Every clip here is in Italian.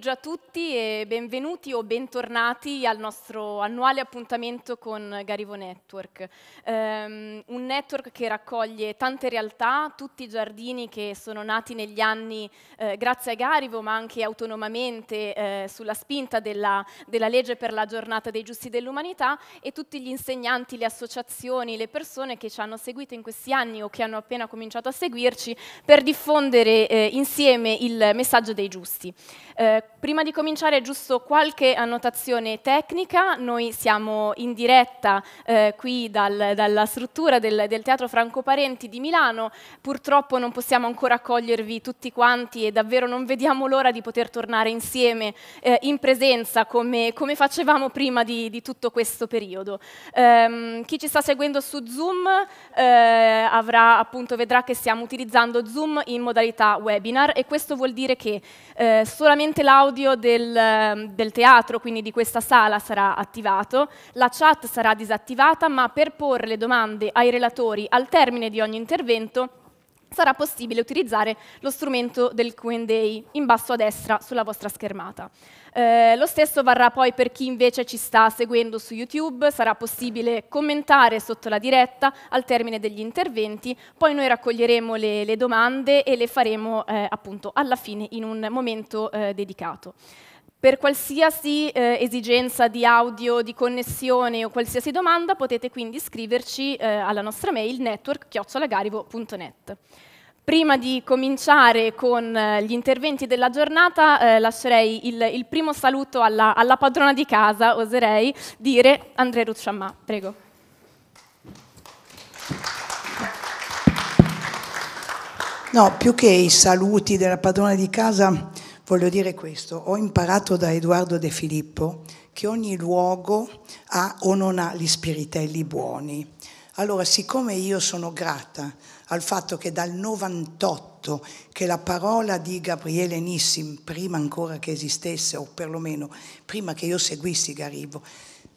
pomeriggio a tutti e benvenuti o bentornati al nostro annuale appuntamento con Garivo Network, um, un network che raccoglie tante realtà, tutti i giardini che sono nati negli anni eh, grazie a Garivo ma anche autonomamente eh, sulla spinta della, della legge per la giornata dei giusti dell'umanità e tutti gli insegnanti, le associazioni, le persone che ci hanno seguito in questi anni o che hanno appena cominciato a seguirci per diffondere eh, insieme il messaggio dei giusti. Eh, prima di cominciare fare giusto qualche annotazione tecnica, noi siamo in diretta eh, qui dal, dalla struttura del, del, Teatro Franco Parenti di Milano, purtroppo non possiamo ancora accogliervi tutti quanti e davvero non vediamo l'ora di poter tornare insieme eh, in presenza come, come facevamo prima di, di, tutto questo periodo. Ehm, chi ci sta seguendo su Zoom eh, avrà, appunto, vedrà che stiamo utilizzando Zoom in modalità webinar e questo vuol dire che eh, solamente l'audio del del, teatro, quindi di questa sala, sarà attivato, la chat sarà disattivata, ma per porre le domande ai relatori al termine di ogni intervento sarà possibile utilizzare lo strumento del Q&A in basso a destra sulla vostra schermata. Eh, lo stesso varrà poi per chi invece ci sta seguendo su YouTube, sarà possibile commentare sotto la diretta al termine degli interventi, poi noi raccoglieremo le, le domande e le faremo eh, appunto alla fine in un momento eh, dedicato. Per qualsiasi eh, esigenza di audio, di connessione o qualsiasi domanda potete quindi scriverci eh, alla nostra mail network.garivo.net. Prima di cominciare con eh, gli interventi della giornata eh, lascerei il, il, primo saluto alla, alla, padrona di casa, oserei dire, Andrea Rucciammà, prego. No, più che i saluti della padrona di casa Voglio dire questo, ho imparato da Edoardo De Filippo che ogni luogo ha o non ha gli spiritelli buoni. Allora, siccome io sono grata al fatto che dal 98 che la parola di Gabriele Nissim, prima ancora che esistesse, o perlomeno prima che io seguissi Garibo,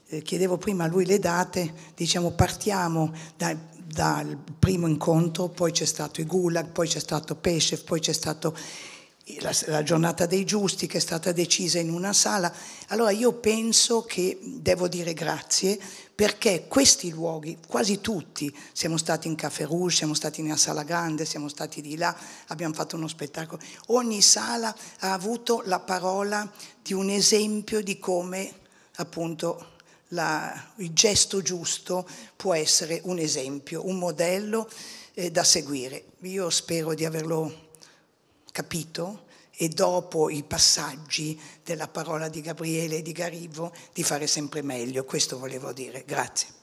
eh, chiedevo prima a lui le date, diciamo partiamo da, dal primo incontro, poi c'è stato i Gulag, poi c'è stato Pescev, poi c'è stato la, la, giornata dei giusti che è stata decisa in una sala, allora io penso che devo dire grazie perché questi luoghi, quasi tutti, siamo stati in Café Rouge, siamo stati nella Sala Grande, siamo stati di là, abbiamo fatto uno spettacolo, ogni sala ha avuto la parola di un esempio di come appunto la, il gesto giusto può essere un esempio, un modello eh, da seguire. Io spero di averlo capito? E dopo i passaggi della parola di Gabriele e di Garivo di fare sempre meglio, questo volevo dire. Grazie.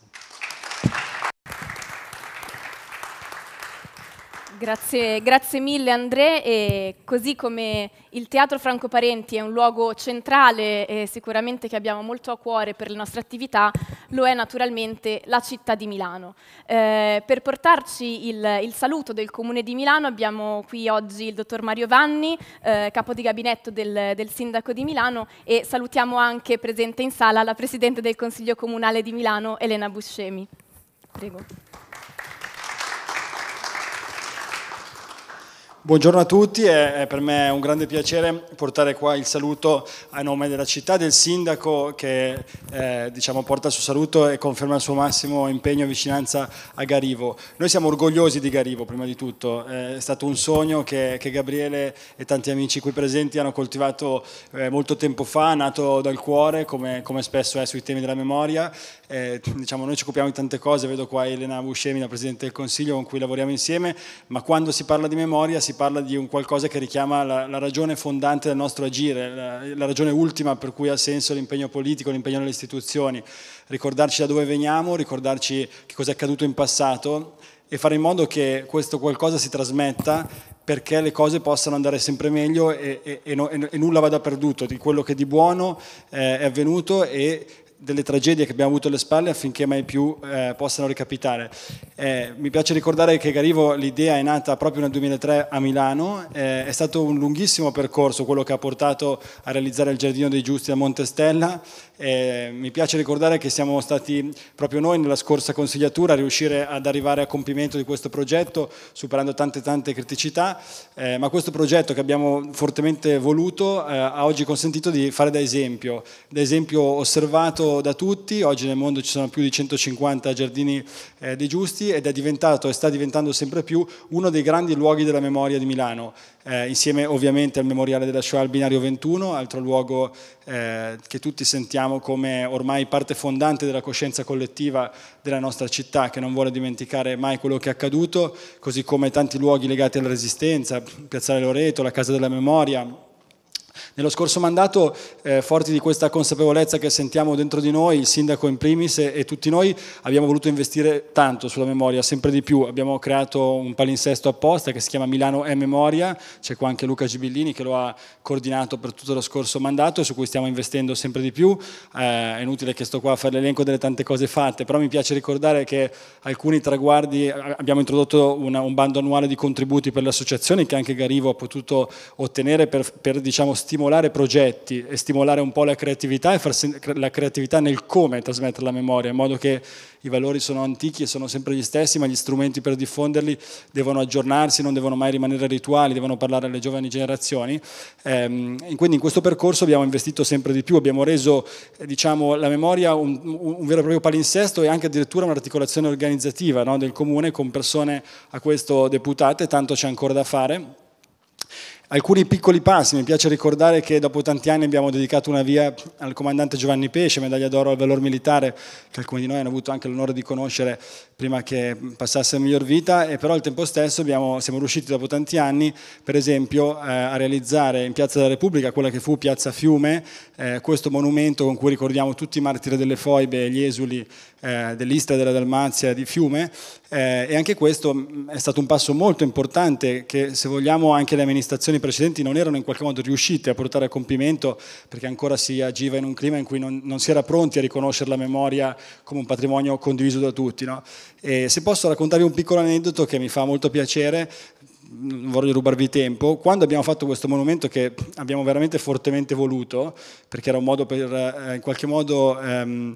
Grazie, grazie, mille André e così come il Teatro Franco Parenti è un luogo centrale e sicuramente che abbiamo molto a cuore per le nostre attività, lo è naturalmente la città di Milano. Eh, per portarci il, il, saluto del Comune di Milano abbiamo qui oggi il Dottor Mario Vanni, eh, capo di gabinetto del, del, Sindaco di Milano e salutiamo anche presente in sala la Presidente del Consiglio Comunale di Milano Elena Buscemi. Prego. Buongiorno a tutti, è per me un grande piacere portare qua il saluto a nome della città, del sindaco che eh, diciamo, porta il suo saluto e conferma il suo massimo impegno e vicinanza a Garivo. Noi siamo orgogliosi di Garivo prima di tutto, eh, è stato un sogno che, che, Gabriele e tanti amici qui presenti hanno coltivato eh, molto tempo fa, nato dal cuore come, come spesso è sui temi della memoria. Eh, diciamo, noi ci occupiamo di tante cose, vedo qua Elena Buscemi, la Presidente del Consiglio con cui lavoriamo insieme, ma quando si parla di memoria si parla parla di un qualcosa che richiama la, la ragione fondante del nostro agire, la, la, ragione ultima per cui ha senso l'impegno politico, l'impegno nelle istituzioni, ricordarci da dove veniamo, ricordarci che cosa è accaduto in passato e fare in modo che questo qualcosa si trasmetta perché le cose possano andare sempre meglio e, e, e, no, e nulla vada perduto di quello che di buono eh, è avvenuto e delle tragedie che abbiamo avuto alle spalle affinché mai più eh, possano ricapitare. Eh, mi piace ricordare che Garivo l'idea è nata proprio nel 2003 a Milano, eh, è stato un lunghissimo percorso quello che ha portato a realizzare il Giardino dei Giusti a Montestella, eh, mi piace ricordare che siamo stati proprio noi nella scorsa consigliatura a riuscire ad arrivare a compimento di questo progetto superando tante tante criticità, eh, ma questo progetto che abbiamo fortemente voluto eh, ha oggi consentito di fare da esempio, da esempio osservato da tutti, oggi nel mondo ci sono più di 150 giardini eh, dei giusti ed è diventato e sta diventando sempre più uno dei grandi luoghi della memoria di Milano, eh, insieme ovviamente al memoriale della Shoah al binario 21, altro luogo eh, che tutti sentiamo come ormai parte fondante della coscienza collettiva della nostra città, che non vuole dimenticare mai quello che è accaduto, così come tanti luoghi legati alla resistenza, Piazzale Loreto, la Casa della Memoria, nello scorso mandato, eh, forti di questa consapevolezza che sentiamo dentro di noi, il sindaco in primis e, e, tutti noi, abbiamo voluto investire tanto sulla memoria, sempre di più. Abbiamo creato un palinsesto apposta che si chiama Milano è Memoria, c'è qua anche Luca Gibillini che lo ha coordinato per tutto lo scorso mandato e su cui stiamo investendo sempre di più. Eh, è inutile che sto qua a fare l'elenco delle tante cose fatte, però mi piace ricordare che alcuni traguardi, abbiamo introdotto una, un bando annuale di contributi per le associazioni che anche Garivo ha potuto ottenere per, per diciamo, stimolare stimolare progetti e stimolare un po' la creatività e far la creatività nel come trasmettere la memoria, in modo che i valori sono antichi e sono sempre gli stessi, ma gli strumenti per diffonderli devono aggiornarsi, non devono mai rimanere rituali, devono parlare alle giovani generazioni. Ehm, quindi in questo percorso abbiamo investito sempre di più, abbiamo reso diciamo, la memoria un, un, vero e proprio palinsesto e anche addirittura un'articolazione organizzativa no, del comune con persone a questo deputate, tanto c'è ancora da fare Alcuni piccoli passi, mi piace ricordare che dopo tanti anni abbiamo dedicato una via al comandante Giovanni Pesce, medaglia d'oro al valor militare, che alcuni di noi hanno avuto anche l'onore di conoscere prima che passasse a miglior vita, e però al tempo stesso abbiamo, siamo riusciti dopo tanti anni, per esempio, eh, a realizzare in Piazza della Repubblica, quella che fu Piazza Fiume, eh, questo monumento con cui ricordiamo tutti i martiri delle foibe e gli esuli eh, dell'Istria, della Dalmazia, di Fiume eh, e anche questo mm, è stato un passo molto importante che se vogliamo anche le amministrazioni precedenti non erano in qualche modo riuscite a portare a compimento perché ancora si agiva in un clima in cui non, non si era pronti a riconoscere la memoria come un patrimonio condiviso da tutti. No? se posso raccontarvi un piccolo aneddoto che mi fa molto piacere, non voglio rubarvi tempo, quando abbiamo fatto questo monumento che abbiamo veramente fortemente voluto, perché era un modo per eh, in qualche modo ehm,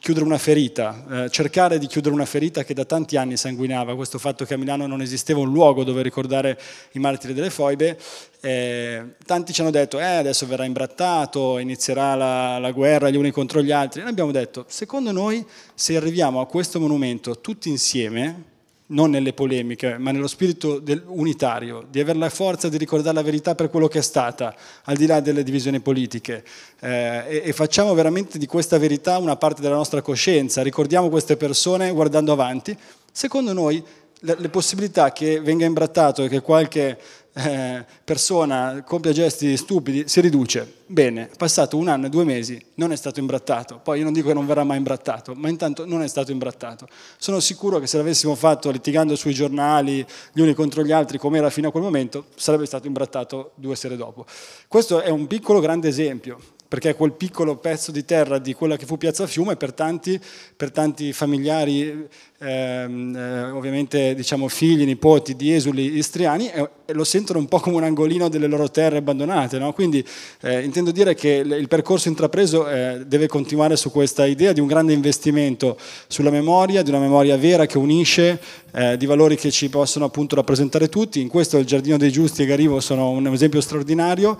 chiudere una ferita, eh, cercare di chiudere una ferita che da tanti anni sanguinava, questo fatto che a Milano non esisteva un luogo dove ricordare i martiri delle foibe, eh, tanti ci hanno detto eh, adesso verrà imbrattato, inizierà la, la guerra gli uni contro gli altri, noi abbiamo detto secondo noi se arriviamo a questo monumento tutti insieme, non nelle polemiche, ma nello spirito unitario, di avere la forza di ricordare la verità per quello che è stata, al di là delle divisioni politiche. Eh, e, e, facciamo veramente di questa verità una parte della nostra coscienza, ricordiamo queste persone guardando avanti. Secondo noi le, le possibilità che venga imbrattato e che qualche eh, persona compie gesti stupidi, si riduce. Bene, passato un anno e due mesi, non è stato imbrattato. Poi io non dico che non verrà mai imbrattato, ma intanto non è stato imbrattato. Sono sicuro che se l'avessimo fatto litigando sui giornali, gli uni contro gli altri, come era fino a quel momento, sarebbe stato imbrattato due sere dopo. Questo è un piccolo grande esempio perché quel piccolo pezzo di terra di quella che fu Piazza Fiume per tanti, per tanti familiari, ehm, eh, ovviamente diciamo figli, nipoti di esuli istriani, eh, lo sentono un po' come un angolino delle loro terre abbandonate. No? Quindi eh, intendo dire che il percorso intrapreso eh, deve continuare su questa idea di un grande investimento sulla memoria, di una memoria vera che unisce, eh, di valori che ci possono appunto rappresentare tutti. In questo il Giardino dei Giusti e Garivo sono un esempio straordinario.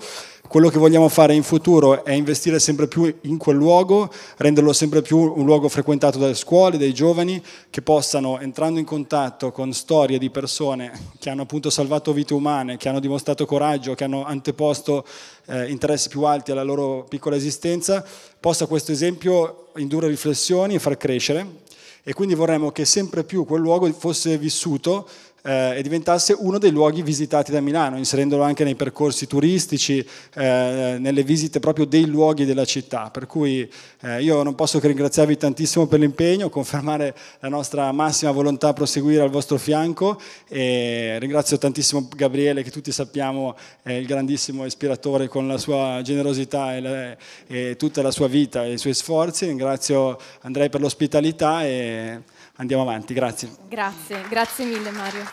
Quello che vogliamo fare in futuro è investire sempre più in quel luogo, renderlo sempre più un luogo frequentato dalle scuole, dai giovani, che possano, entrando in contatto con storie di persone che hanno appunto salvato vite umane, che hanno dimostrato coraggio, che hanno anteposto eh, interessi più alti alla loro piccola esistenza, possa questo esempio indurre riflessioni e far crescere. E quindi vorremmo che sempre più quel luogo fosse vissuto eh, e diventasse uno dei luoghi visitati da Milano, inserendolo anche nei percorsi turistici, eh, nelle visite proprio dei luoghi della città. Per cui eh, io non posso che ringraziarvi tantissimo per l'impegno, confermare la nostra massima volontà a proseguire al vostro fianco e ringrazio tantissimo Gabriele che tutti sappiamo è il grandissimo ispiratore con la sua generosità e, la, e tutta la sua vita e i suoi sforzi. Ringrazio Andrei per l'ospitalità e andiamo avanti, grazie. Grazie, grazie mille Mario.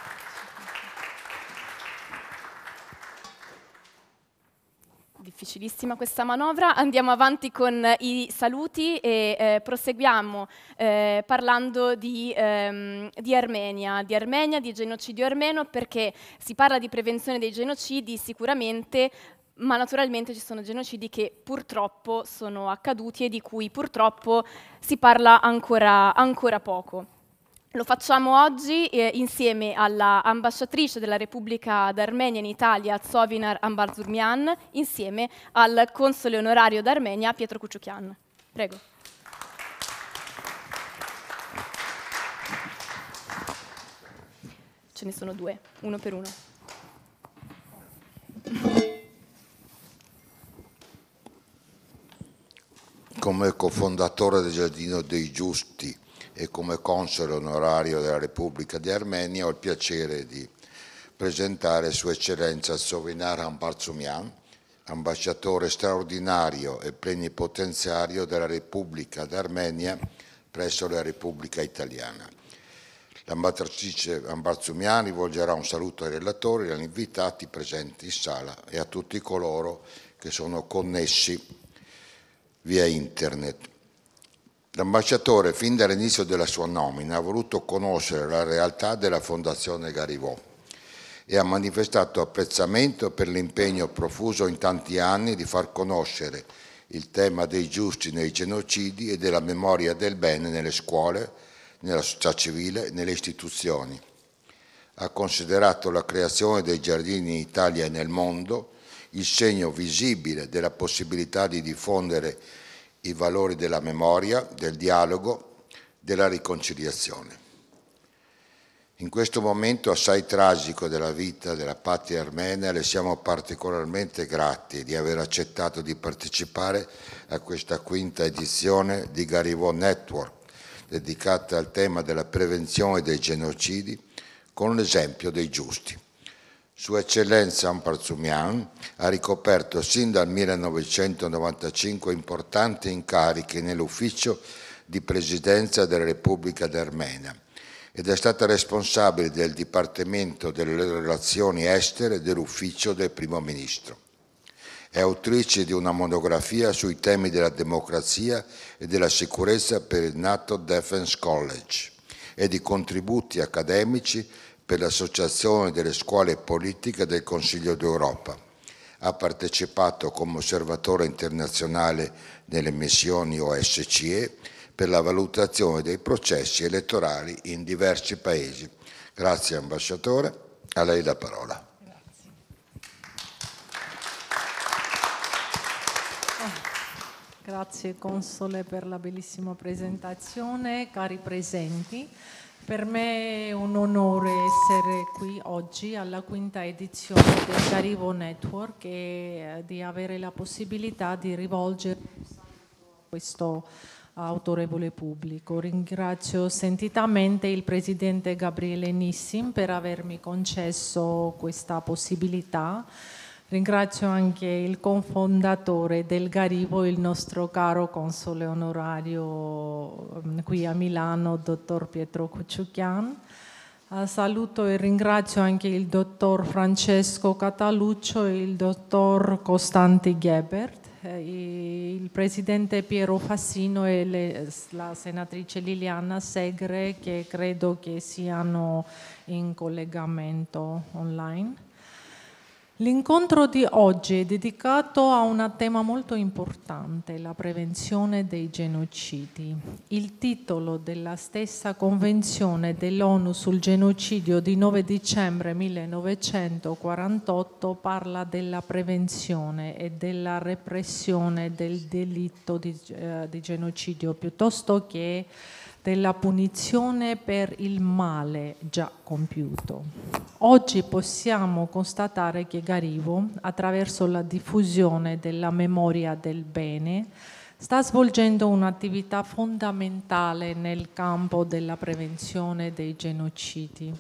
difficilissima questa manovra. Andiamo avanti con eh, i saluti e eh, proseguiamo eh, parlando di, ehm, di, Armenia, di Armenia, di genocidio armeno, perché si parla di prevenzione dei genocidi, sicuramente ma naturalmente ci sono genocidi che purtroppo sono accaduti e di cui purtroppo si parla ancora, ancora poco. Lo facciamo oggi eh, insieme all'ambasciatrice della Repubblica d'Armenia in Italia, Zovinar Ambarzurmian, insieme al console onorario d'Armenia, Pietro Kuciukian. Prego. Ce ne sono due, uno per uno. come cofondatore del Giardino dei Giusti e come console onorario della Repubblica di Armenia ho il piacere di presentare Sua Eccellenza Sovinar Ambarzumian, ambasciatore straordinario e plenipotenziario della Repubblica d'Armenia presso la Repubblica Italiana. L'ambasciatrice Ambarzumian rivolgerà un saluto ai relatori, agli invitati presenti in sala e a tutti coloro che sono connessi via internet. L'ambasciatore, fin dall'inizio della sua nomina, ha voluto conoscere la realtà della Fondazione Garivò e ha manifestato apprezzamento per l'impegno profuso in tanti anni di far conoscere il tema dei giusti nei genocidi e della memoria del bene nelle scuole, nella società civile, e nelle istituzioni. Ha considerato la creazione dei giardini in Italia e nel mondo il segno visibile della possibilità di diffondere i valori della memoria, del dialogo, della riconciliazione. In questo momento assai tragico della vita della patria armena le siamo particolarmente grati di aver accettato di partecipare a questa quinta edizione di Garivò Network, dedicata al tema della prevenzione dei genocidi, con l'esempio dei giusti. Sua Eccellenza Amparzumian ha ricoperto sin dal 1995 importanti incarichi nell'ufficio di Presidenza della Repubblica d'Armenia ed è stata responsabile del Dipartimento delle Relazioni Estere dell'Ufficio del Primo Ministro. È autrice di una monografia sui temi della democrazia e della sicurezza per il NATO Defense College e di contributi accademici per l'Associazione delle scuole politiche del Consiglio d'Europa. Ha partecipato come osservatore internazionale nelle missioni OSCE per la valutazione dei processi elettorali in diversi paesi. Grazie ambasciatore, a lei la parola. Grazie Console per la bellissima presentazione, cari presenti. Per me è un onore essere qui oggi alla quinta edizione del Carivo Network e eh, di avere la possibilità di rivolgere questo autorevole pubblico. Ringrazio sentitamente il Presidente Gabriele Nissim per avermi concesso questa possibilità Ringrazio anche il cofondatore del Garibo, il nostro caro console onorario mm, qui a Milano, dottor Pietro Cucciucchian. Eh, saluto e ringrazio anche il dottor Francesco Cataluccio e il dottor Costanti Gebert, eh, il presidente Piero Fassino e la senatrice Liliana Segre che credo che siano in collegamento online. L'incontro di oggi è dedicato a un tema molto importante, la prevenzione dei genocidi. Il titolo della stessa Convenzione dell'ONU sul genocidio di 9 dicembre 1948 parla della prevenzione e della repressione del delitto di, eh, di genocidio piuttosto che della punizione per il male già compiuto. Oggi possiamo constatare che Garivo, attraverso la diffusione della memoria del bene, sta svolgendo un'attività fondamentale nel campo della prevenzione dei genocidi.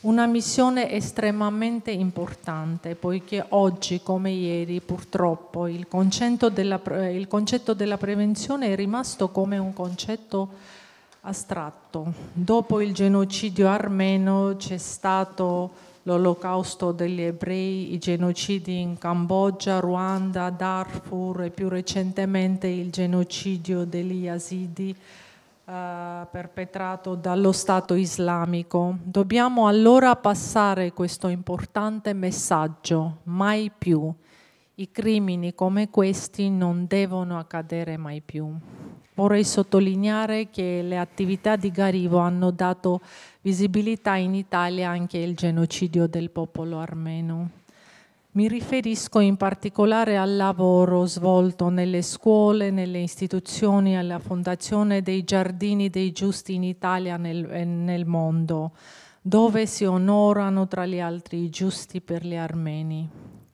Una missione estremamente importante poiché oggi come ieri purtroppo il concetto della, il concetto della prevenzione è rimasto come un concetto astratto. Dopo il genocidio armeno c'è stato l'olocausto degli ebrei, i genocidi in Cambogia, Ruanda, Darfur e più recentemente il genocidio degli Yazidi eh, perpetrato dallo Stato islamico. Dobbiamo allora passare questo importante messaggio, mai più. I crimini come questi non devono accadere mai più vorrei sottolineare che le attività di Garivo hanno dato visibilità in Italia anche al genocidio del popolo armeno. Mi riferisco in particolare al lavoro svolto nelle scuole, nelle istituzioni, alla fondazione dei giardini dei giusti in Italia nel, e nel mondo, dove si onorano tra gli altri i giusti per gli armeni.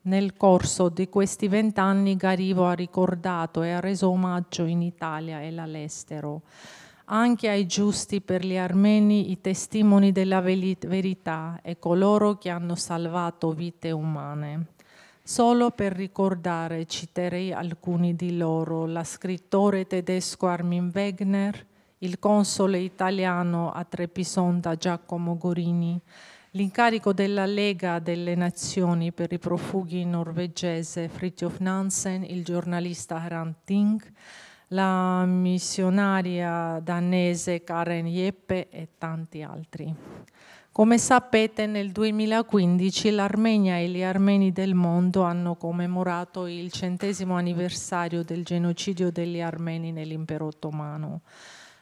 Nel corso di questi vent'anni Garivo ha ricordato e ha reso omaggio in Italia e all'estero anche ai giusti per gli armeni i testimoni della verità e coloro che hanno salvato vite umane. Solo per ricordare citerei alcuni di loro, la scrittore tedesco Armin Wegner, il console italiano a Trepisonda Giacomo Gorini, L'incarico della Lega delle Nazioni per i profughi norvegese Fridtjof Nansen, il giornalista Harald Ting, la missionaria danese Karen Jeppe e tanti altri. Come sapete nel 2015 l'Armenia e gli armeni del mondo hanno commemorato il centesimo anniversario del genocidio degli armeni nell'impero ottomano.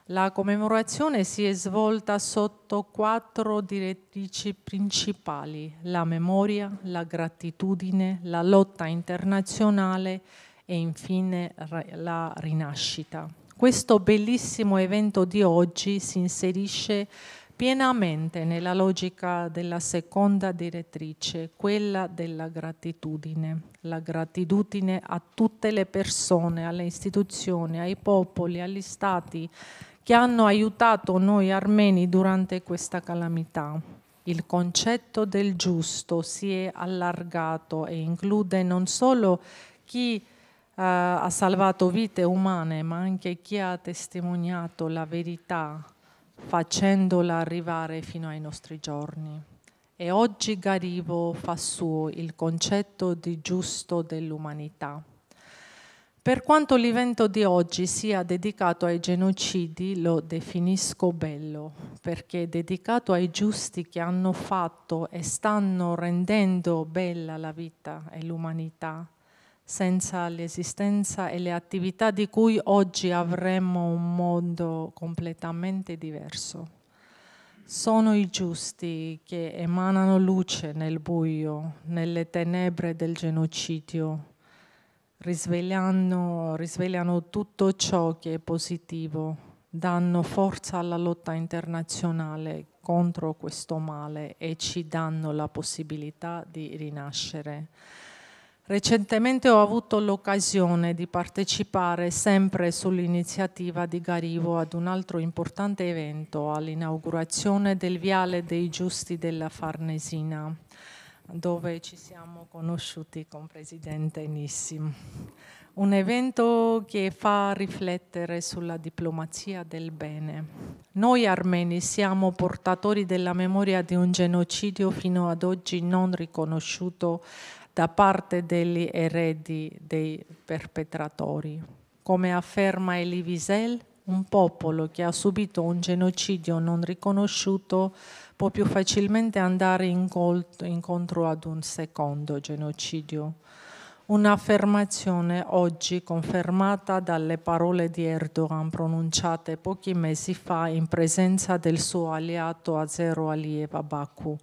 La commemorazione si è svolta sotto quattro direttrici principali, la memoria, la gratitudine, la lotta internazionale e infine la rinascita. Questo bellissimo evento di oggi si inserisce pienamente nella logica della seconda direttrice, quella della gratitudine, la gratitudine a tutte le persone, alle istituzioni, ai popoli, agli stati che hanno aiutato noi armeni durante questa calamità. Il concetto del giusto si è allargato e include non solo chi Uh, ha salvato vite umane, ma anche chi ha testimoniato la verità facendola arrivare fino ai nostri giorni. E oggi Garibo fa suo il concetto di giusto dell'umanità. Per quanto l'evento di oggi sia dedicato ai genocidi, lo definisco bello, perché è dedicato ai giusti che hanno fatto e stanno rendendo bella la vita e l'umanità, senza l'esistenza e le attività di cui oggi avremmo un mondo completamente diverso. Sono i giusti che emanano luce nel buio, nelle tenebre del genocidio risvegliano, risvegliano tutto ciò che è positivo, danno forza alla lotta internazionale contro questo male e ci danno la possibilità di rinascere. Recentemente ho avuto l'occasione di partecipare sempre sull'iniziativa di Garivo ad un altro importante evento, all'inaugurazione del Viale dei Giusti della Farnesina dove ci siamo conosciuti con Presidente Nissim. Un evento che fa riflettere sulla diplomazia del bene. Noi armeni siamo portatori della memoria di un genocidio fino ad oggi non riconosciuto da parte degli eredi dei perpetratori. Come afferma Elie Wiesel, un popolo che ha subito un genocidio non riconosciuto può più facilmente andare incontro ad un secondo genocidio. Un'affermazione oggi confermata dalle parole di Erdogan pronunciate pochi mesi fa in presenza del suo alleato azero Aliyev a Baku,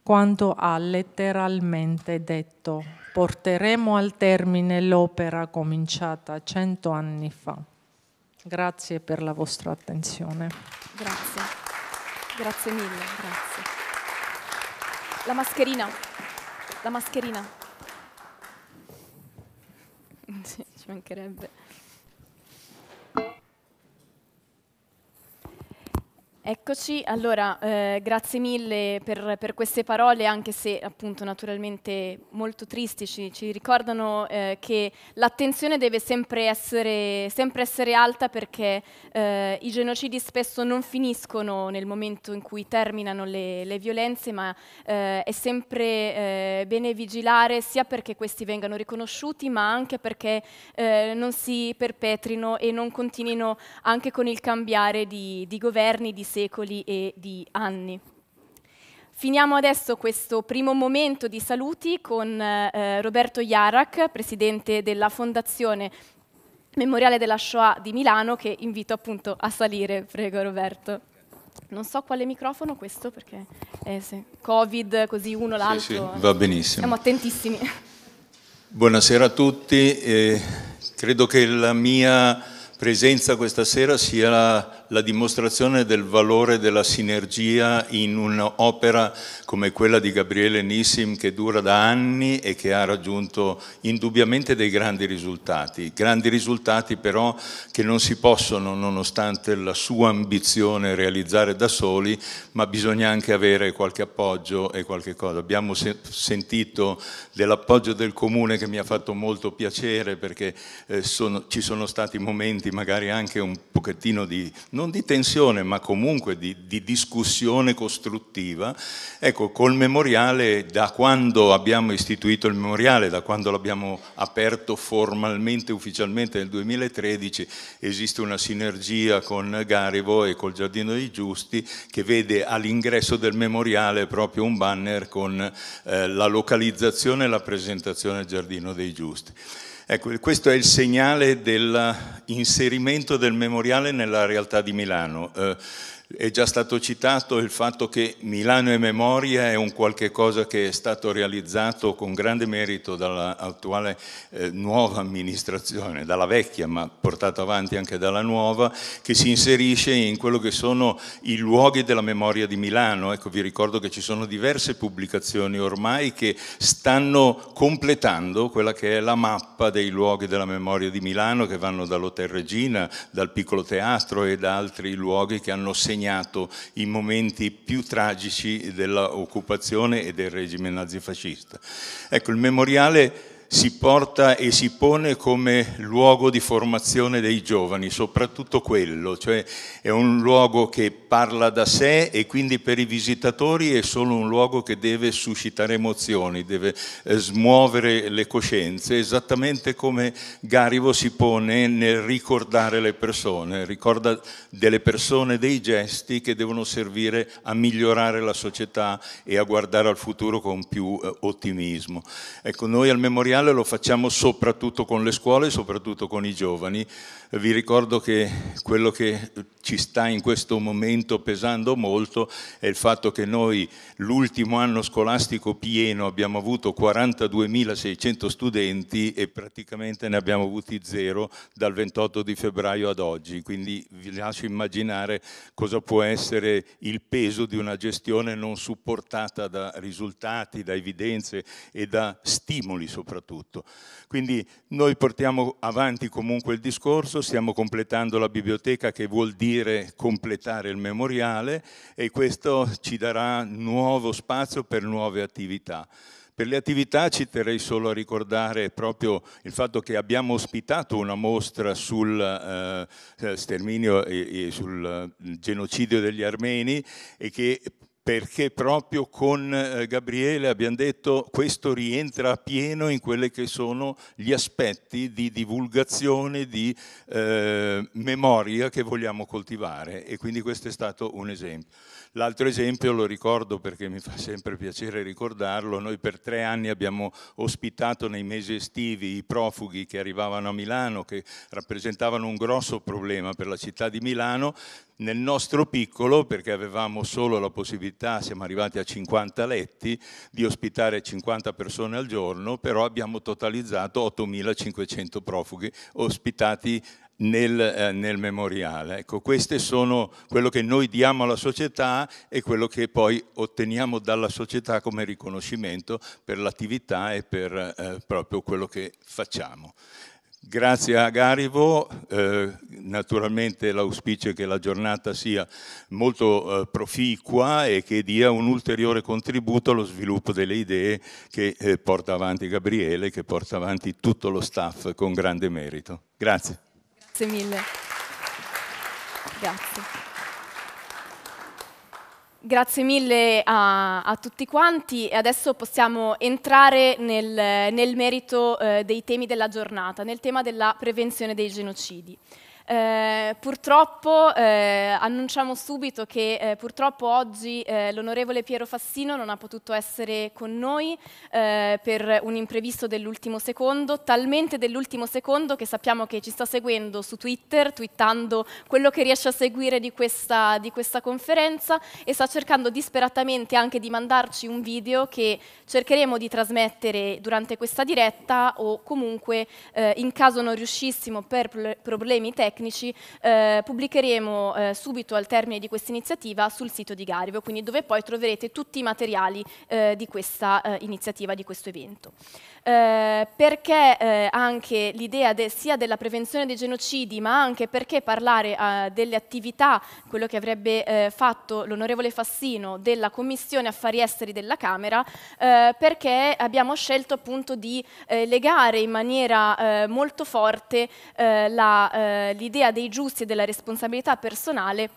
quando ha letteralmente detto porteremo al termine l'opera cominciata cento anni fa. Grazie per la vostra attenzione. Grazie. Grazie mille, grazie. La mascherina, la mascherina. Sì, ci mancherebbe. Eccoci, allora eh, grazie mille per, per, queste parole, anche se appunto naturalmente molto tristi, ci, ci ricordano eh, che l'attenzione deve sempre essere, sempre essere, alta perché eh, i genocidi spesso non finiscono nel momento in cui terminano le, le violenze, ma eh, è sempre eh, bene vigilare sia perché questi vengano riconosciuti, ma anche perché eh, non si perpetrino e non continuino anche con il cambiare di, di governi, di secoli e di anni. Finiamo adesso questo primo momento di saluti con eh, Roberto Jarak, presidente della Fondazione Memoriale della Shoah di Milano, che invito appunto a salire. Prego Roberto. Non so quale microfono questo perché eh, sì. Covid, così uno l'altro. Sì, sì, va benissimo. Siamo attentissimi. Buonasera a tutti. Eh, credo che la mia presenza questa sera sia la dimostrazione del valore della sinergia in un'opera come quella di Gabriele Nissim che dura da anni e che ha raggiunto indubbiamente dei grandi risultati, grandi risultati però che non si possono, nonostante la sua ambizione, realizzare da soli, ma bisogna anche avere qualche appoggio e qualche cosa. Abbiamo se sentito dell'appoggio del Comune che mi ha fatto molto piacere perché eh, sono, ci sono stati momenti magari anche un pochettino di non di tensione, ma comunque di, di discussione costruttiva. Ecco, col memoriale, da quando abbiamo istituito il memoriale, da quando l'abbiamo aperto formalmente, ufficialmente nel 2013, esiste una sinergia con Garivo e col Giardino dei Giusti che vede all'ingresso del memoriale proprio un banner con eh, la localizzazione e la presentazione del Giardino dei Giusti. Ecco, questo è il segnale dell'inserimento del memoriale nella realtà di Milano. Eh, è già stato citato il fatto che Milano e Memoria è un qualche cosa che è stato realizzato con grande merito dall'attuale eh, nuova amministrazione, dalla vecchia ma portata avanti anche dalla nuova, che si inserisce in quello che sono i luoghi della memoria di Milano. Ecco, vi ricordo che ci sono diverse pubblicazioni ormai che stanno completando quella che è la mappa dei luoghi della memoria di Milano, che vanno dall'Hotel Regina, dal Piccolo Teatro e da altri luoghi che hanno segnato impegnato in momenti più tragici dell'occupazione e del regime nazifascista. Ecco, il memoriale si porta e si pone come luogo di formazione dei giovani, soprattutto quello, cioè è un luogo che parla da sé e quindi per i visitatori è solo un luogo che deve suscitare emozioni, deve eh, smuovere le coscienze, esattamente come Garivo si pone nel ricordare le persone, ricorda delle persone dei gesti che devono servire a migliorare la società e a guardare al futuro con più eh, ottimismo. Ecco, noi al memoriale segnale lo facciamo soprattutto con le scuole, soprattutto con i giovani, vi ricordo che quello che ci sta in questo momento pesando molto è il fatto che noi l'ultimo anno scolastico pieno abbiamo avuto 42.600 studenti e praticamente ne abbiamo avuti zero dal 28 di febbraio ad oggi, quindi vi lascio immaginare cosa può essere il peso di una gestione non supportata da risultati, da evidenze e da stimoli soprattutto. Quindi noi portiamo avanti comunque il discorso, stiamo completando la biblioteca che vuol dire completare il memoriale e questo ci darà nuovo spazio per nuove attività. Per le attività ci terrei solo a ricordare proprio il fatto che abbiamo ospitato una mostra sul eh, sterminio e, e, sul eh, genocidio degli armeni e che perché proprio con eh, Gabriele abbiamo detto questo rientra a pieno in quelli che sono gli aspetti di divulgazione, di eh, memoria che vogliamo coltivare e quindi questo è stato un esempio. L'altro esempio lo ricordo perché mi fa sempre piacere ricordarlo, noi per tre anni abbiamo ospitato nei mesi estivi i profughi che arrivavano a Milano, che rappresentavano un grosso problema per la città di Milano, nel nostro piccolo, perché avevamo solo la possibilità, siamo arrivati a 50 letti, di ospitare 50 persone al giorno, però abbiamo totalizzato 8.500 profughi ospitati nel, eh, nel, memoriale. Ecco, queste sono quello che noi diamo alla società e quello che poi otteniamo dalla società come riconoscimento per l'attività e per eh, proprio quello che facciamo. Grazie a Garivo, eh, naturalmente l'auspicio è che la giornata sia molto eh, proficua e che dia un ulteriore contributo allo sviluppo delle idee che eh, porta avanti Gabriele, che porta avanti tutto lo staff con grande merito. Grazie. Grazie mille. Grazie. Grazie mille a, a, tutti quanti e adesso possiamo entrare nel, nel merito eh, dei temi della giornata, nel tema della prevenzione dei genocidi. Eh, purtroppo eh, annunciamo subito che eh, purtroppo oggi eh, l'onorevole Piero Fassino non ha potuto essere con noi eh, per un imprevisto dell'ultimo secondo, talmente dell'ultimo secondo che sappiamo che ci sta seguendo su Twitter, twittando quello che riesce a seguire di questa, di questa conferenza e sta cercando disperatamente anche di mandarci un video che cercheremo di trasmettere durante questa diretta o comunque in caso non riuscissimo per problemi tecnici tecnici eh, pubblicheremo eh, subito al termine di questa iniziativa sul sito di Garibio, quindi dove poi troverete tutti i materiali eh, di questa eh, iniziativa, di questo evento eh, perché eh, anche l'idea de, sia della prevenzione dei genocidi, ma anche perché parlare eh, delle attività, quello che avrebbe eh, fatto l'onorevole Fassino della Commissione Affari Esteri della Camera, eh, perché abbiamo scelto appunto di eh, legare in maniera molto forte l'idea dei giusti e della responsabilità personale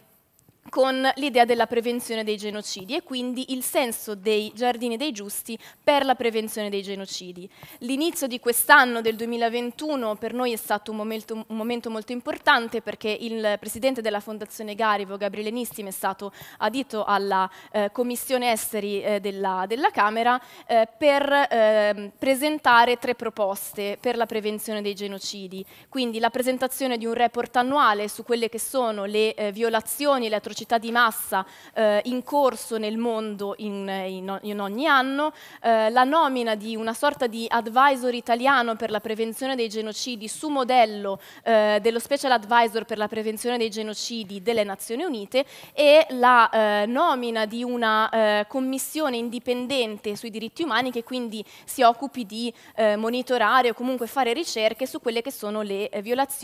con l'idea della prevenzione dei genocidi e quindi il senso dei giardini dei giusti per la prevenzione dei genocidi. L'inizio di quest'anno del 2021 per noi è stato un momento, un momento, molto importante perché il presidente della Fondazione Garivo, Gabriele Nistim, è stato adito alla eh, Commissione Esteri eh, della, della, Camera eh, per ehm, presentare tre proposte per la prevenzione dei genocidi, quindi la presentazione di un report annuale su quelle che sono le eh, violazioni e le atrocità atrocità di massa eh, in corso nel mondo in, in, in ogni anno, eh, la nomina di una sorta di advisor italiano per la prevenzione dei genocidi su modello eh, dello special advisor per la prevenzione dei genocidi delle Nazioni Unite e la eh, nomina di una eh, commissione indipendente sui diritti umani che quindi si occupi di eh, monitorare o comunque fare ricerche su quelle che sono le violazioni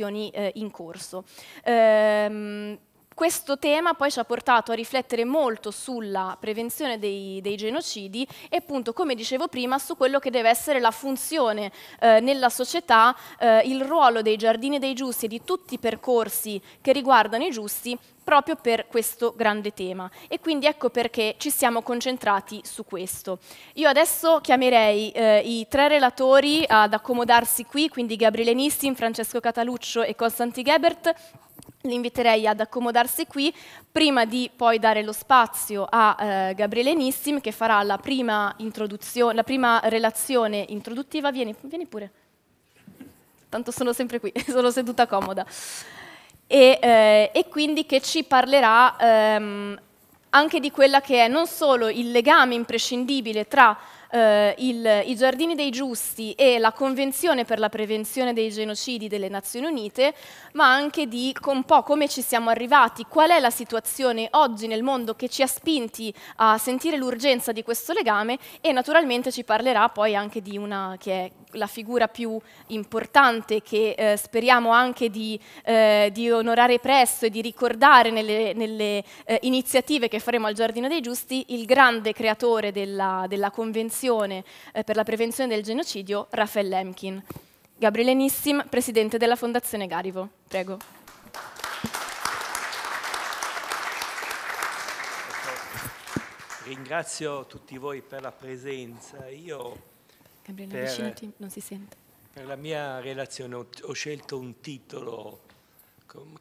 in corso. Um, questo tema poi ci ha portato a riflettere molto sulla prevenzione dei, dei genocidi e appunto, come dicevo prima, su quello che deve essere la funzione eh, nella società, eh, il ruolo dei giardini dei giusti e di tutti i percorsi che riguardano i giusti proprio per questo grande tema e quindi ecco perché ci siamo concentrati su questo. Io adesso chiamerei eh, i tre relatori ad accomodarsi qui, quindi Gabriele Nissin, Francesco Cataluccio e Costanti Gebert, li inviterei ad accomodarsi qui prima di poi dare lo spazio a eh, Gabriele Nissim che farà la prima, introduzione, la prima relazione introduttiva. Vieni, vieni, pure. Tanto sono sempre qui, sono seduta comoda. E, eh, e quindi che ci parlerà ehm, anche di quella che è non solo il legame imprescindibile tra eh, il, i Giardini dei Giusti e la Convenzione per la prevenzione dei genocidi delle Nazioni Unite, ma anche di un po' come ci siamo arrivati, qual è la situazione oggi nel mondo che ci ha spinti a sentire l'urgenza di questo legame e naturalmente ci parlerà poi anche di una che è la figura più importante che eh, speriamo anche di, eh, di, onorare presto e di ricordare nelle, nelle eh, iniziative che faremo al Giardino dei Giusti, il grande creatore della, della Convenzione eh, per la prevenzione del genocidio, Rafael Lemkin. Gabriele Nissim, presidente della Fondazione Garivo. Prego. Ringrazio tutti voi per la presenza. Io per, per, la mia relazione ho, ho scelto un titolo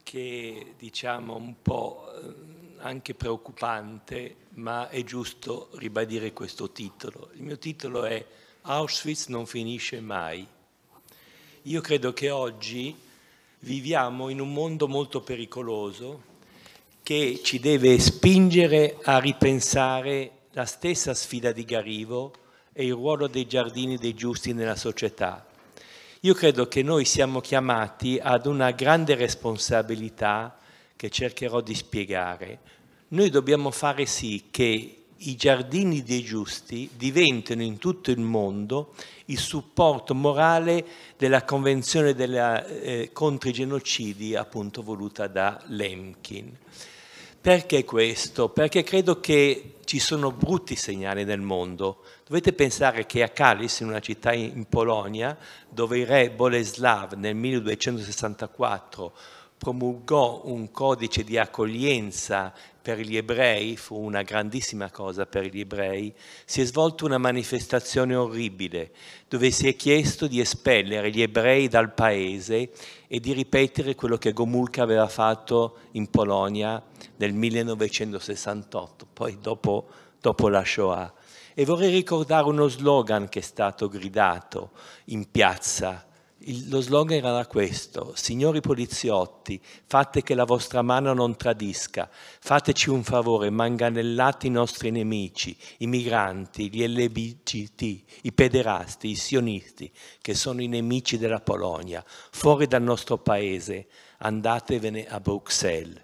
che diciamo un po' eh, anche preoccupante, ma è giusto ribadire questo titolo. Il mio titolo è Auschwitz non finisce mai. Io credo che oggi viviamo in un mondo molto pericoloso che ci deve spingere a ripensare la stessa sfida di Garivo, e il ruolo dei giardini dei giusti nella società. Io credo che noi siamo chiamati ad una grande responsabilità che cercherò di spiegare. Noi dobbiamo fare sì che i giardini dei giusti diventino in tutto il mondo il supporto morale della Convenzione della, eh, contro i genocidi appunto voluta da Lemkin. Perché questo? Perché credo che ci sono brutti segnali nel mondo. Dovete pensare che a Calice, in una città in Polonia, dove il re Boleslav nel 1264 promulgò un codice di accoglienza per gli ebrei, fu una grandissima cosa per gli ebrei, si è svolta una manifestazione orribile dove si è chiesto di espellere gli ebrei dal paese e di ripetere quello che Gomulka aveva fatto in Polonia nel 1968, poi dopo, dopo la Shoah. E vorrei ricordare uno slogan che è stato gridato in piazza. Il, lo slogan era questo, signori poliziotti, fate che la vostra mano non tradisca, fateci un favore, manganellate i nostri nemici, i migranti, gli LBGT, i pederasti, i sionisti, che sono i nemici della Polonia, fuori dal nostro paese, andatevene a Bruxelles.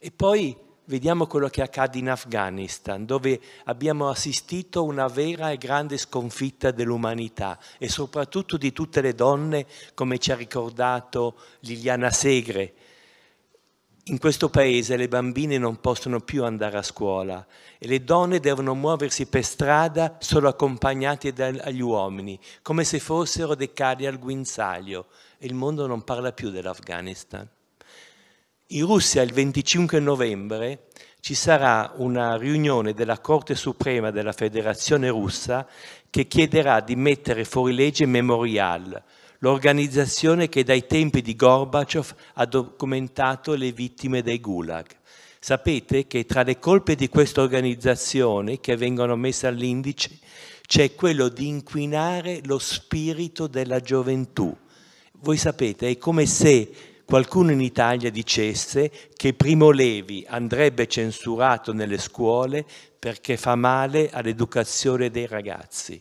E poi vediamo quello che accade in Afghanistan, dove abbiamo assistito a una vera e grande sconfitta dell'umanità e soprattutto di tutte le donne, come ci ha ricordato Liliana Segre. In questo paese le bambine non possono più andare a scuola e le donne devono muoversi per strada solo accompagnate dagli uomini, come se fossero dei cari al guinzaglio. E il mondo non parla più dell'Afghanistan. In Russia il 25 novembre ci sarà una riunione della Corte Suprema della Federazione Russa che chiederà di mettere fuori legge Memorial, l'organizzazione che dai tempi di Gorbaciov ha documentato le vittime dei gulag. Sapete che tra le colpe di questa organizzazione che vengono messe all'indice c'è quello di inquinare lo spirito della gioventù. Voi sapete, è come se qualcuno in Italia dicesse che Primo Levi andrebbe censurato nelle scuole perché fa male all'educazione dei ragazzi.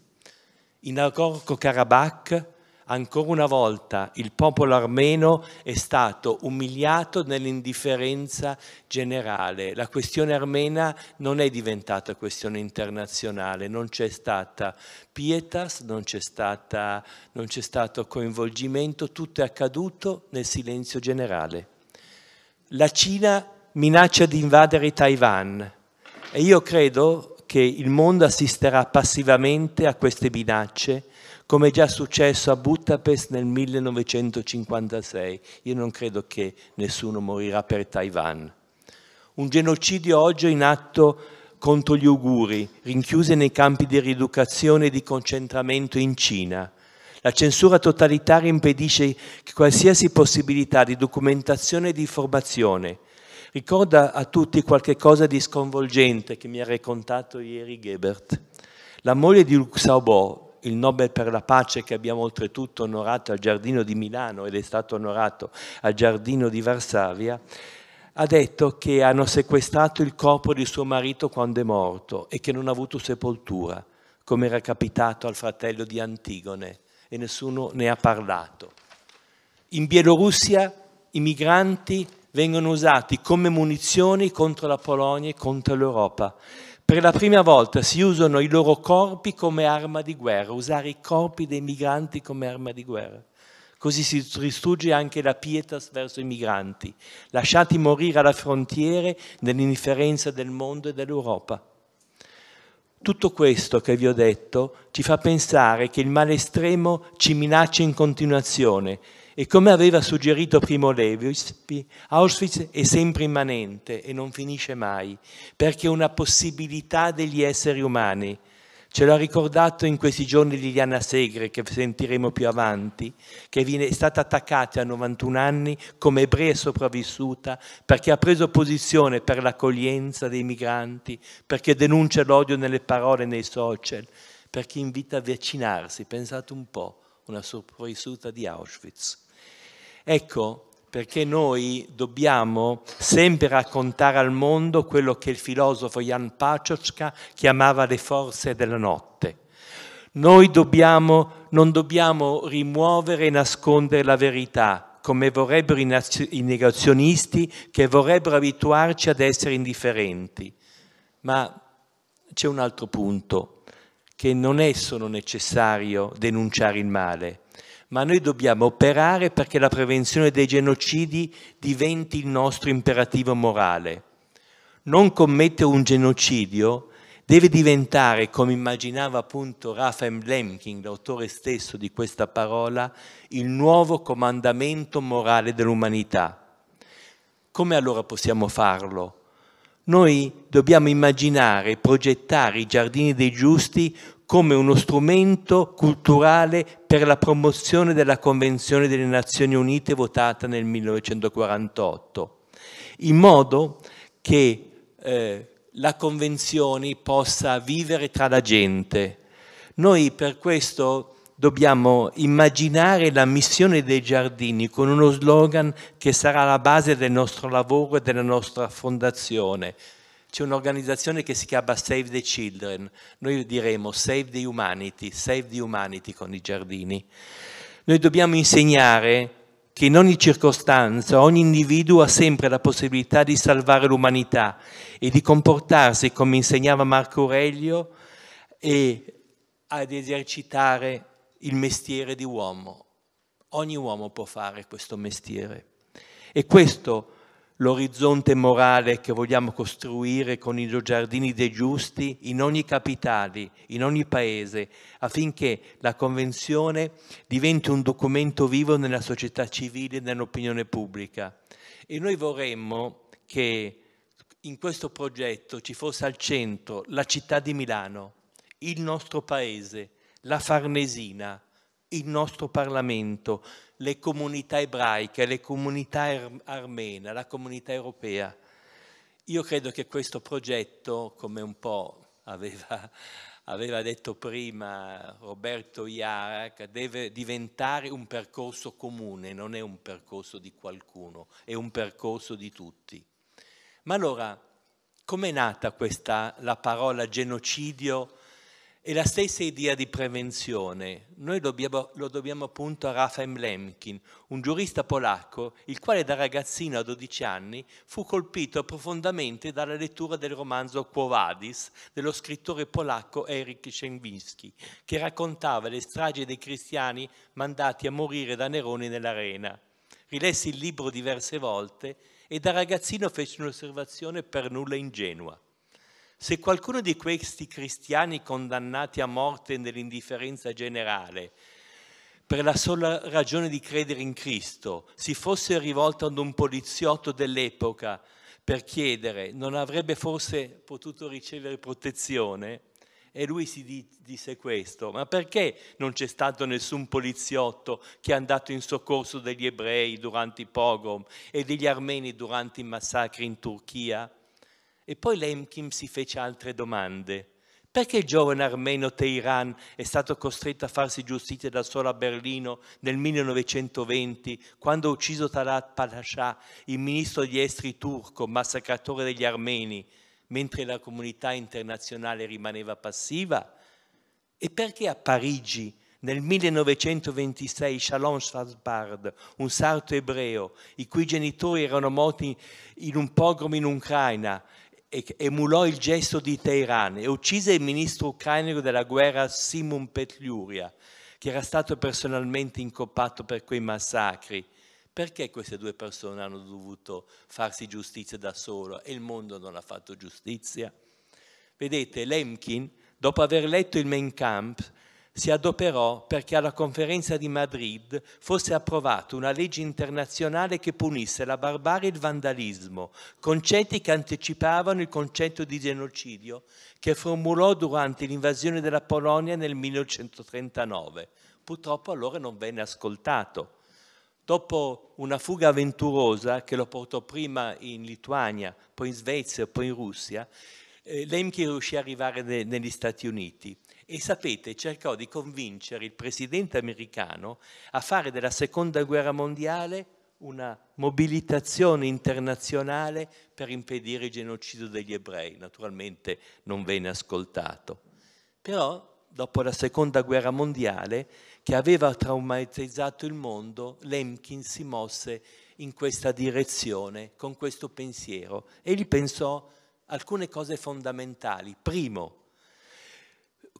In Nagorno-Karabakh ancora una volta il popolo armeno è stato umiliato nell'indifferenza generale. La questione armena non è diventata questione internazionale, non c'è stata pietas, non c'è, stato coinvolgimento, tutto è accaduto nel silenzio generale. La Cina minaccia di invadere Taiwan e io credo che il mondo assisterà passivamente a queste minacce come è già successo a Budapest nel 1956. Io non credo che nessuno morirà per Taiwan. Un genocidio oggi in atto contro gli uiguri, rinchiusi nei campi di rieducazione e di concentramento in Cina. La censura totalitaria impedisce qualsiasi possibilità di documentazione e di informazione. Ricorda a tutti qualche cosa di sconvolgente che mi ha raccontato ieri Gebert. La moglie di Luxaubo, il Nobel per la pace che abbiamo oltretutto onorato al Giardino di Milano ed è stato onorato al Giardino di Varsavia, ha detto che hanno sequestrato il corpo di suo marito quando è morto e che non ha avuto sepoltura, come era capitato al fratello di Antigone, e nessuno ne ha parlato. In Bielorussia i migranti vengono usati come munizioni contro la Polonia e contro l'Europa. Per la prima volta si usano i loro corpi come arma di guerra, usare i corpi dei migranti come arma di guerra. Così si distrugge anche la pietas verso i migranti, lasciati morire alla frontiera nell'indifferenza del mondo e dell'Europa. Tutto questo che vi ho detto ci fa pensare che il male estremo ci minaccia in continuazione e come aveva suggerito Primo Levi, Auschwitz è sempre immanente e non finisce mai, perché è una possibilità degli esseri umani. Ce l'ha ricordato in questi giorni Liliana Segre, che sentiremo più avanti, che è stata attaccata a 91 anni come ebrea sopravvissuta perché ha preso posizione per l'accoglienza dei migranti, perché denuncia l'odio nelle parole e nei social, perché invita a vaccinarsi, pensate un po', una sopravvissuta di Auschwitz. Ecco perché noi dobbiamo sempre raccontare al mondo quello che il filosofo Jan Paciocca chiamava le forze della notte. Noi dobbiamo, non dobbiamo rimuovere e nascondere la verità, come vorrebbero i negazionisti che vorrebbero abituarci ad essere indifferenti. Ma c'è un altro punto, che non è solo necessario denunciare il male, ma noi dobbiamo operare perché la prevenzione dei genocidi diventi il nostro imperativo morale. Non commettere un genocidio deve diventare, come immaginava appunto Raphael Lemkin, l'autore stesso di questa parola, il nuovo comandamento morale dell'umanità. Come allora possiamo farlo? Noi dobbiamo immaginare e progettare i giardini dei giusti come uno strumento culturale per la promozione della Convenzione delle Nazioni Unite votata nel 1948, in modo che eh, la Convenzione possa vivere tra la gente. Noi per questo dobbiamo immaginare la missione dei giardini con uno slogan che sarà la base del nostro lavoro e della nostra fondazione, c'è un'organizzazione che si chiama Save the Children, noi diremo Save the Humanity, Save the Humanity con i giardini. Noi dobbiamo insegnare che in ogni circostanza ogni individuo ha sempre la possibilità di salvare l'umanità e di comportarsi come insegnava Marco Aurelio e ad esercitare il mestiere di uomo. Ogni uomo può fare questo mestiere. E questo è l'orizzonte morale che vogliamo costruire con i giardini dei giusti in ogni capitale, in ogni paese, affinché la Convenzione diventi un documento vivo nella società civile e nell'opinione pubblica. E noi vorremmo che in questo progetto ci fosse al centro la città di Milano, il nostro paese, la Farnesina, il nostro Parlamento, le comunità ebraiche, le comunità armena, la comunità europea. Io credo che questo progetto, come un po' aveva, aveva detto prima Roberto Iarac, deve diventare un percorso comune, non è un percorso di qualcuno, è un percorso di tutti. Ma allora, com'è nata questa, la parola genocidio e la stessa idea di prevenzione, noi dobbiamo, lo dobbiamo appunto a Rafael Lemkin, un giurista polacco, il quale da ragazzino a 12 anni fu colpito profondamente dalla lettura del romanzo Quo Vadis dello scrittore polacco Erich Schenwinski, che raccontava le stragi dei cristiani mandati a morire da Nerone nell'arena. Rilessi il libro diverse volte e da ragazzino fece un'osservazione per nulla ingenua. Se qualcuno di questi cristiani condannati a morte nell'indifferenza generale, per la sola ragione di credere in Cristo, si fosse rivolto ad un poliziotto dell'epoca per chiedere, non avrebbe forse potuto ricevere protezione? E lui si disse questo, ma perché non c'è stato nessun poliziotto che è andato in soccorso degli ebrei durante i pogrom e degli armeni durante i massacri in Turchia? E poi Lemkin si fece altre domande. Perché il giovane armeno Teheran è stato costretto a farsi giustizia da solo a Berlino nel 1920, quando ha ucciso Talat Pasha, il ministro degli esteri turco, massacratore degli armeni, mentre la comunità internazionale rimaneva passiva? E perché a Parigi nel 1926 Shalom Schwarzbard, un sarto ebreo, i cui genitori erano morti in un pogrom in Ucraina, emulò il gesto di Teheran e uccise il ministro ucraino della guerra Simon Petliuria, che era stato personalmente incoppato per quei massacri. Perché queste due persone hanno dovuto farsi giustizia da solo e il mondo non ha fatto giustizia? Vedete, Lemkin, dopo aver letto il Mein Kampf, si adoperò perché alla conferenza di Madrid fosse approvata una legge internazionale che punisse la barbarie e il vandalismo, concetti che anticipavano il concetto di genocidio che formulò durante l'invasione della Polonia nel 1939. Purtroppo allora non venne ascoltato. Dopo una fuga avventurosa che lo portò prima in Lituania, poi in Svezia, poi in Russia, eh, Lemkin riuscì ad arrivare negli Stati Uniti e sapete, cercò di convincere il presidente americano a fare della seconda guerra mondiale una mobilitazione internazionale per impedire il genocidio degli ebrei. Naturalmente non venne ascoltato. Però dopo la seconda guerra mondiale, che aveva traumatizzato il mondo, Lemkin si mosse in questa direzione, con questo pensiero. Egli pensò alcune cose fondamentali. Primo,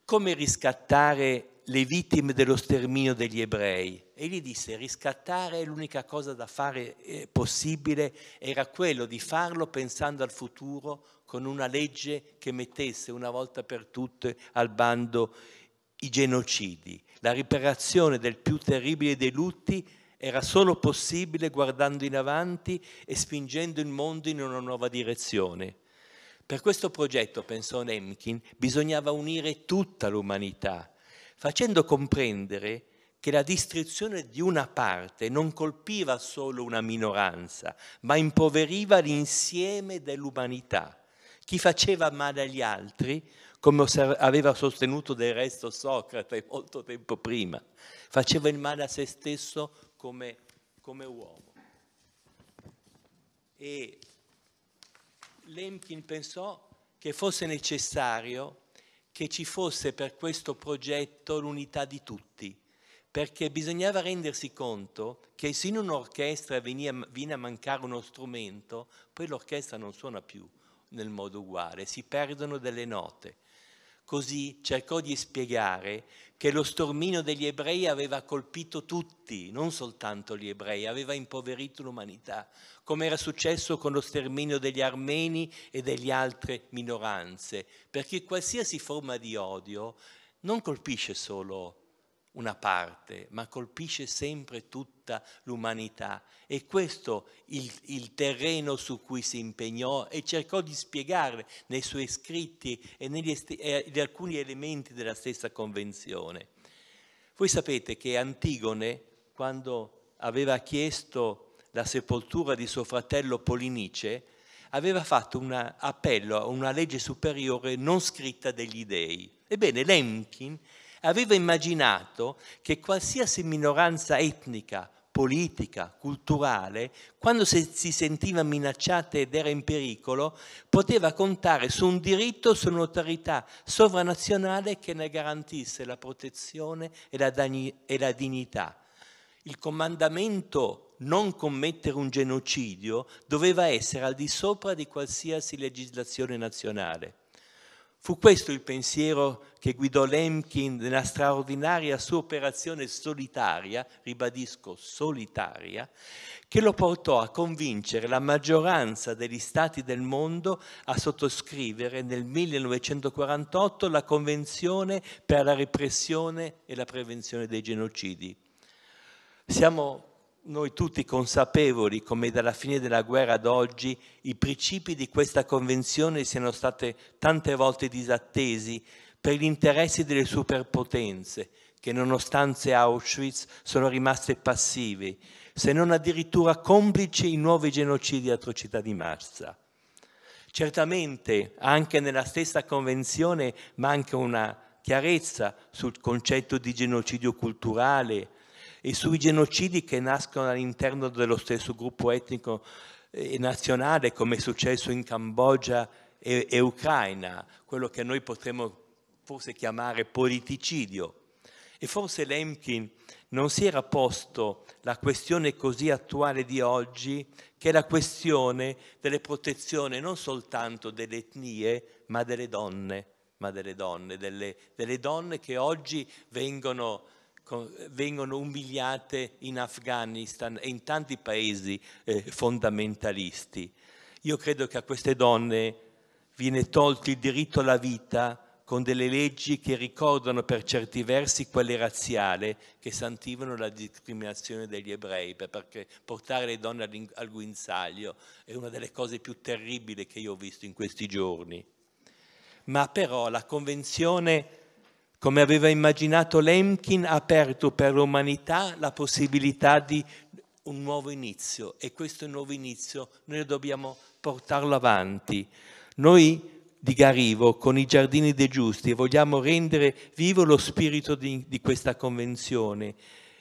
come riscattare le vittime dello sterminio degli ebrei. E gli disse, riscattare l'unica cosa da fare eh, possibile era quello di farlo pensando al futuro con una legge che mettesse una volta per tutte al bando i genocidi. La riparazione del più terribile dei lutti era solo possibile guardando in avanti e spingendo il mondo in una nuova direzione. Per questo progetto, pensò Nemkin, bisognava unire tutta l'umanità, facendo comprendere che la distruzione di una parte non colpiva solo una minoranza, ma impoveriva l'insieme dell'umanità. Chi faceva male agli altri, come aveva sostenuto del resto Socrate molto tempo prima, faceva il male a se stesso come, come uomo. E Lemkin pensò che fosse necessario che ci fosse per questo progetto l'unità di tutti, perché bisognava rendersi conto che se in un'orchestra viene a mancare uno strumento, poi l'orchestra non suona più nel modo uguale, si perdono delle note. Così cercò di spiegare che lo stormino degli ebrei aveva colpito tutti, non soltanto gli ebrei, aveva impoverito l'umanità, come era successo con lo sterminio degli armeni e delle altre minoranze, perché qualsiasi forma di odio non colpisce solo una parte, ma colpisce sempre tutta l'umanità. E questo il, il terreno su cui si impegnò e cercò di spiegare nei suoi scritti e negli ed alcuni elementi della stessa convenzione. Voi sapete che Antigone, quando aveva chiesto la sepoltura di suo fratello Polinice, aveva fatto un appello a una legge superiore non scritta degli dei. Ebbene, Lemkin aveva immaginato che qualsiasi minoranza etnica, politica, culturale, quando si sentiva minacciata ed era in pericolo, poteva contare su un diritto, su un'autorità sovranazionale che ne garantisse la protezione e la, e la dignità. Il comandamento non commettere un genocidio doveva essere al di sopra di qualsiasi legislazione nazionale. Fu questo il pensiero che guidò Lemkin nella straordinaria sua operazione solitaria, ribadisco solitaria, che lo portò a convincere la maggioranza degli stati del mondo a sottoscrivere nel 1948 la Convenzione per la repressione e la prevenzione dei genocidi. Siamo noi tutti consapevoli come dalla fine della guerra ad oggi i principi di questa convenzione siano stati tante volte disattesi per gli interessi delle superpotenze che nonostante Auschwitz sono rimaste passive, se non addirittura complici in nuovi genocidi e atrocità di massa. Certamente anche nella stessa convenzione manca una chiarezza sul concetto di genocidio culturale, e sui genocidi che nascono all'interno dello stesso gruppo etnico e eh, nazionale, come è successo in Cambogia e, e Ucraina, quello che noi potremmo forse chiamare politicidio. E forse Lemkin non si era posto la questione così attuale di oggi, che è la questione delle protezioni non soltanto delle etnie, ma delle donne, ma delle donne, delle, delle donne che oggi vengono vengono umiliate in Afghanistan e in tanti paesi eh, fondamentalisti. Io credo che a queste donne viene tolto il diritto alla vita con delle leggi che ricordano per certi versi quelle razziali che santivano la discriminazione degli ebrei, perché portare le donne al guinzaglio è una delle cose più terribili che io ho visto in questi giorni. Ma però la Convenzione come aveva immaginato Lemkin, ha aperto per l'umanità la possibilità di un nuovo inizio e questo nuovo inizio noi dobbiamo portarlo avanti. Noi di Garivo con i giardini dei giusti vogliamo rendere vivo lo spirito di, di questa convenzione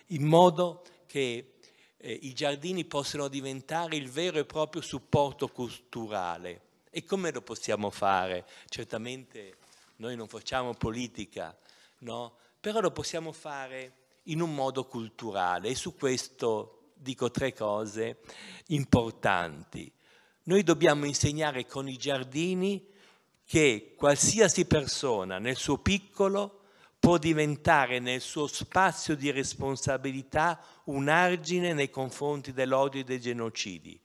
in modo che eh, i giardini possano diventare il vero e proprio supporto culturale. E come lo possiamo fare? Certamente noi non facciamo politica, no? però lo possiamo fare in un modo culturale e su questo dico tre cose importanti. Noi dobbiamo insegnare con i giardini che qualsiasi persona nel suo piccolo può diventare nel suo spazio di responsabilità un argine nei confronti dell'odio e dei genocidi.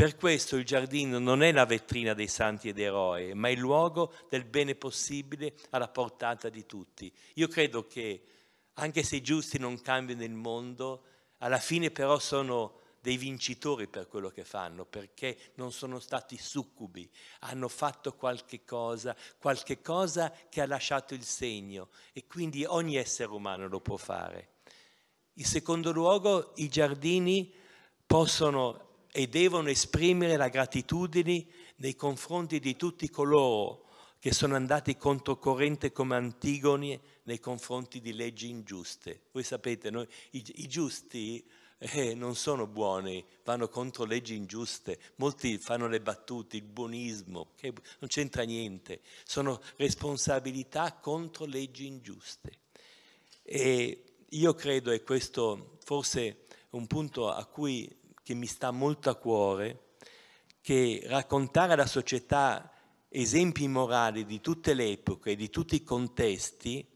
Per questo il giardino non è la vetrina dei santi ed eroi, ma il luogo del bene possibile alla portata di tutti. Io credo che anche se i giusti non cambiano il mondo, alla fine però sono dei vincitori per quello che fanno, perché non sono stati succubi, hanno fatto qualche cosa, qualche cosa che ha lasciato il segno e quindi ogni essere umano lo può fare. In secondo luogo, i giardini possono e devono esprimere la gratitudine nei confronti di tutti coloro che sono andati controcorrente come Antigone nei confronti di leggi ingiuste. Voi sapete, noi, i, i, giusti eh, non sono buoni, vanno contro leggi ingiuste, molti fanno le battute, il buonismo, che non c'entra niente, sono responsabilità contro leggi ingiuste. E io credo, e questo forse è un punto a cui che mi sta molto a cuore, che raccontare alla società esempi morali di tutte le epoche, di tutti i contesti,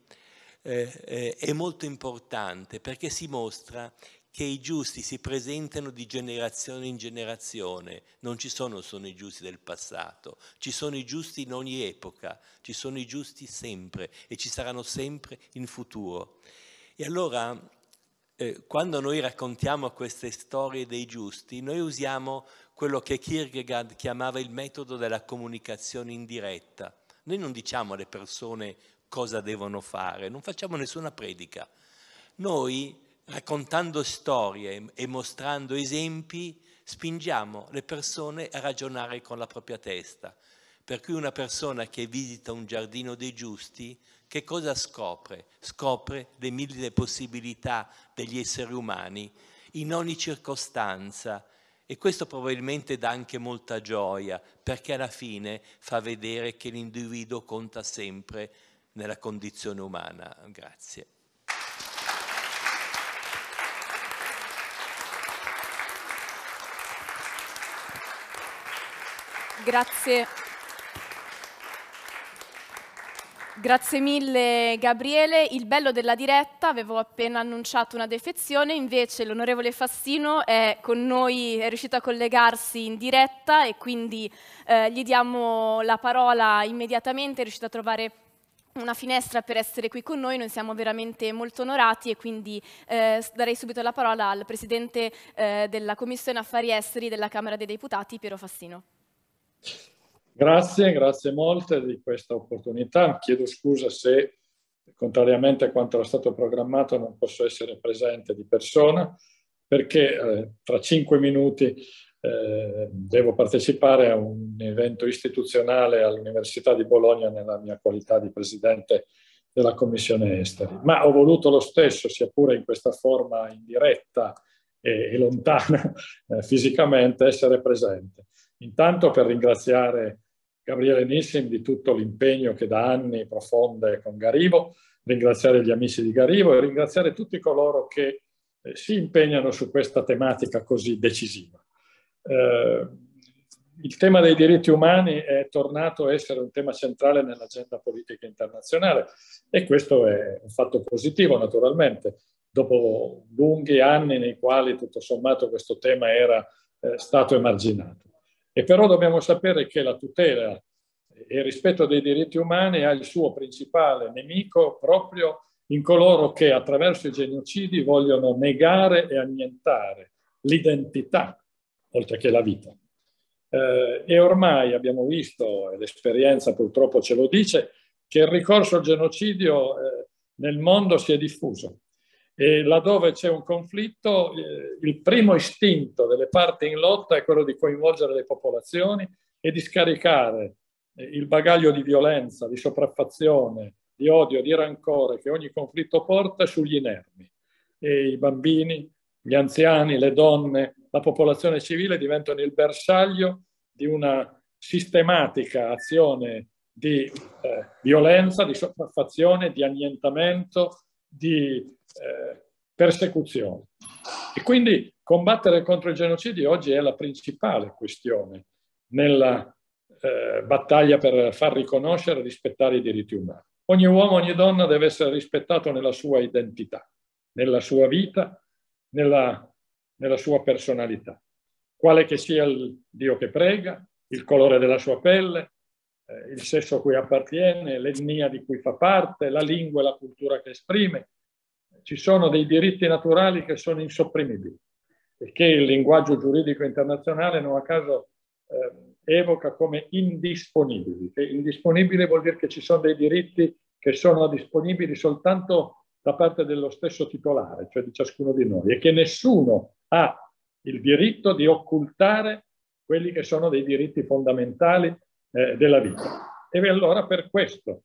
eh, eh, è molto importante perché si mostra che i giusti si presentano di generazione in generazione, non ci sono solo i giusti del passato, ci sono i giusti in ogni epoca, ci sono i giusti sempre e ci saranno sempre in futuro. E allora eh, quando noi raccontiamo queste storie dei giusti, noi usiamo quello che Kierkegaard chiamava il metodo della comunicazione indiretta. Noi non diciamo alle persone cosa devono fare, non facciamo nessuna predica. Noi, raccontando storie e mostrando esempi, spingiamo le persone a ragionare con la propria testa. Per cui una persona che visita un giardino dei giusti che cosa scopre? Scopre le mille possibilità degli esseri umani in ogni circostanza e questo probabilmente dà anche molta gioia perché alla fine fa vedere che l'individuo conta sempre nella condizione umana. Grazie. Grazie. Grazie mille Gabriele. Il bello della diretta, avevo appena annunciato una defezione, invece l'onorevole Fassino è con noi, è riuscito a collegarsi in diretta e quindi eh, gli diamo la parola immediatamente, è riuscito a trovare una finestra per essere qui con noi, noi siamo veramente molto onorati e quindi eh, darei subito la parola al Presidente eh, della Commissione Affari Esteri della Camera dei Deputati, Piero Fassino. Grazie, grazie molte di questa opportunità. Chiedo scusa se, contrariamente a quanto era stato programmato, non posso essere presente di persona, perché eh, tra cinque minuti eh, devo partecipare a un evento istituzionale all'Università di Bologna nella mia qualità di presidente della Commissione Esteri. Ma ho voluto lo stesso, sia pure in questa forma indiretta e, e lontana eh, fisicamente, essere presente. Intanto per ringraziare Gabriele Nissim di tutto l'impegno che da anni profonde con Garivo, ringraziare gli amici di Garivo e ringraziare tutti coloro che eh, si impegnano su questa tematica così decisiva. Eh, il tema dei diritti umani è tornato a essere un tema centrale nell'agenda politica internazionale e questo è un fatto positivo naturalmente, dopo lunghi anni nei quali tutto sommato questo tema era eh, stato emarginato. E però dobbiamo sapere che la tutela e il rispetto dei diritti umani ha il suo principale nemico proprio in coloro che attraverso i genocidi vogliono negare e annientare l'identità, oltre che la vita. Eh, e ormai abbiamo visto, e l'esperienza purtroppo ce lo dice, che il ricorso al genocidio eh, nel mondo si è diffuso. E laddove c'è un conflitto, eh, il primo istinto delle parti in lotta è quello di coinvolgere le popolazioni e di scaricare eh, il bagaglio di violenza, di sopraffazione, di odio, di rancore che ogni conflitto porta sugli inermi. E I bambini, gli anziani, le donne, la popolazione civile diventano il bersaglio di una sistematica azione di eh, violenza, di sopraffazione, di annientamento, di eh, persecuzione. E quindi combattere contro il genocidio oggi è la principale questione nella eh, battaglia per far riconoscere e rispettare i diritti umani. Ogni uomo, ogni donna deve essere rispettato nella sua identità, nella sua vita, nella, nella sua personalità, quale che sia il Dio che prega, il colore della sua pelle, eh, il sesso a cui appartiene, l'etnia di cui fa parte, la lingua e la cultura che esprime. Ci sono dei diritti naturali che sono insopprimibili e che il linguaggio giuridico internazionale non a caso eh, evoca come indisponibili. Che indisponibile vuol dire che ci sono dei diritti che sono disponibili soltanto da parte dello stesso titolare, cioè di ciascuno di noi, e che nessuno ha il diritto di occultare quelli che sono dei diritti fondamentali eh, della vita. E allora per questo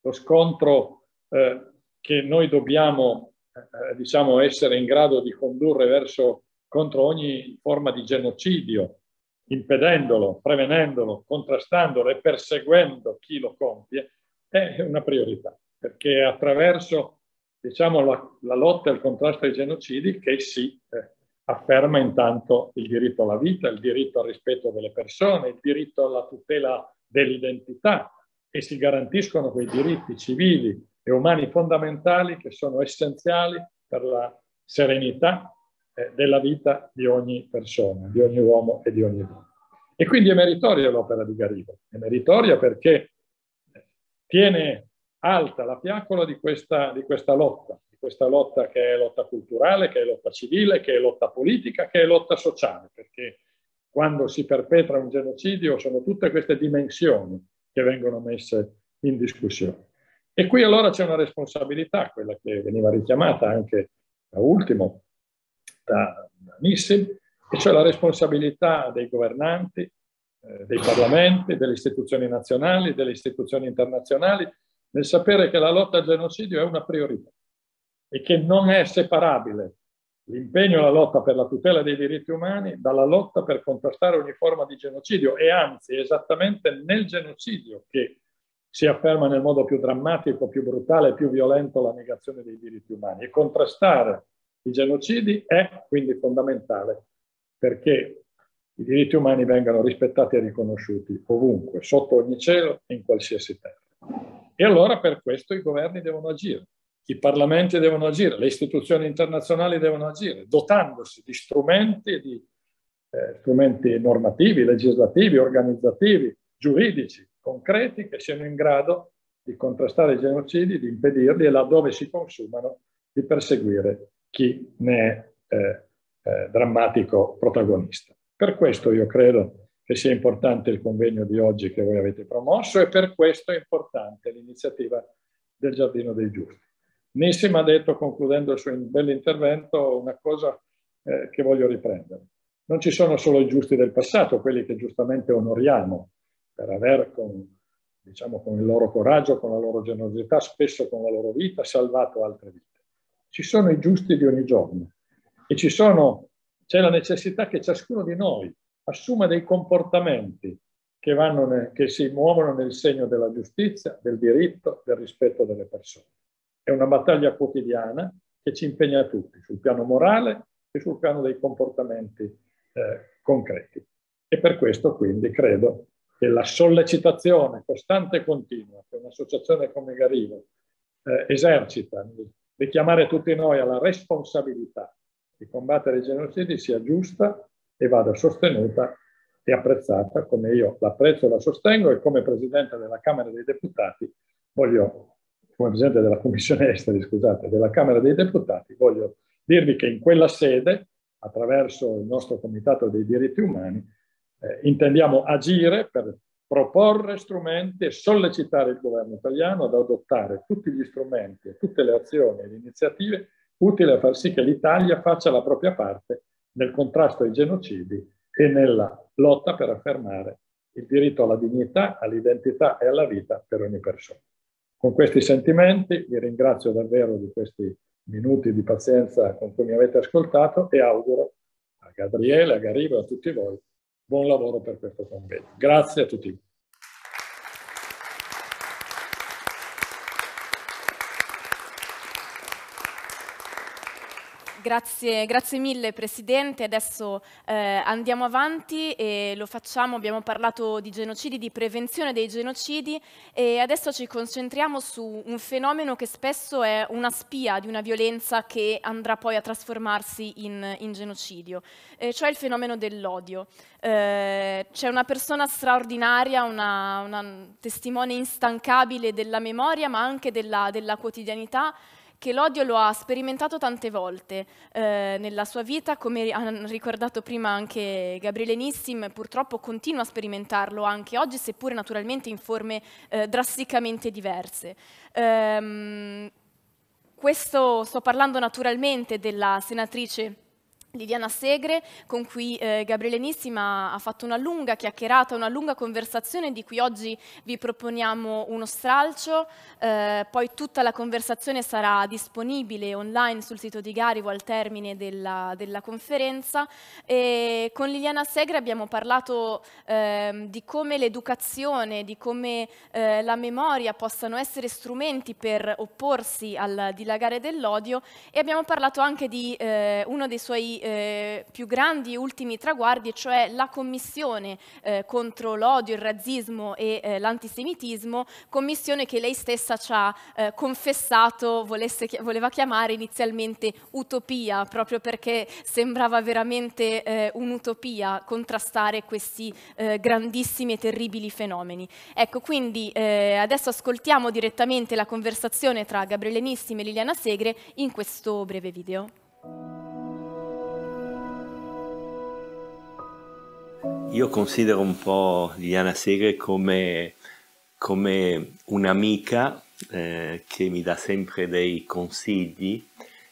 lo scontro eh, che noi dobbiamo eh, eh, diciamo essere in grado di condurre verso, contro ogni forma di genocidio, impedendolo, prevenendolo, contrastandolo e perseguendo chi lo compie, è una priorità, perché attraverso diciamo, la, la lotta e il contrasto ai genocidi che si eh, afferma intanto il diritto alla vita, il diritto al rispetto delle persone, il diritto alla tutela dell'identità e si garantiscono quei diritti civili e umani fondamentali che sono essenziali per la serenità eh, della vita di ogni persona, di ogni uomo e di ogni donna. E quindi è meritoria l'opera di Garibaldi, è meritoria perché eh, tiene alta la fiaccola di questa, di questa lotta, questa lotta che è lotta culturale, che è lotta civile, che è lotta politica, che è lotta sociale, perché quando si perpetra un genocidio sono tutte queste dimensioni che vengono messe in discussione. E qui allora c'è una responsabilità, quella che veniva richiamata anche da ultimo da, da Nissim, e cioè la responsabilità dei governanti, eh, dei parlamenti, delle istituzioni nazionali, delle istituzioni internazionali, nel sapere che la lotta al genocidio è una priorità e che non è separabile l'impegno alla lotta per la tutela dei diritti umani dalla lotta per contrastare ogni forma di genocidio e anzi è esattamente nel genocidio che si afferma nel modo più drammatico, più brutale e più violento la negazione dei diritti umani. E contrastare i genocidi è quindi fondamentale perché i diritti umani vengano rispettati e riconosciuti ovunque, sotto ogni cielo, in qualsiasi terra. E allora per questo i governi devono agire i parlamenti devono agire, le istituzioni internazionali devono agire, dotandosi di strumenti, di, eh, strumenti normativi, legislativi, organizzativi, giuridici, concreti, che siano in grado di contrastare i genocidi, di impedirli e laddove si consumano di perseguire chi ne è eh, eh, drammatico protagonista. Per questo io credo che sia importante il convegno di oggi che voi avete promosso e per questo è importante l'iniziativa del Giardino dei Giusti. Nissim ha detto, concludendo il suo bell'intervento, una cosa eh, che voglio riprendere. Non ci sono solo i giusti del passato, quelli che giustamente onoriamo per aver, con, diciamo, con il loro coraggio, con la loro generosità, spesso con la loro vita, salvato altre vite. Ci sono i giusti di ogni giorno e ci sono, c'è la necessità che ciascuno di noi assuma dei comportamenti che, vanno, che si muovono nel segno della giustizia, del diritto, del rispetto delle persone. È una battaglia quotidiana che ci impegna tutti sul piano morale e sul piano dei comportamenti eh, concreti. E per questo quindi credo che la sollecitazione costante e continua che un'associazione come Garivo eh, esercita di richiamare tutti noi alla responsabilità di combattere i genocidi sia giusta e vada sostenuta e apprezzata come io l'apprezzo e la sostengo e come Presidente della Camera dei Deputati voglio come Presidente della Commissione Esteri, scusate, della Camera dei Deputati, voglio dirvi che in quella sede, attraverso il nostro Comitato dei diritti umani, eh, intendiamo agire per proporre strumenti e sollecitare il governo italiano ad adottare tutti gli strumenti e tutte le azioni e le iniziative utili a far sì che l'Italia faccia la propria parte nel contrasto ai genocidi e nella lotta per affermare il diritto alla dignità, all'identità e alla vita per ogni persona. Con questi sentimenti vi ringrazio davvero di questi minuti di pazienza con cui mi avete ascoltato e auguro a Gabriele, a Garibo e a tutti voi buon lavoro per questo convegno. Grazie a tutti. Grazie, grazie, mille Presidente, adesso eh, andiamo avanti e lo facciamo, abbiamo parlato di genocidi, di prevenzione dei genocidi e adesso ci concentriamo su un fenomeno che spesso è una spia di una violenza che andrà poi a trasformarsi in, in genocidio, eh, cioè il fenomeno dell'odio. Eh, c'è una persona straordinaria, una, una, testimone instancabile della memoria ma anche della, della quotidianità, che l'odio lo ha sperimentato tante volte eh, nella sua vita, come ha ricordato prima anche Gabriele Nissim, purtroppo continua a sperimentarlo anche oggi, seppure naturalmente in forme eh, drasticamente diverse. Ehm, questo sto parlando naturalmente della senatrice Liliana Segre, con cui eh, Gabriele Nissima ha fatto una lunga chiacchierata, una lunga conversazione di cui oggi vi proponiamo uno stralcio, eh, poi tutta la conversazione sarà disponibile online sul sito di Garivo al termine della, della conferenza. E con Liliana Segre abbiamo parlato eh, di come l'educazione, di come eh, la memoria possano essere strumenti per opporsi al dilagare dell'odio e abbiamo parlato anche di eh, uno dei suoi eh, più grandi e ultimi traguardi, cioè la commissione eh, contro l'odio, il razzismo e eh, l'antisemitismo, commissione che lei stessa ci ha eh, confessato volesse, voleva chiamare inizialmente utopia, proprio perché sembrava veramente eh, un'utopia contrastare questi eh, grandissimi e terribili fenomeni. Ecco, quindi adesso ascoltiamo direttamente la conversazione tra Gabriele Nissimi e Liliana Segre in questo breve video. Io considero un po' Liliana Segre come, come un'amica eh, che mi dà sempre dei consigli.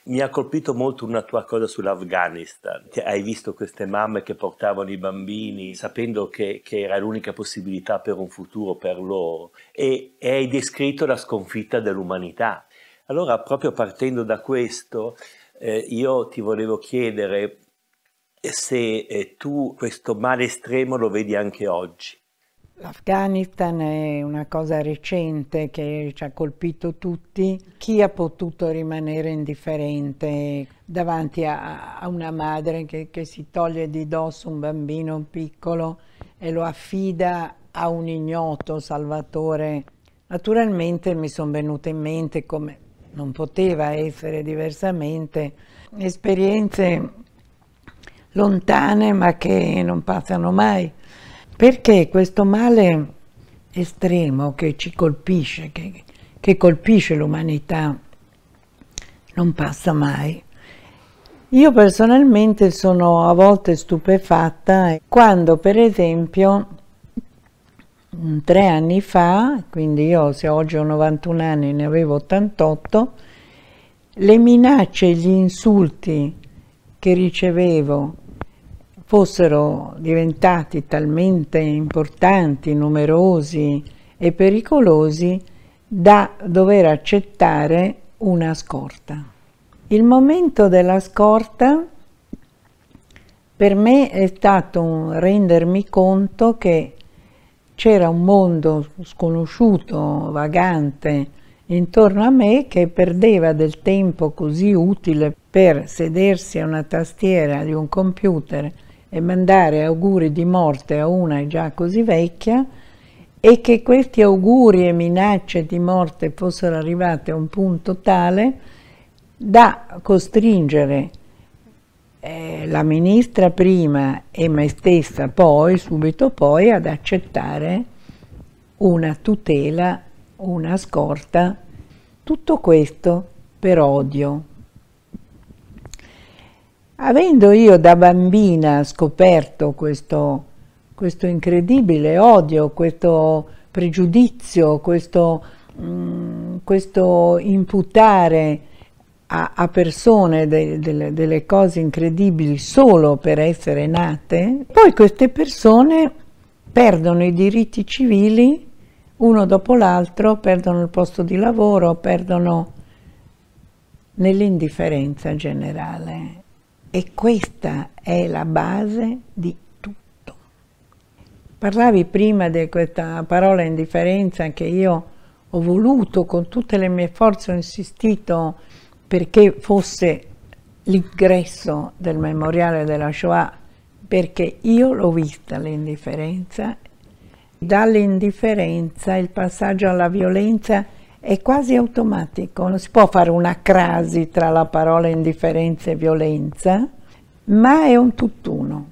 Mi ha colpito molto una tua cosa sull'Afghanistan. Hai visto queste mamme che portavano i bambini sapendo che, che era l'unica possibilità per un futuro per loro e, e hai descritto la sconfitta dell'umanità. Allora, proprio partendo da questo, eh, io ti volevo chiedere se tu questo male estremo lo vedi anche oggi. L'Afghanistan è una cosa recente che ci ha colpito tutti. Chi ha potuto rimanere indifferente davanti a, a una madre che, che, si toglie di dosso un bambino piccolo e lo affida a un ignoto salvatore? Naturalmente mi sono venute in mente, come non poteva essere diversamente, esperienze lontane ma che non passano mai. Perché questo male estremo che ci colpisce, che, che colpisce l'umanità, non passa mai. Io personalmente sono a volte stupefatta quando per esempio mm, tre anni fa, quindi io se oggi ho 91 anni ne avevo 88, le minacce e gli insulti che ricevevo fossero diventati talmente importanti, numerosi e pericolosi da dover accettare una scorta. Il momento della scorta per me è stato un rendermi conto che c'era un mondo sconosciuto, vagante intorno a me che perdeva del tempo così utile per sedersi a una tastiera di un computer e mandare auguri di morte a una già così vecchia e che questi auguri e minacce di morte fossero arrivate a un punto tale da costringere eh, la ministra prima e me stessa poi, subito poi, ad accettare una tutela, una scorta, tutto questo per odio. Avendo io da bambina scoperto questo, questo incredibile odio, questo pregiudizio, questo, mh, mm, questo imputare a, a persone de, de, delle cose incredibili solo per essere nate, poi queste persone perdono i diritti civili uno dopo l'altro, perdono il posto di lavoro, perdono nell'indifferenza generale. E questa è la base di tutto. Parlavi prima di questa parola indifferenza che io ho voluto con tutte le mie forze, ho insistito perché fosse l'ingresso del memoriale della Shoah, perché io l'ho vista l'indifferenza, dall'indifferenza il passaggio alla violenza è quasi automatico, non si può fare una crasi tra la parola indifferenza e violenza, ma è un tutt'uno,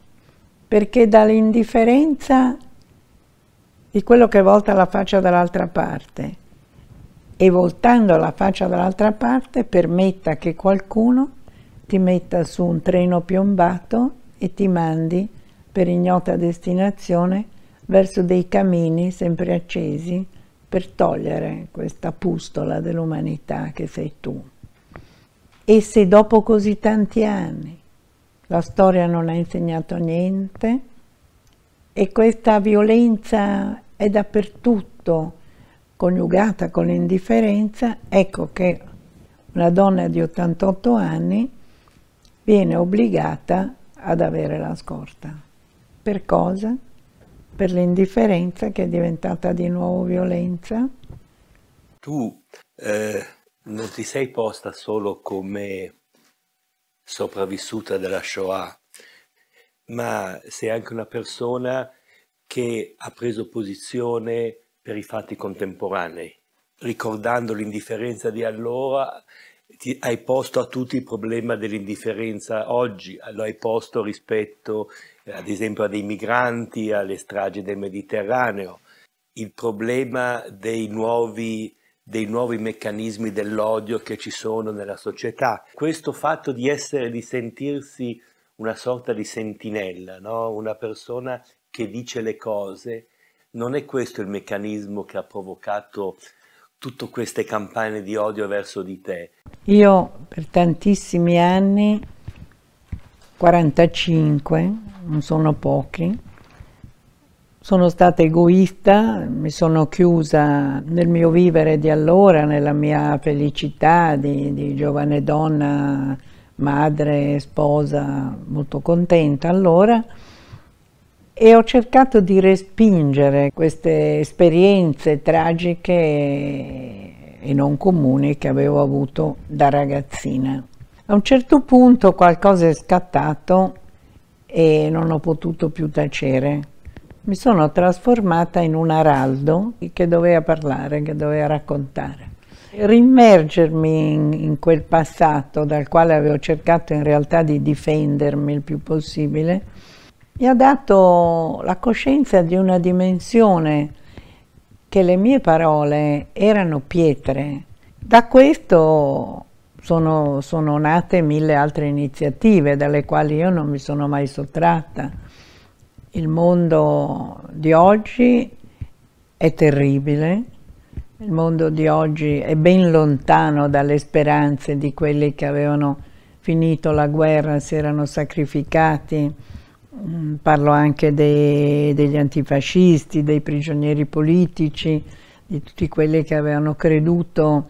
perché dall'indifferenza di quello che volta la faccia dall'altra parte e voltando la faccia dall'altra parte permetta che qualcuno ti metta su un treno piombato e ti mandi per ignota destinazione verso dei camini sempre accesi per togliere questa pustola dell'umanità che sei tu. E se dopo così tanti anni la storia non ha insegnato niente e questa violenza è dappertutto coniugata con l'indifferenza, ecco che una donna di 88 anni viene obbligata ad avere la scorta. Per cosa? per l'indifferenza che è diventata di nuovo violenza. Tu eh, non ti sei posta solo come sopravvissuta della Shoah, ma sei anche una persona che ha preso posizione per i fatti contemporanei. Ricordando l'indifferenza di allora, ti, hai posto a tutti il problema dell'indifferenza oggi, lo hai posto rispetto ad esempio a dei migranti, alle stragi del Mediterraneo, il problema dei nuovi, dei nuovi meccanismi dell'odio che ci sono nella società. Questo fatto di essere, di sentirsi una sorta di sentinella, no? una persona che dice le cose, non è questo il meccanismo che ha provocato tutte queste campagne di odio verso di te? Io per tantissimi anni, 45, non sono pochi. Sono stata egoista, mi sono chiusa nel mio vivere di allora, nella mia felicità di, di giovane donna, madre, sposa, molto contenta allora e ho cercato di respingere queste esperienze tragiche e non comuni che avevo avuto da ragazzina. A un certo punto qualcosa è scattato e non ho potuto più tacere. Mi sono trasformata in un araldo che doveva parlare, che doveva raccontare. Rimmergermi in, in quel passato dal quale avevo cercato in realtà di difendermi il più possibile, mi ha dato la coscienza di una dimensione che le mie parole erano pietre. Da questo sono, sono nate mille altre iniziative dalle quali io non mi sono mai sottratta. Il mondo di oggi è terribile, il mondo di oggi è ben lontano dalle speranze di quelli che avevano finito la guerra, si erano sacrificati. Mm, parlo anche dei, degli antifascisti, dei prigionieri politici, di tutti quelli che avevano creduto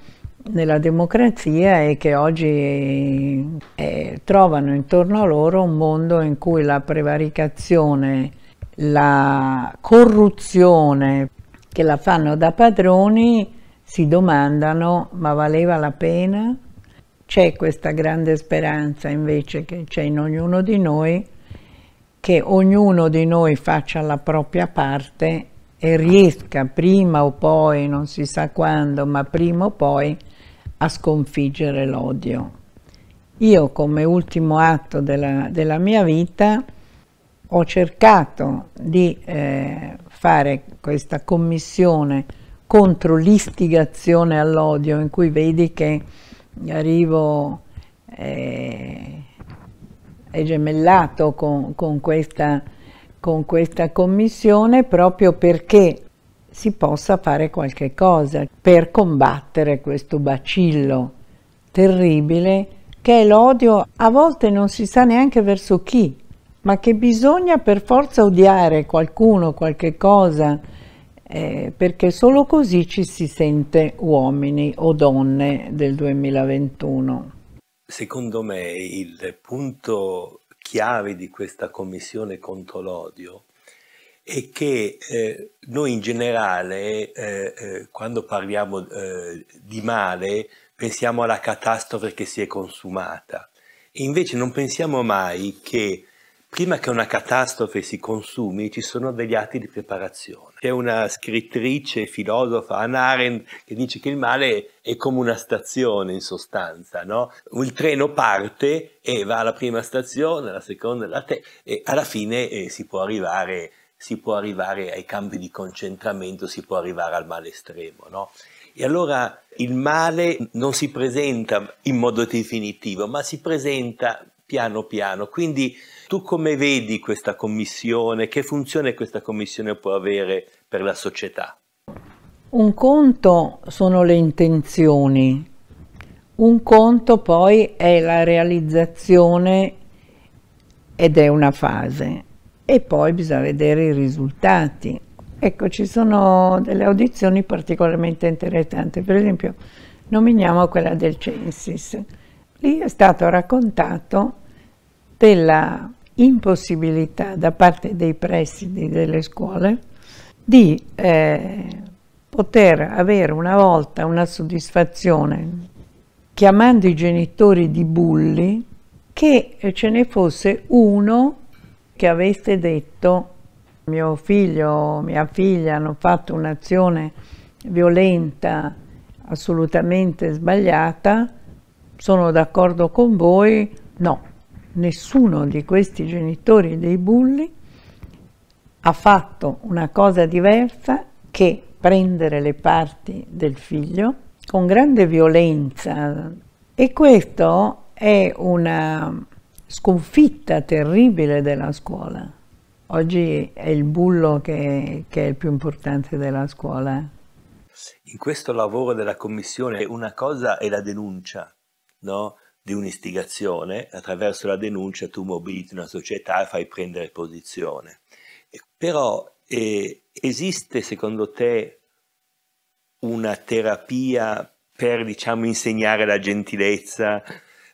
nella democrazia e che oggi eh, trovano intorno a loro un mondo in cui la prevaricazione, la corruzione che la fanno da padroni si domandano ma valeva la pena? C'è questa grande speranza invece che c'è in ognuno di noi che ognuno di noi faccia la propria parte e riesca prima o poi, non si sa quando, ma prima o poi a sconfiggere l'odio. Io come ultimo atto della, della, mia vita ho cercato di eh, fare questa commissione contro l'istigazione all'odio in cui vedi che arrivo eh, è gemellato con, con, questa, con questa commissione proprio perché si possa fare qualche cosa per combattere questo bacillo terribile che è l'odio, a volte non si sa neanche verso chi, ma che bisogna per forza odiare qualcuno, qualche cosa, eh, perché solo così ci si sente uomini o donne del 2021. Secondo me il punto chiave di questa commissione contro l'odio è che eh, noi in generale, eh, eh quando parliamo eh, di male, pensiamo alla catastrofe che si è consumata. E invece non pensiamo mai che prima che una catastrofe si consumi ci sono degli atti di preparazione. C'è una scrittrice, filosofa, Anne Arendt, che dice che il male è come una stazione in sostanza, no? Il treno parte e va alla prima stazione, alla seconda, alla terza, e alla fine eh, si può arrivare si può arrivare ai campi di concentramento, si può arrivare al male estremo. No? E allora il male non si presenta in modo definitivo, ma si presenta piano piano. Quindi tu come vedi questa commissione? Che funzione questa commissione può avere per la società? Un conto sono le intenzioni, un conto poi è la realizzazione ed è una fase e poi bisogna vedere i risultati. Ecco, ci sono delle audizioni particolarmente interessanti, per esempio nominiamo quella del Censis. Lì è stato raccontato della impossibilità da parte dei presidi delle scuole di eh, poter avere una volta una soddisfazione chiamando i genitori di bulli che ce ne fosse uno che aveste detto mio figlio o mia figlia hanno fatto un'azione violenta assolutamente sbagliata, sono d'accordo con voi, no, nessuno di questi genitori dei bulli ha fatto una cosa diversa che prendere le parti del figlio con grande violenza e questo è una sconfitta terribile della scuola. Oggi è il bullo che, che è il più importante della scuola. In questo lavoro della commissione una cosa è la denuncia no? di un'istigazione, attraverso la denuncia tu mobiliti una società e fai prendere posizione. Però eh, esiste secondo te una terapia per diciamo, insegnare la gentilezza,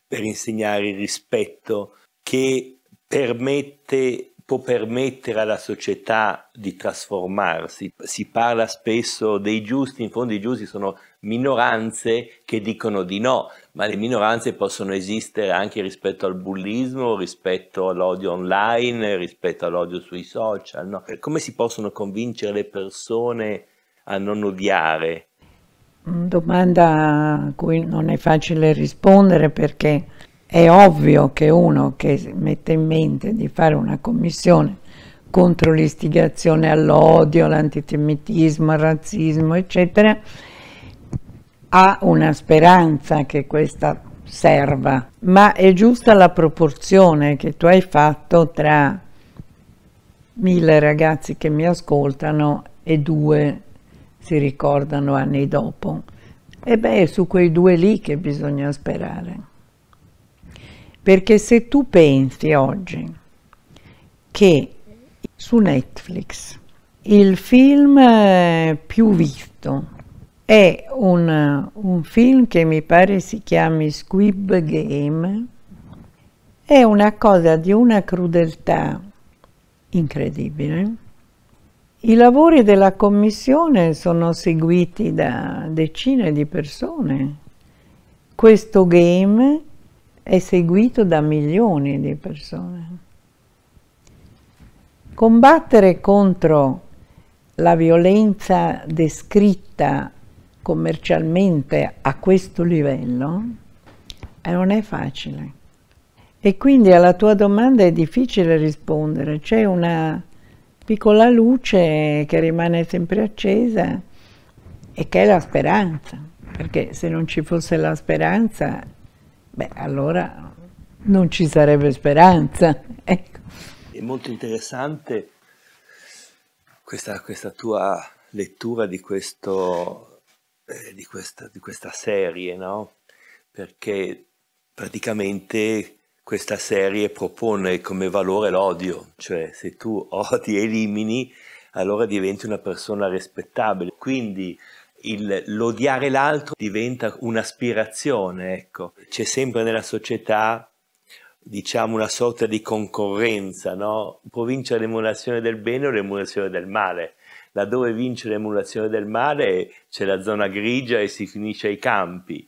per insegnare il rispetto che permette, può permettere alla società di trasformarsi. Si parla spesso dei giusti, in fondo i giusti sono minoranze che dicono di no, ma le minoranze possono esistere anche rispetto al bullismo, rispetto all'odio online, rispetto all'odio sui social. No? Come si possono convincere le persone a non odiare Mm, domanda a cui non è facile rispondere perché è ovvio che uno che mette in mente di fare una commissione contro l'istigazione all'odio, l'antisemitismo, il razzismo, eccetera, ha una speranza che questa serva, ma è giusta la proporzione che tu hai fatto tra mille ragazzi che mi ascoltano e due si ricordano anni dopo. E beh, è su quei due lì che bisogna sperare. Perché se tu pensi oggi che su Netflix il film eh, più visto è un, un film che mi pare si chiami Squib Game, è una cosa di una crudeltà incredibile i lavori della commissione sono seguiti da decine di persone. Questo game è seguito da milioni di persone. Combattere contro la violenza descritta commercialmente a questo livello non è facile. E quindi alla tua domanda è difficile rispondere. C'è una piccola luce che rimane sempre accesa e che è la speranza, perché se non ci fosse la speranza, beh, allora non ci sarebbe speranza. Ecco. È molto interessante questa, questa tua lettura di, questo, eh, di, questa, di questa serie, no? Perché praticamente questa serie propone come valore l'odio, cioè se tu odi e elimini, allora diventi una persona rispettabile. Quindi il, l'odiare l'altro diventa un'aspirazione, ecco. C'è sempre nella società diciamo una sorta di concorrenza, no? Provincia l'emulazione del bene o l'emulazione del male. Laddove vince l'emulazione del male c'è la zona grigia e si finisce ai campi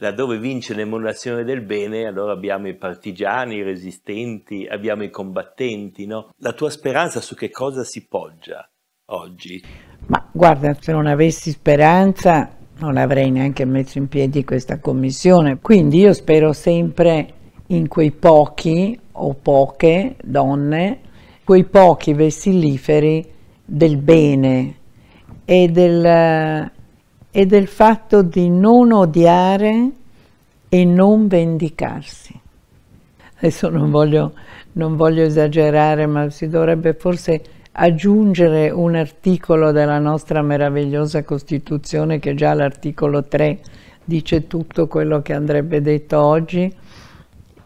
laddove vince l'emulazione del bene, allora abbiamo i partigiani, i resistenti, abbiamo i combattenti, no? La tua speranza su che cosa si poggia oggi? Ma guarda, se non avessi speranza non avrei neanche messo in piedi questa commissione, quindi io spero sempre in quei pochi o poche donne, quei pochi vessilliferi del bene e del e del fatto di non odiare e non vendicarsi. Adesso non voglio, non voglio esagerare, ma si dovrebbe forse aggiungere un articolo della nostra meravigliosa Costituzione, che già l'articolo 3 dice tutto quello che andrebbe detto oggi,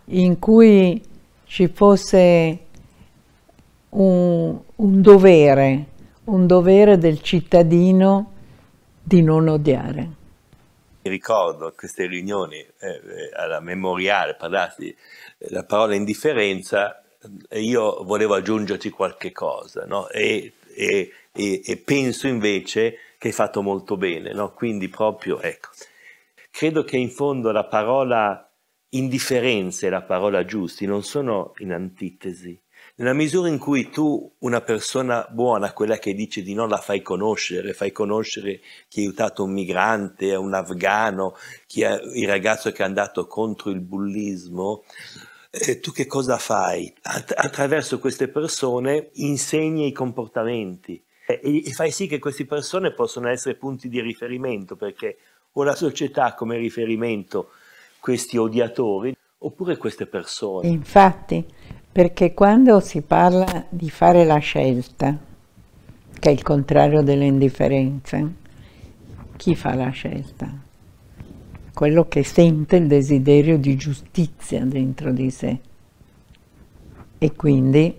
in cui ci fosse un, un dovere, un dovere del cittadino di non odiare. Ricordo queste riunioni eh, eh alla memoriale, parlarsi eh, la parola indifferenza, eh, io volevo aggiungerci qualche cosa no? e, e, e, penso invece che hai fatto molto bene, no? quindi proprio ecco. Credo che in fondo la parola indifferenza e la parola giusti non sono in antitesi, nella misura in cui tu una persona buona, quella che dice di no, la fai conoscere, fai conoscere chi ha aiutato un migrante, un afgano, ha, il ragazzo che è andato contro il bullismo, eh, tu che cosa fai? At- attraverso queste persone insegni i comportamenti eh, e-, e fai sì che queste persone possano essere punti di riferimento perché o la società ha come riferimento questi odiatori oppure queste persone. Infatti. Perché quando si parla di fare la scelta, che è il contrario dell'indifferenza, chi fa la scelta? Quello che sente il desiderio di giustizia dentro di sé e quindi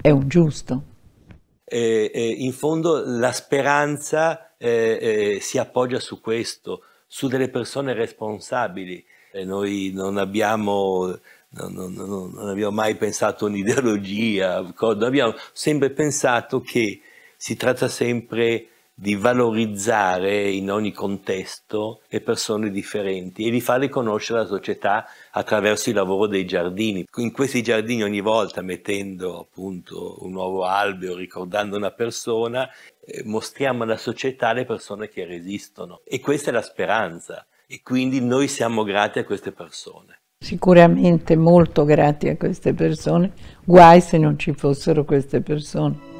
è un giusto. Eh, eh, in fondo la speranza eh, eh, si appoggia su questo, su delle persone responsabili. noi non abbiamo non, non, non, abbiamo mai pensato a un'ideologia, abbiamo sempre pensato che si tratta sempre di valorizzare in ogni contesto le persone differenti e di farle conoscere la società attraverso il lavoro dei giardini. In questi giardini ogni volta mettendo appunto un nuovo albero, ricordando una persona, eh, mostriamo alla società le persone che resistono e questa è la speranza e quindi noi siamo grati a queste persone sicuramente molto grati a queste persone, guai se non ci fossero queste persone.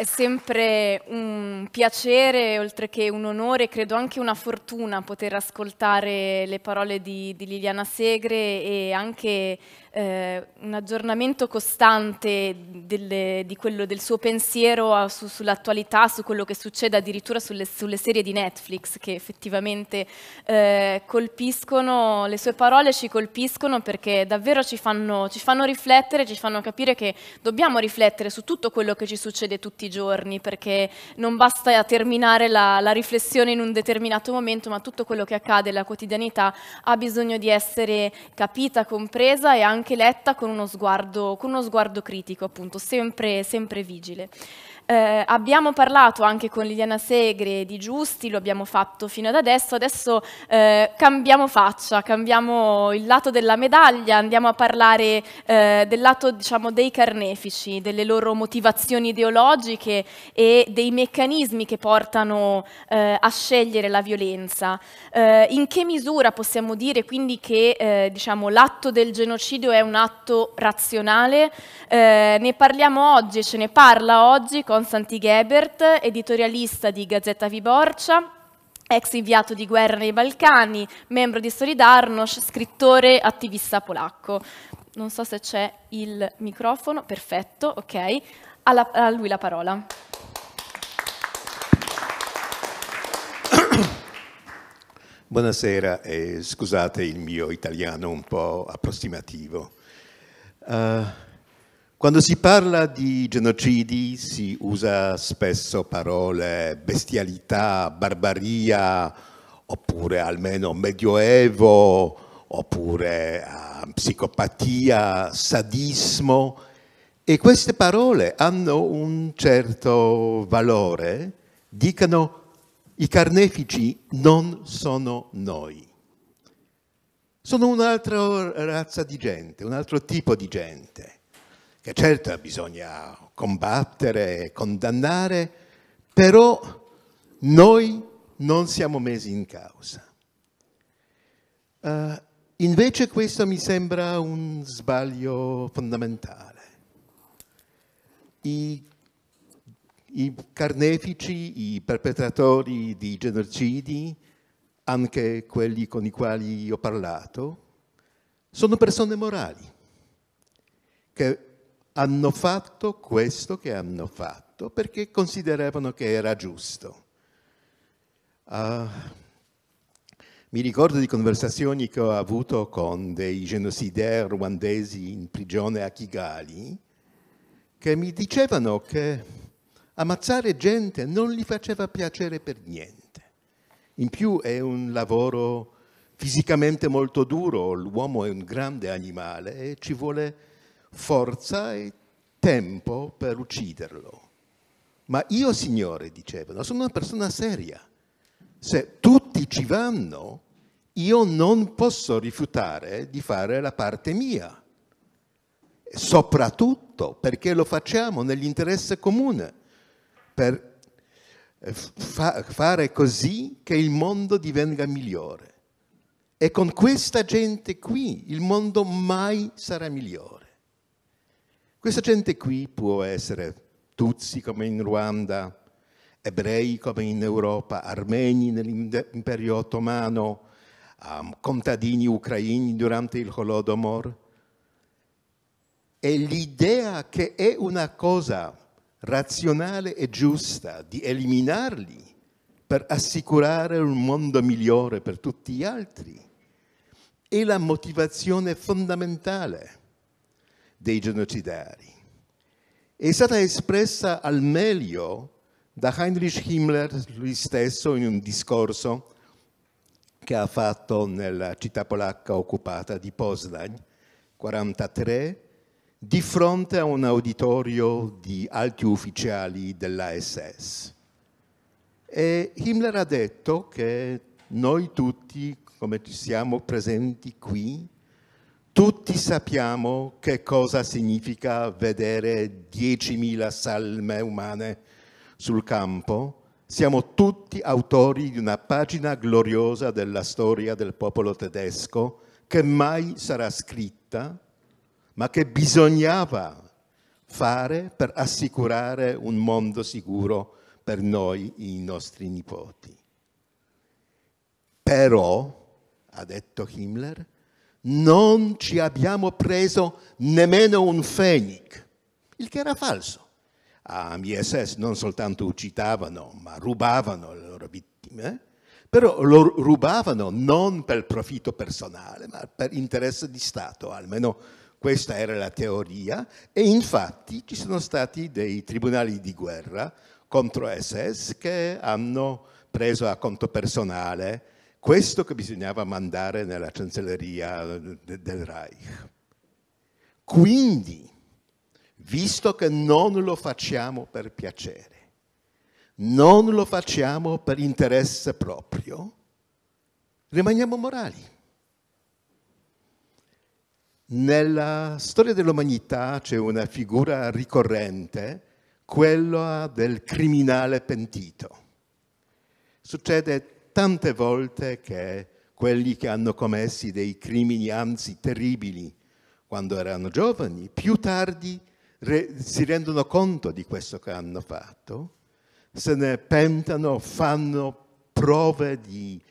È sempre un piacere, oltre che un onore, credo anche una fortuna poter ascoltare le parole di, di Liliana Segre e anche eh, un aggiornamento costante delle, di quello, del suo pensiero a, su, sull'attualità, su quello che succede addirittura sulle, sulle serie di Netflix che effettivamente eh, colpiscono, le sue parole ci colpiscono perché davvero ci fanno, ci fanno riflettere, ci fanno capire che dobbiamo riflettere su tutto quello che ci succede tutti i i giorni, perché non basta terminare la, la riflessione in un determinato momento, ma tutto quello che accade nella quotidianità ha bisogno di essere capita, compresa e anche letta con uno sguardo, con uno sguardo critico, appunto, sempre, sempre vigile. Eh, abbiamo parlato anche con Liliana Segre di Giusti, lo abbiamo fatto fino ad adesso, adesso eh, cambiamo faccia, cambiamo il lato della medaglia, andiamo a parlare eh, del lato diciamo, dei carnefici, delle loro motivazioni ideologiche e dei meccanismi che portano eh, a scegliere la violenza. Eh, in che misura possiamo dire quindi che eh, diciamo, l'atto del genocidio è un atto razionale? ne parliamo oggi, ce ne parla oggi, cosa Konstanti Gebert, editorialista di Gazzetta Viborcia, ex inviato di guerra nei Balcani, membro di Solidarnosc, scrittore, attivista polacco. Non so se c'è il microfono, perfetto, ok. Alla, a lui la parola. Buonasera eh, scusate il mio italiano un po' approssimativo. Uh, quando si parla di genocidi si usa spesso parole bestialità, barbaria, oppure almeno medioevo, oppure uh, psicopatia, sadismo. E queste parole hanno un certo valore, dicono i carnefici non sono noi. Sono un'altra razza di gente, un altro tipo di gente che certo bisogna combattere, e condannare, però noi non siamo messi in causa. Uh, invece questo mi sembra un sbaglio fondamentale. I, I, carnefici, i perpetratori di genocidi, anche quelli con i quali ho parlato, sono persone morali che hanno fatto questo che hanno fatto perché consideravano che era giusto. Uh, mi ricordo di conversazioni che ho avuto con dei genocidaire ruandesi in prigione a Kigali che mi dicevano che ammazzare gente non gli faceva piacere per niente. In più è un lavoro fisicamente molto duro, l'uomo è un grande animale e ci vuole forza e tempo per ucciderlo. Ma io, Signore, dicevano, sono una persona seria. Se tutti ci vanno, io non posso rifiutare di fare la parte mia. Soprattutto perché lo facciamo nell'interesse comune, per eh, fa- fare così che il mondo divenga migliore. E con questa gente qui il mondo mai sarà migliore. Questa gente qui può essere Tutsi come in Ruanda, ebrei come in Europa, armeni nell'impero ottomano, um, contadini ucraini durante il Holodomor. E l'idea che è una cosa razionale e giusta di eliminarli per assicurare un mondo migliore per tutti gli altri è la motivazione fondamentale dei genocidari. È stata espressa al meglio da Heinrich Himmler lui stesso in un discorso che ha fatto nella città polacca occupata di Poznań, 1943 di fronte a un auditorio di alti ufficiali dell'ASS. E Himmler ha detto che noi tutti, come siamo presenti qui, tutti sappiamo che cosa significa vedere 10.000 salme umane sul campo. Siamo tutti autori di una pagina gloriosa della storia del popolo tedesco che mai sarà scritta, ma che bisognava fare per assicurare un mondo sicuro per noi e i nostri nipoti. Però, ha detto Himmler, non ci abbiamo preso nemmeno un fenic, il che era falso. A ISS non soltanto uccidavano, ma rubavano le loro vittime, eh? però lo rubavano non per profitto personale, ma per interesse di Stato, almeno questa era la teoria, e infatti ci sono stati dei tribunali di guerra contro SS che hanno preso a conto personale questo che bisognava mandare nella cancelleria del Reich. Quindi, visto che non lo facciamo per piacere, non lo facciamo per interesse proprio, rimaniamo morali. Nella storia dell'umanità c'è una figura ricorrente, quella del criminale pentito. Succede tante volte che quelli che hanno commessi dei crimini, anzi terribili, quando erano giovani, più tardi re- si rendono conto di questo che hanno fatto, se ne pentano, fanno prove di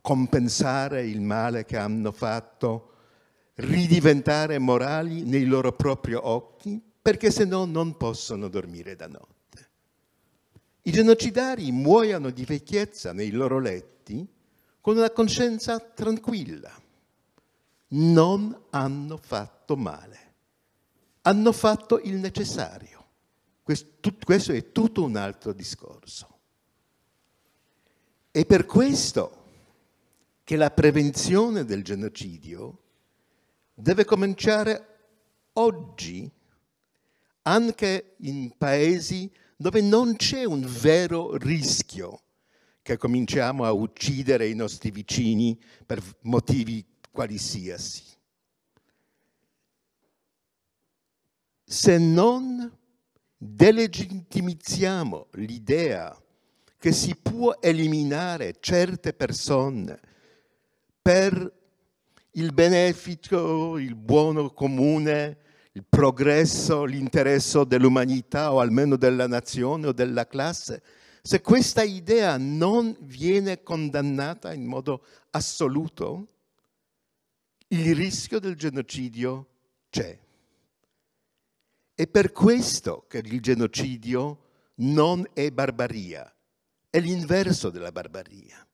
compensare il male che hanno fatto, ridiventare morali nei loro propri occhi, perché se no non possono dormire da noi. I genocidari muoiono di vecchiezza nei loro letti con una coscienza tranquilla. Non hanno fatto male, hanno fatto il necessario. Questo è tutto un altro discorso. È per questo che la prevenzione del genocidio deve cominciare oggi anche in paesi dove non c'è un vero rischio che cominciamo a uccidere i nostri vicini per motivi qualsiasi. Se non delegittimizziamo l'idea che si può eliminare certe persone per il benefico, il buono comune, il progresso, l'interesse dell'umanità o almeno della nazione o della classe, se questa idea non viene condannata in modo assoluto, il rischio del genocidio c'è. È per questo che il genocidio non è barbaria, è l'inverso della barbaria.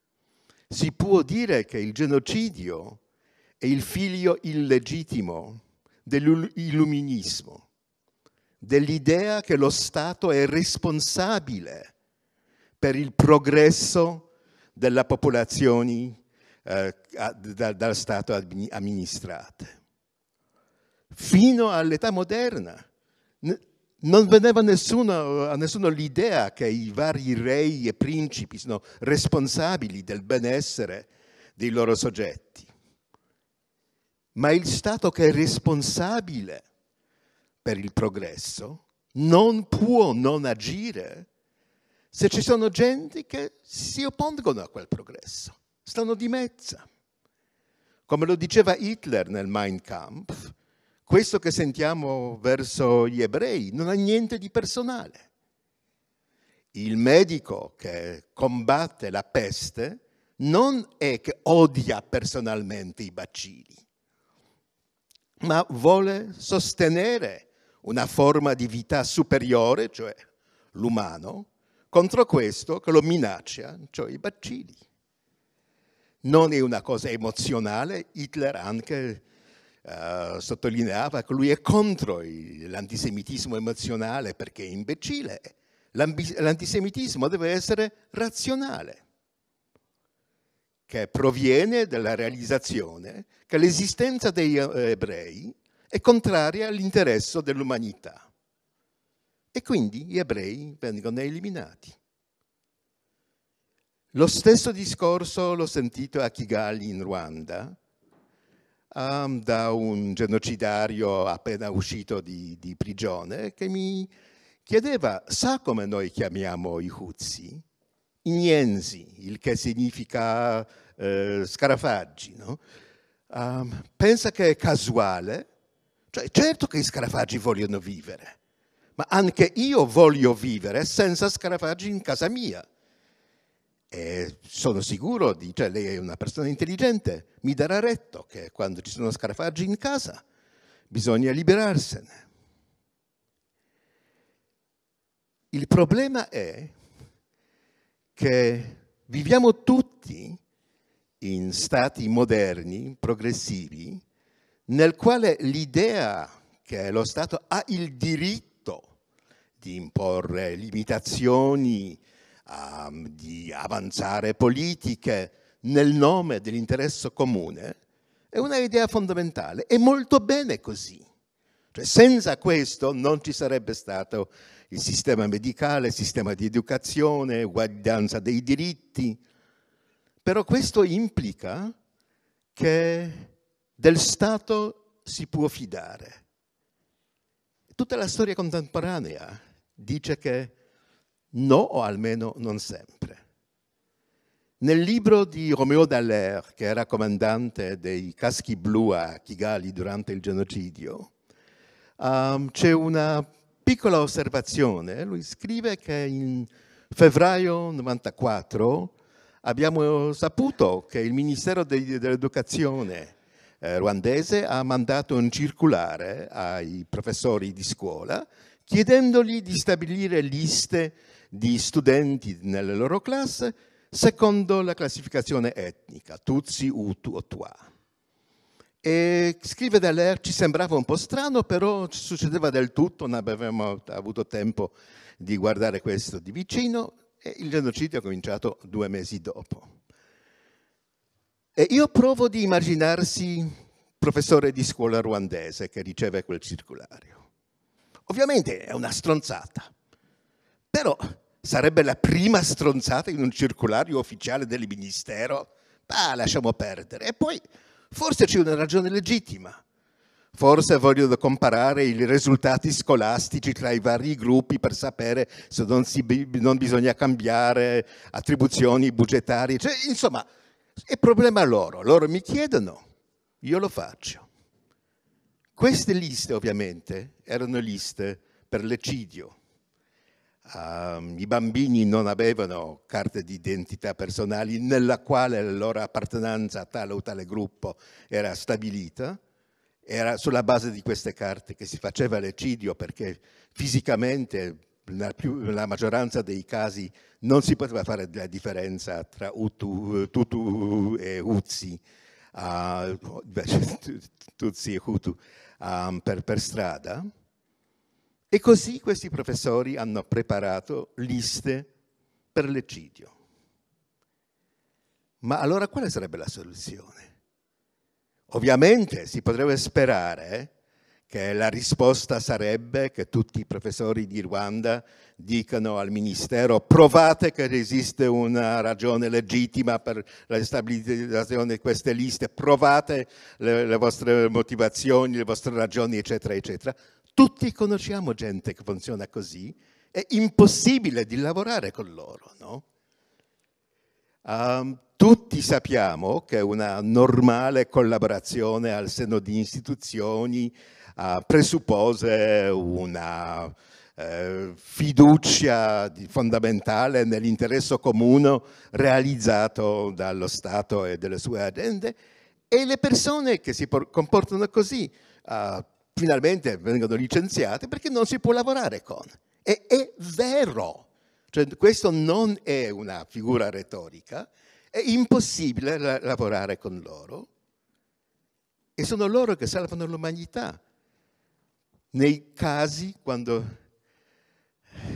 Si può dire che il genocidio è il figlio illegittimo dell'illuminismo, dell'idea che lo Stato è responsabile per il progresso delle popolazioni eh, dal, dal Stato amministrate. Fino all'età moderna non veniva nessuno, a nessuno l'idea che i vari rei e principi sono responsabili del benessere dei loro soggetti ma il Stato che è responsabile per il progresso non può non agire se ci sono genti che si oppongono a quel progresso, stanno di mezza. Come lo diceva Hitler nel Mein Kampf, questo che sentiamo verso gli ebrei non ha niente di personale. Il medico che combatte la peste non è che odia personalmente i bacilli, ma vuole sostenere una forma di vita superiore, cioè l'umano, contro questo che lo minaccia, cioè i baccini. Non è una cosa emozionale, Hitler anche uh, sottolineava che lui è contro l'antisemitismo emozionale perché è imbecille. L'antisemitismo deve essere razionale che proviene dalla realizzazione che l'esistenza degli eh, ebrei è contraria all'interesse dell'umanità. E quindi gli ebrei vengono eliminati. Lo stesso discorso l'ho sentito a Kigali in Ruanda um, da un genocidario appena uscito di, di prigione che mi chiedeva, sa come noi chiamiamo i Huzzi? ignensi, il che significa eh, scarafaggi. No? Um, pensa che è casuale, cioè certo che i scarafaggi vogliono vivere, ma anche io voglio vivere senza scarafaggi in casa mia. E sono sicuro, dice cioè, lei è una persona intelligente, mi darà retto che quando ci sono scarafaggi in casa bisogna liberarsene. Il problema è che viviamo tutti in stati moderni, progressivi, nel quale l'idea che lo Stato ha il diritto di imporre limitazioni, um, di avanzare politiche nel nome dell'interesse comune, è una idea fondamentale. e molto bene così. Cioè, senza questo non ci sarebbe stato il sistema medicale, il sistema di educazione, uguaglianza dei diritti. Però questo implica che del Stato si può fidare. Tutta la storia contemporanea dice che no, o almeno non sempre. Nel libro di Romeo Dallaire, che era comandante dei caschi blu a Kigali durante il genocidio, um, c'è una piccola osservazione, lui scrive che in febbraio 1994 abbiamo saputo che il Ministero dell'Educazione eh, ruandese ha mandato un circolare ai professori di scuola chiedendogli di stabilire liste di studenti nelle loro classi secondo la classificazione etnica, Tutsi, Utu o Tua. E scrive Dallaire, ci sembrava un po' strano, però succedeva del tutto, non avevamo avuto tempo di guardare questo di vicino e il genocidio è cominciato due mesi dopo. E io provo di immaginarsi professore di scuola ruandese che riceve quel circolario. Ovviamente è una stronzata, però sarebbe la prima stronzata in un circolario ufficiale del Ministero? Ah, lasciamo perdere. E poi Forse c'è una ragione legittima. Forse vogliono comparare i risultati scolastici tra i vari gruppi per sapere se non, si, non bisogna cambiare attribuzioni budgetarie. Cioè, insomma, è problema loro. Loro mi chiedono, io lo faccio. Queste liste ovviamente erano liste per l'ecidio, Um, I bambini non avevano carte di identità personali nella quale la loro appartenenza a tale o tale gruppo era stabilita. Era sulla base di queste carte che si faceva l'eccidio perché fisicamente nella, più, nella maggioranza dei casi non si poteva fare la differenza tra Hutu, Tutu e Hutsi, uh, ah, Tutsi e Hutu um, per, per strada. E così questi professori hanno preparato liste per l'eccidio. Ma allora quale sarebbe la soluzione? Ovviamente si potrebbe sperare che la risposta sarebbe che tutti i professori di Ruanda dicano al Ministero provate che esiste una ragione legittima per la stabilizzazione di queste liste, provate le, le vostre motivazioni, le vostre ragioni, eccetera, eccetera. Tutti conosciamo gente che funziona così, è impossibile di lavorare con loro, no? Um, tutti sappiamo che una normale collaborazione al seno di istituzioni uh, presuppose una uh, fiducia fondamentale nell'interesse comune realizzato dallo Stato e dalle sue agende e le persone che si comportano così uh, finalmente vengono licenziate perché non si può lavorare con. E è vero, cioè, questo non è una figura retorica, è impossibile la- lavorare con loro e sono loro che salvano l'umanità nei casi quando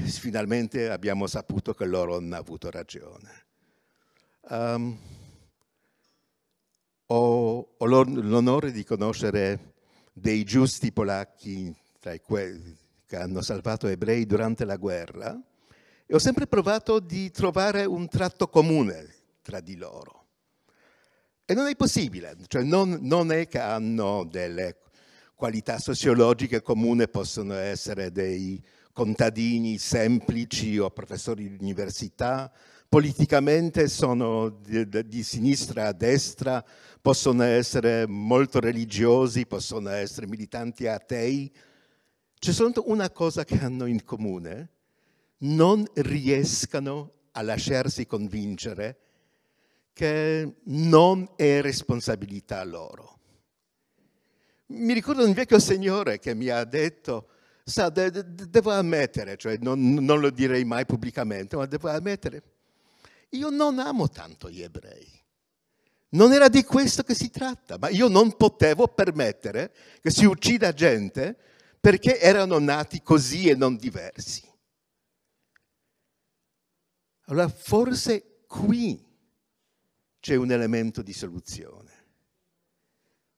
finalmente abbiamo saputo che loro hanno avuto ragione. Um, ho, ho l'onore di conoscere dei giusti polacchi che hanno salvato ebrei durante la guerra e ho sempre provato di trovare un tratto comune tra di loro. E non è possibile, cioè non, non è che hanno delle qualità sociologiche comune, possono essere dei contadini semplici o professori di università, politicamente sono di, di, sinistra a destra, possono essere molto religiosi, possono essere militanti atei. C'è soltanto una cosa che hanno in comune, non riescano a lasciarsi convincere che non è responsabilità loro. Mi ricordo un vecchio signore che mi ha detto, sa, de- de- devo ammettere, cioè non, non lo direi mai pubblicamente, ma devo ammettere, io non amo tanto gli ebrei. Non era di questo che si tratta, ma io non potevo permettere che si uccida gente perché erano nati così e non diversi. Allora forse qui c'è un elemento di soluzione.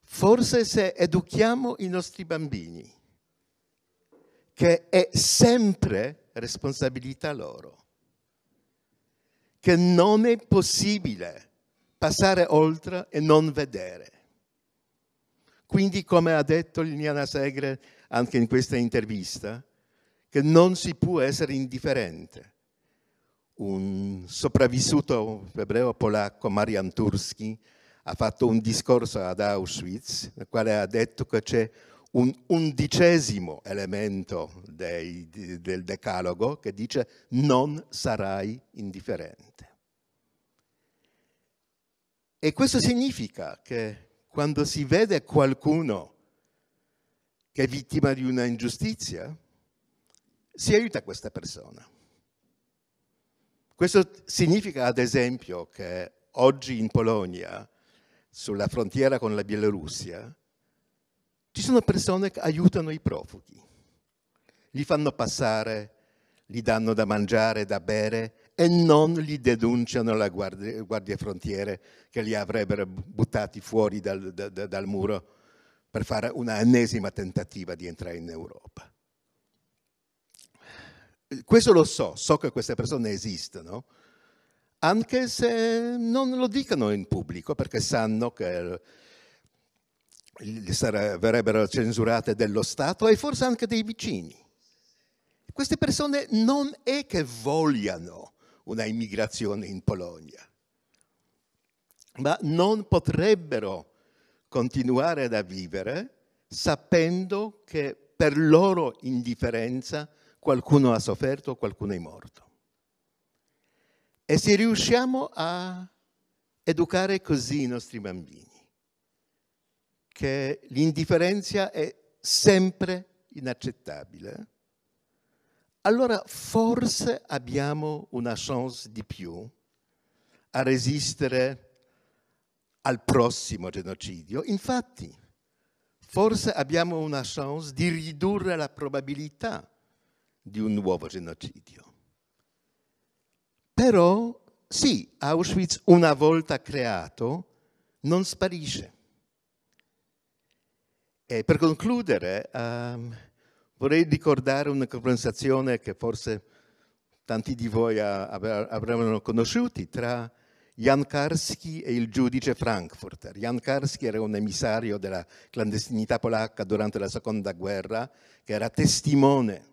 Forse se educhiamo i nostri bambini, che è sempre responsabilità loro, che non è possibile passare oltre e non vedere. Quindi, come ha detto Liliana Segre anche in questa intervista, che non si può essere indifferente. Un sopravvissuto ebreo polacco, Marian Turski, ha fatto un discorso ad Auschwitz, nel quale ha detto che c'è un undicesimo elemento dei, del decalogo che dice non sarai indifferente. E questo significa che quando si vede qualcuno che è vittima di una ingiustizia, si aiuta questa persona. Questo significa, ad esempio, che oggi in Polonia, sulla frontiera con la Bielorussia, ci sono persone che aiutano i profughi, li fanno passare, gli danno da mangiare, da bere e non li denunciano la guardia, guardia frontiere che li avrebbero buttati fuori dal, da, dal muro per fare un'ennesima tentativa di entrare in Europa. Questo lo so, so che queste persone esistono, anche se non lo dicono in pubblico perché sanno che verrebbero censurate dello Stato e forse anche dei vicini. Queste persone non è che vogliano una immigrazione in Polonia, ma non potrebbero continuare a vivere sapendo che per loro indifferenza qualcuno ha sofferto, qualcuno è morto. E se riusciamo a educare così i nostri bambini, che l'indifferenza è sempre inaccettabile, allora forse abbiamo una chance di più a resistere al prossimo genocidio. Infatti, forse abbiamo una chance di ridurre la probabilità di un nuovo genocidio. Però sì, Auschwitz una volta creato non sparisce. E per concludere, um, vorrei ricordare una conversazione che forse tanti di voi avranno conosciuto tra Jan Karski e il giudice Frankfurter. Jan Karski era un emissario della clandestinità polacca durante la seconda guerra, che era testimone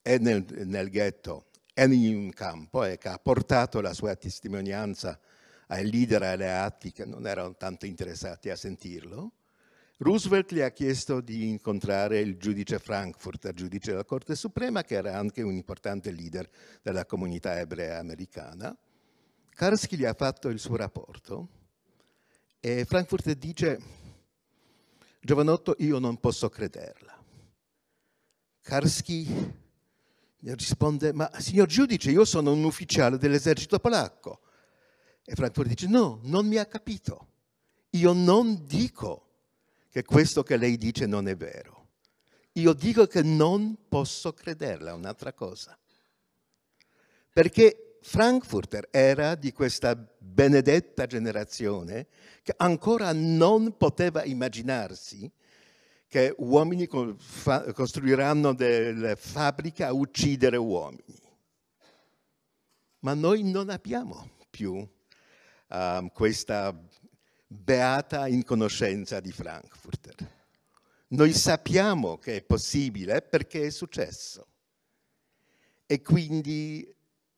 e eh, nel, nel ghetto e in un campo e che ha portato la sua testimonianza ai leader alleati che non erano tanto interessati a sentirlo. Roosevelt gli ha chiesto di incontrare il giudice Frankfurt, il giudice della Corte Suprema, che era anche un importante leader della comunità ebrea americana. Karski gli ha fatto il suo rapporto e Frankfurt dice, giovanotto, io non posso crederla. Karski risponde, ma signor giudice, io sono un ufficiale dell'esercito polacco. E Frankfurt dice, no, non mi ha capito. Io non dico che questo che lei dice non è vero. Io dico che non posso crederla, è un'altra cosa. Perché Frankfurter era di questa benedetta generazione che ancora non poteva immaginarsi che uomini costruiranno delle fabbriche a uccidere uomini. Ma noi non abbiamo più um, questa beata in conoscenza di Frankfurter. Noi sappiamo che è possibile perché è successo e quindi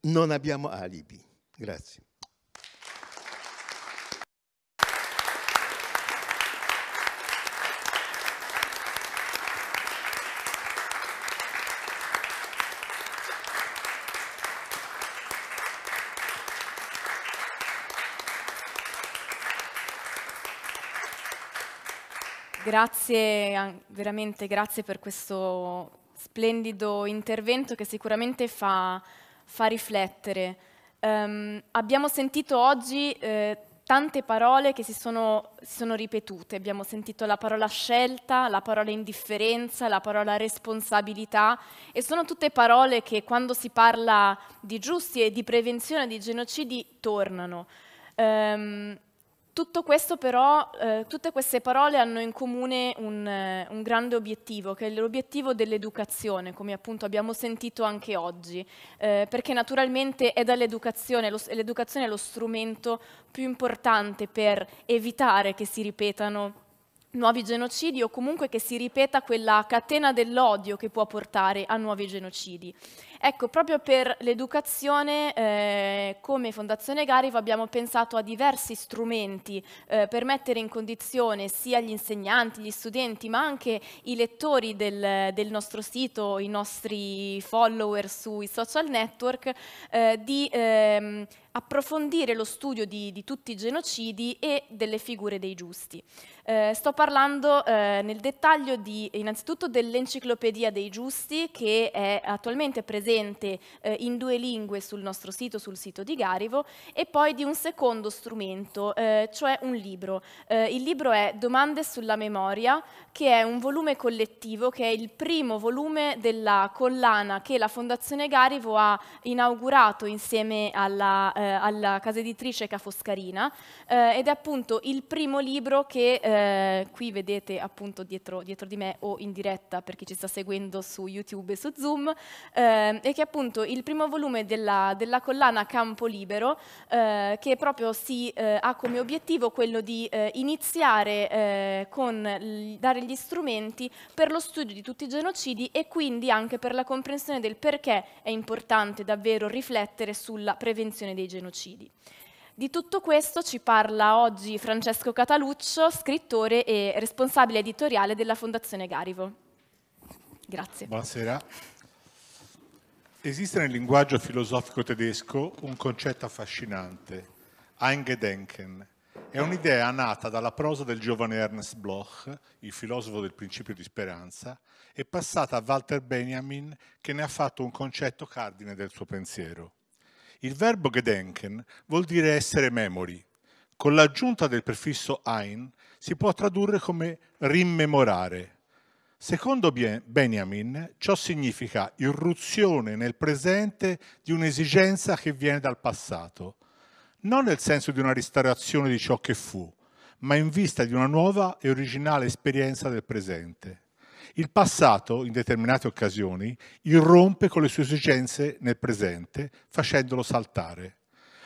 non abbiamo alibi. Grazie. Grazie, veramente grazie per questo splendido intervento che sicuramente fa, fa riflettere. Um, abbiamo sentito oggi eh, tante parole che si sono, si sono, ripetute, abbiamo sentito la parola scelta, la parola indifferenza, la parola responsabilità e sono tutte parole che quando si parla di giusti e di prevenzione di genocidi tornano. Um, tutto questo però, eh, tutte queste parole hanno in comune un, eh, un grande obiettivo, che è l'obiettivo dell'educazione, come appunto abbiamo sentito anche oggi, eh, perché naturalmente è dall'educazione, l'educazione è lo strumento più importante per evitare che si ripetano nuovi genocidi o comunque che si ripeta quella catena dell'odio che può portare a nuovi genocidi. Ecco, proprio per l'educazione, eh, come Fondazione Garivo abbiamo pensato a diversi strumenti eh, per mettere in condizione sia gli insegnanti, gli studenti, ma anche i lettori del, del nostro sito, i nostri follower sui social network, eh, di ehm, approfondire lo studio di, di, tutti i genocidi e delle figure dei giusti. Eh, sto parlando eh, nel dettaglio di, innanzitutto dell'Enciclopedia dei Giusti che è attualmente presente presente eh, in due lingue sul nostro sito, sul sito di Garivo, e poi di un secondo strumento, eh, cioè un libro. Eh, il libro è Domande sulla memoria, che è un volume collettivo, che è il primo volume della collana che la Fondazione Garivo ha inaugurato insieme alla, eh, alla casa editrice Cafoscarina, Foscarina, eh, ed è appunto il primo libro che eh, qui vedete appunto dietro, dietro di me o in diretta per chi ci sta seguendo su YouTube e su Zoom, eh, è che appunto il primo volume della, della collana Campo Libero, eh, che proprio si, eh, ha come obiettivo quello di eh, iniziare eh, con dare gli strumenti per lo studio di tutti i genocidi e quindi anche per la comprensione del perché è importante davvero riflettere sulla prevenzione dei genocidi. Di tutto questo ci parla oggi Francesco Cataluccio, scrittore e responsabile editoriale della Fondazione Garivo. Grazie. Buonasera. Esiste nel linguaggio filosofico tedesco un concetto affascinante, Eingedenken. È un'idea nata dalla prosa del giovane Ernst Bloch, il filosofo del principio di speranza, e passata a Walter Benjamin che ne ha fatto un concetto cardine del suo pensiero. Il verbo gedenken vuol dire essere memori. Con l'aggiunta del prefisso ein si può tradurre come rimemorare. Secondo Benjamin, ciò significa irruzione nel presente di un'esigenza che viene dal passato, non nel senso di una ristorazione di ciò che fu, ma in vista di una nuova e originale esperienza del presente. Il passato, in determinate occasioni, irrompe con le sue esigenze nel presente, facendolo saltare.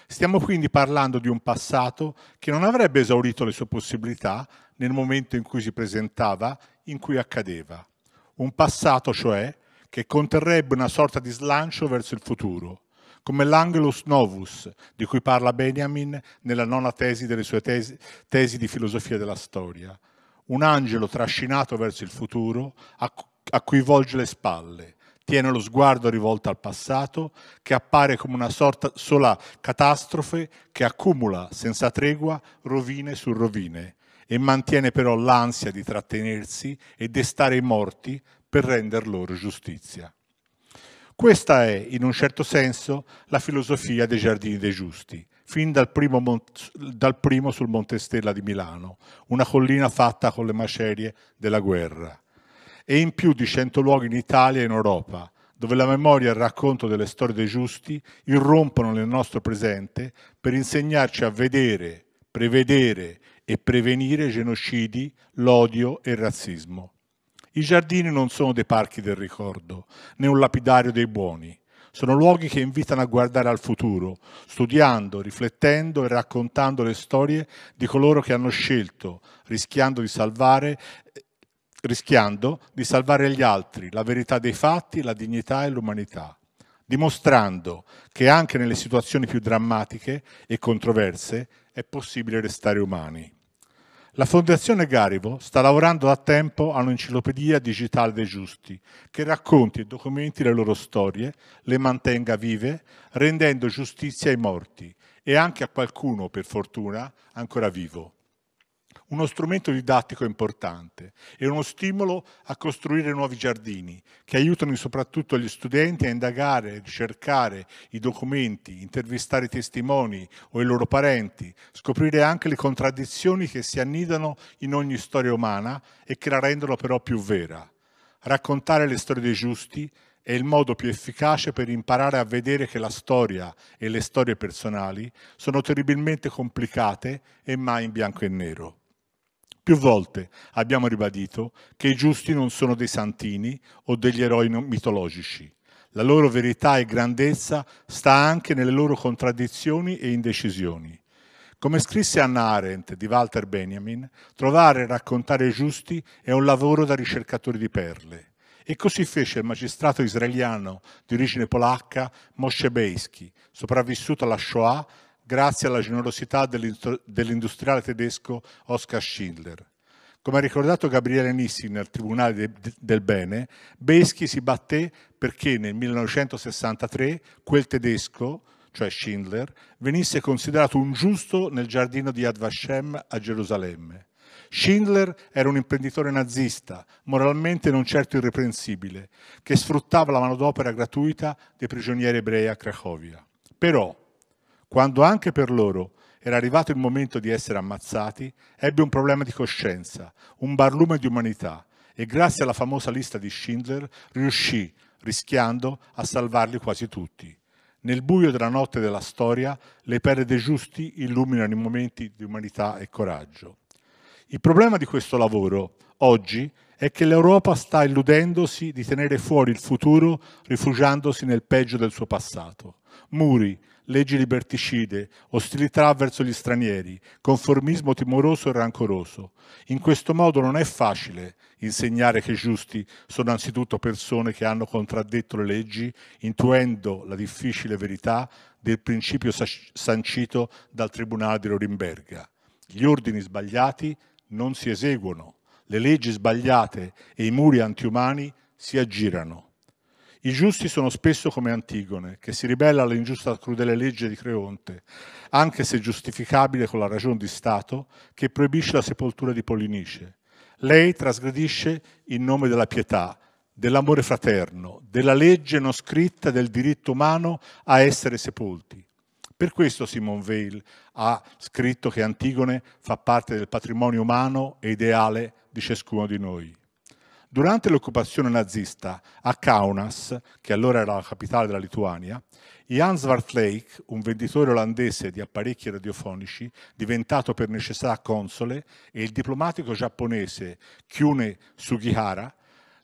Stiamo quindi parlando di un passato che non avrebbe esaurito le sue possibilità nel momento in cui si presentava in cui accadeva, un passato cioè che conterrebbe una sorta di slancio verso il futuro, come l'angelus novus di cui parla Benjamin nella nona tesi delle sue tesi, tesi di filosofia della storia, un angelo trascinato verso il futuro a, a cui volge le spalle, tiene lo sguardo rivolto al passato, che appare come una sorta sola catastrofe che accumula senza tregua rovine su rovine, e mantiene però l'ansia di trattenersi e destare i morti per render loro giustizia. Questa è, in un certo senso, la filosofia dei Giardini dei Giusti, fin dal primo, dal primo sul Montestella di Milano, una collina fatta con le macerie della guerra, e in più di cento luoghi in Italia e in Europa, dove la memoria e il racconto delle storie dei giusti irrompono nel nostro presente per insegnarci a vedere, prevedere e prevenire genocidi, l'odio e il razzismo. I giardini non sono dei parchi del ricordo, né un lapidario dei buoni. Sono luoghi che invitano a guardare al futuro, studiando, riflettendo e raccontando le storie di coloro che hanno scelto, rischiando di salvare, rischiando di salvare gli altri, la verità dei fatti, la dignità e l'umanità dimostrando che anche nelle situazioni più drammatiche e controverse è possibile restare umani. La Fondazione Garibo sta lavorando da tempo a un'enciclopedia digitale dei giusti, che racconti e documenti le loro storie, le mantenga vive, rendendo giustizia ai morti e anche a qualcuno, per fortuna, ancora vivo uno strumento didattico importante e uno stimolo a costruire nuovi giardini che aiutano soprattutto gli studenti a indagare, ricercare i documenti, intervistare i testimoni o i loro parenti, scoprire anche le contraddizioni che si annidano in ogni storia umana e che la rendono però più vera. Raccontare le storie dei giusti è il modo più efficace per imparare a vedere che la storia e le storie personali sono terribilmente complicate e mai in bianco e nero. Più volte abbiamo ribadito che i giusti non sono dei santini o degli eroi mitologici. La loro verità e grandezza sta anche nelle loro contraddizioni e indecisioni. Come scrisse Anna Arendt di Walter Benjamin, trovare e raccontare i giusti è un lavoro da ricercatori di perle. E così fece il magistrato israeliano di origine polacca Moshe Beisky, sopravvissuto alla Shoah grazie alla generosità dell'industriale tedesco Oskar Schindler. Come ha ricordato Gabriele Nissi nel Tribunale de, de, del Bene, Beschi si batté perché nel 1963 quel tedesco, cioè Schindler, venisse considerato un giusto nel giardino di Yad Vashem a Gerusalemme. Schindler era un imprenditore nazista, moralmente non certo irreprensibile, che sfruttava la manodopera gratuita dei prigionieri ebrei a Cracovia. Però, quando anche per loro era arrivato il momento di essere ammazzati, ebbe un problema di coscienza, un barlume di umanità e grazie alla famosa lista di Schindler riuscì, rischiando, a salvarli quasi tutti. Nel buio della notte della storia, le pere dei giusti illuminano i momenti di umanità e coraggio. Il problema di questo lavoro, oggi, è che l'Europa sta illudendosi di tenere fuori il futuro rifugiandosi nel peggio del suo passato. Muri, leggi liberticide, ostilità verso gli stranieri, conformismo timoroso e rancoroso. In questo modo non è facile insegnare che i giusti sono anzitutto persone che hanno contraddetto le leggi, intuendo la difficile verità del principio sancito dal Tribunale di Norimberga. Gli ordini sbagliati non si eseguono, le leggi sbagliate e i muri antiumani si aggirano. I giusti sono spesso come Antigone, che si ribella all'ingiusta crudele legge di Creonte, anche se giustificabile con la ragion di Stato, che proibisce la sepoltura di Polinice. Lei trasgredisce in nome della pietà, dell'amore fraterno, della legge non scritta del diritto umano a essere sepolti. Per questo Simone Veil ha scritto che Antigone fa parte del patrimonio umano e ideale di ciascuno di noi. Durante l'occupazione nazista a Kaunas, che allora era la capitale della Lituania, Jan Svartlake, un venditore olandese di apparecchi radiofonici, diventato per necessità console, e il diplomatico giapponese Kyune Sugihara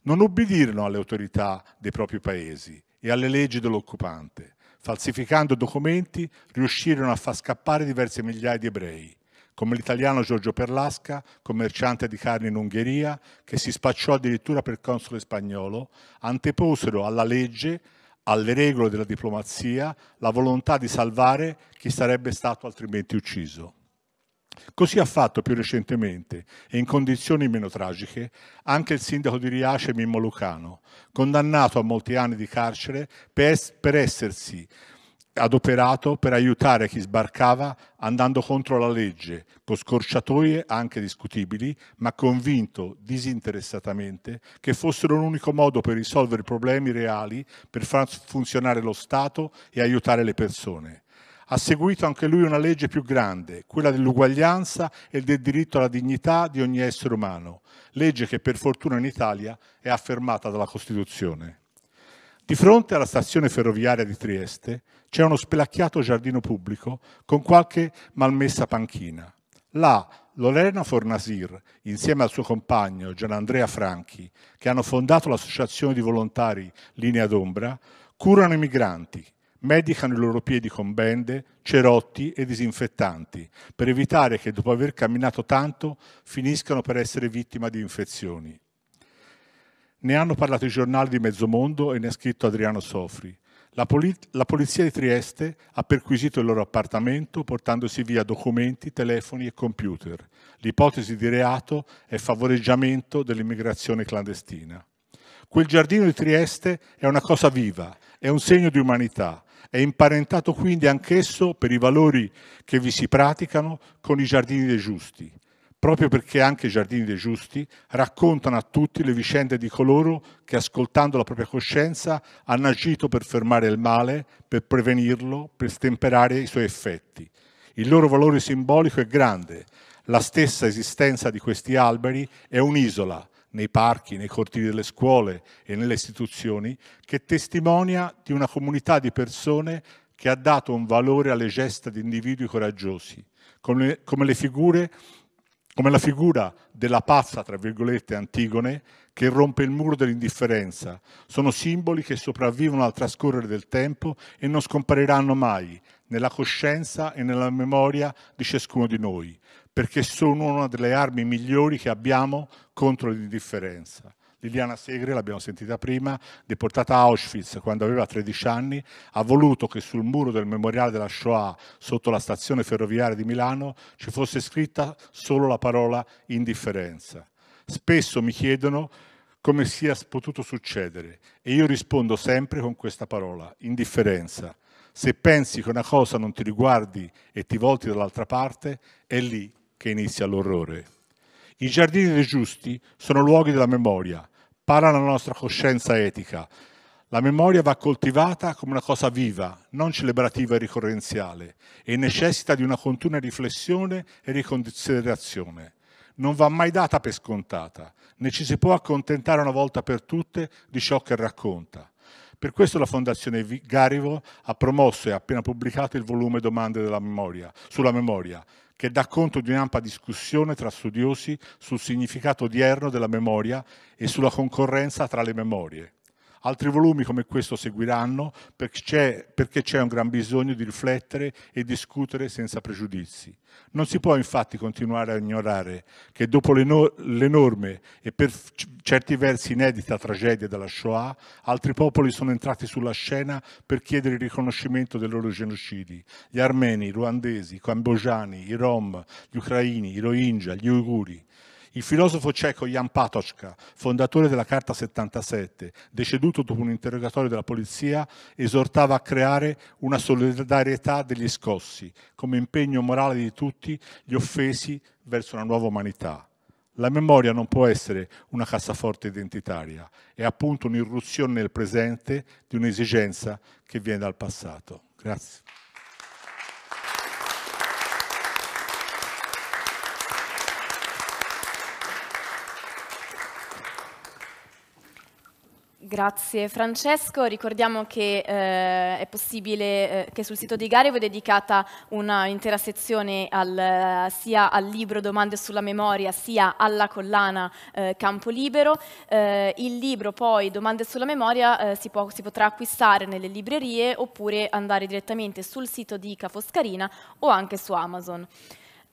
non obbedirono alle autorità dei propri paesi e alle leggi dell'occupante. Falsificando documenti riuscirono a far scappare diverse migliaia di ebrei come l'italiano Giorgio Perlasca, commerciante di carne in Ungheria, che si spacciò addirittura per console spagnolo, anteposero alla legge, alle regole della diplomazia, la volontà di salvare chi sarebbe stato altrimenti ucciso. Così ha fatto più recentemente e in condizioni meno tragiche anche il sindaco di Riace Mimmo Lucano, condannato a molti anni di carcere per, per essersi adoperato per aiutare chi sbarcava andando contro la legge, con scorciatoie anche discutibili, ma convinto disinteressatamente che fossero l'unico modo per risolvere problemi reali, per far funzionare lo Stato e aiutare le persone. Ha seguito anche lui una legge più grande, quella dell'uguaglianza e del diritto alla dignità di ogni essere umano, legge che per fortuna in Italia è affermata dalla Costituzione. Di fronte alla stazione ferroviaria di Trieste c'è uno spelacchiato giardino pubblico con qualche malmessa panchina. Là Lorena Fornasir, insieme al suo compagno Gianandrea Franchi, che hanno fondato l'associazione di volontari Linea d'Ombra, curano i migranti, medicano i loro piedi con bende, cerotti e disinfettanti, per evitare che dopo aver camminato tanto finiscano per essere vittima di infezioni. Ne hanno parlato i giornali di Mezzomondo e ne ha scritto Adriano Sofri. La, poli- la, polizia di Trieste ha perquisito il loro appartamento portandosi via documenti, telefoni e computer. L'ipotesi di reato è favoreggiamento dell'immigrazione clandestina. Quel giardino di Trieste è una cosa viva, è un segno di umanità, è imparentato quindi anch'esso per i valori che vi si praticano con i giardini dei giusti proprio perché anche i giardini dei giusti raccontano a tutti le vicende di coloro che, ascoltando la propria coscienza, hanno agito per fermare il male, per prevenirlo, per stemperare i suoi effetti. Il loro valore simbolico è grande. La stessa esistenza di questi alberi è un'isola nei parchi, nei cortili delle scuole e nelle istituzioni, che testimonia di una comunità di persone che ha dato un valore alle gesta di individui coraggiosi, come le, figure come la figura della pazza, tra virgolette, Antigone, che rompe il muro dell'indifferenza. Sono simboli che sopravvivono al trascorrere del tempo e non scompariranno mai nella coscienza e nella memoria di ciascuno di noi, perché sono una delle armi migliori che abbiamo contro l'indifferenza. Liliana Segre, l'abbiamo sentita prima, deportata a Auschwitz quando aveva 13 anni, ha voluto che sul muro del memoriale della Shoah, sotto la stazione ferroviaria di Milano, ci fosse scritta solo la parola indifferenza. Spesso mi chiedono come sia potuto succedere e io rispondo sempre con questa parola, indifferenza. Se pensi che una cosa non ti riguardi e ti volti dall'altra parte, è lì che inizia l'orrore. I giardini dei giusti sono luoghi della memoria, para la nostra coscienza etica. La memoria va coltivata come una cosa viva, non celebrativa e ricorrenziale, e necessita di una continua riflessione e riconsiderazione. Non va mai data per scontata, né ci si può accontentare una volta per tutte di ciò che racconta. Per questo la Fondazione Garivo ha promosso e appena pubblicato il volume Domande memoria, sulla memoria, che dà conto di un'ampia discussione tra studiosi sul significato odierno della memoria e sulla concorrenza tra le memorie. Altri volumi come questo seguiranno perché c'è un gran bisogno di riflettere e discutere senza pregiudizi. Non si può infatti continuare a ignorare che dopo l'enorme e per certi versi inedita tragedia della Shoah, altri popoli sono entrati sulla scena per chiedere il riconoscimento dei loro genocidi. Gli armeni, i ruandesi, i cambogiani, i rom, gli ucraini, i rohingya, gli uiguri. Il filosofo ceco Jan Patočka, fondatore della Carta 77, deceduto dopo un interrogatorio della polizia, esortava a creare una solidarietà degli scossi, come impegno morale di tutti gli offesi verso una nuova umanità. La memoria non può essere una cassaforte identitaria, è appunto un'irruzione nel presente di un'esigenza che viene dal passato. Grazie. Grazie Francesco, ricordiamo che eh, è possibile eh, che sul sito di Garevo è dedicata un'intera sezione al, sia al libro Domande sulla memoria sia alla collana eh, Campo Libero. Eh, il libro poi Domande sulla memoria eh, si, può, si, potrà acquistare nelle librerie oppure andare direttamente sul sito di ICA Foscarina o anche su Amazon.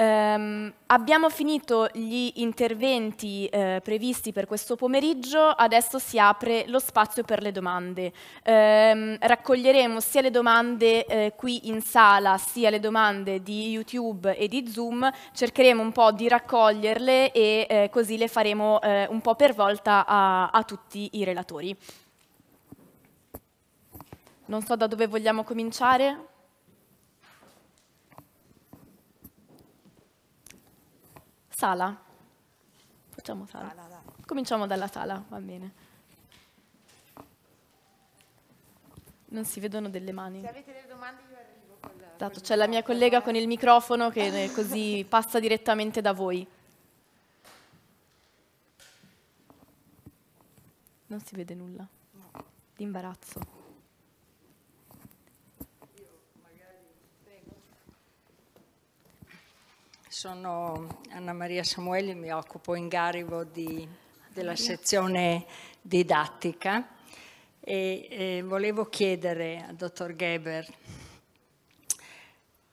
Um, abbiamo finito gli interventi eh, previsti per questo pomeriggio, adesso si apre lo spazio per le domande. Um, raccoglieremo sia le domande eh, qui in sala, sia le domande di YouTube e di Zoom, cercheremo un po' di raccoglierle e eh, così le faremo eh, un po' per volta a, a tutti i relatori. Non so da dove vogliamo cominciare. Sala. Facciamo sala. Cominciamo dalla sala, va bene. Non si vedono delle mani. Se avete delle domande io arrivo. Col, esatto, c'è la mia collega con il microfono che così passa direttamente da voi. Non si vede nulla. D'imbarazzo. sono Anna Maria Samueli, mi occupo in Garivo di, della sezione didattica e, e, volevo chiedere al dottor Geber,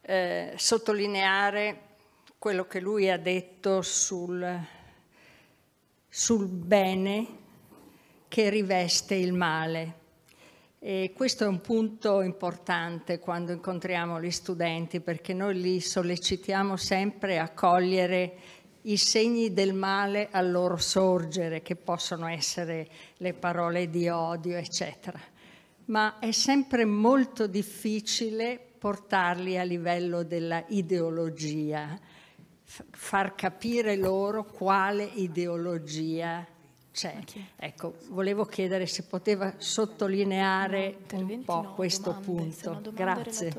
eh, sottolineare quello che lui ha detto sul, sul bene che riveste il male e questo è un punto importante quando incontriamo gli studenti perché noi li sollecitiamo sempre a cogliere i segni del male al loro sorgere, che possono essere le parole di odio, eccetera. Ma è sempre molto difficile portarli a livello della ideologia, far capire loro quale ideologia c'è. Ecco, volevo chiedere se poteva sottolineare no, un po' no, questo domande, punto. Grazie. Grazie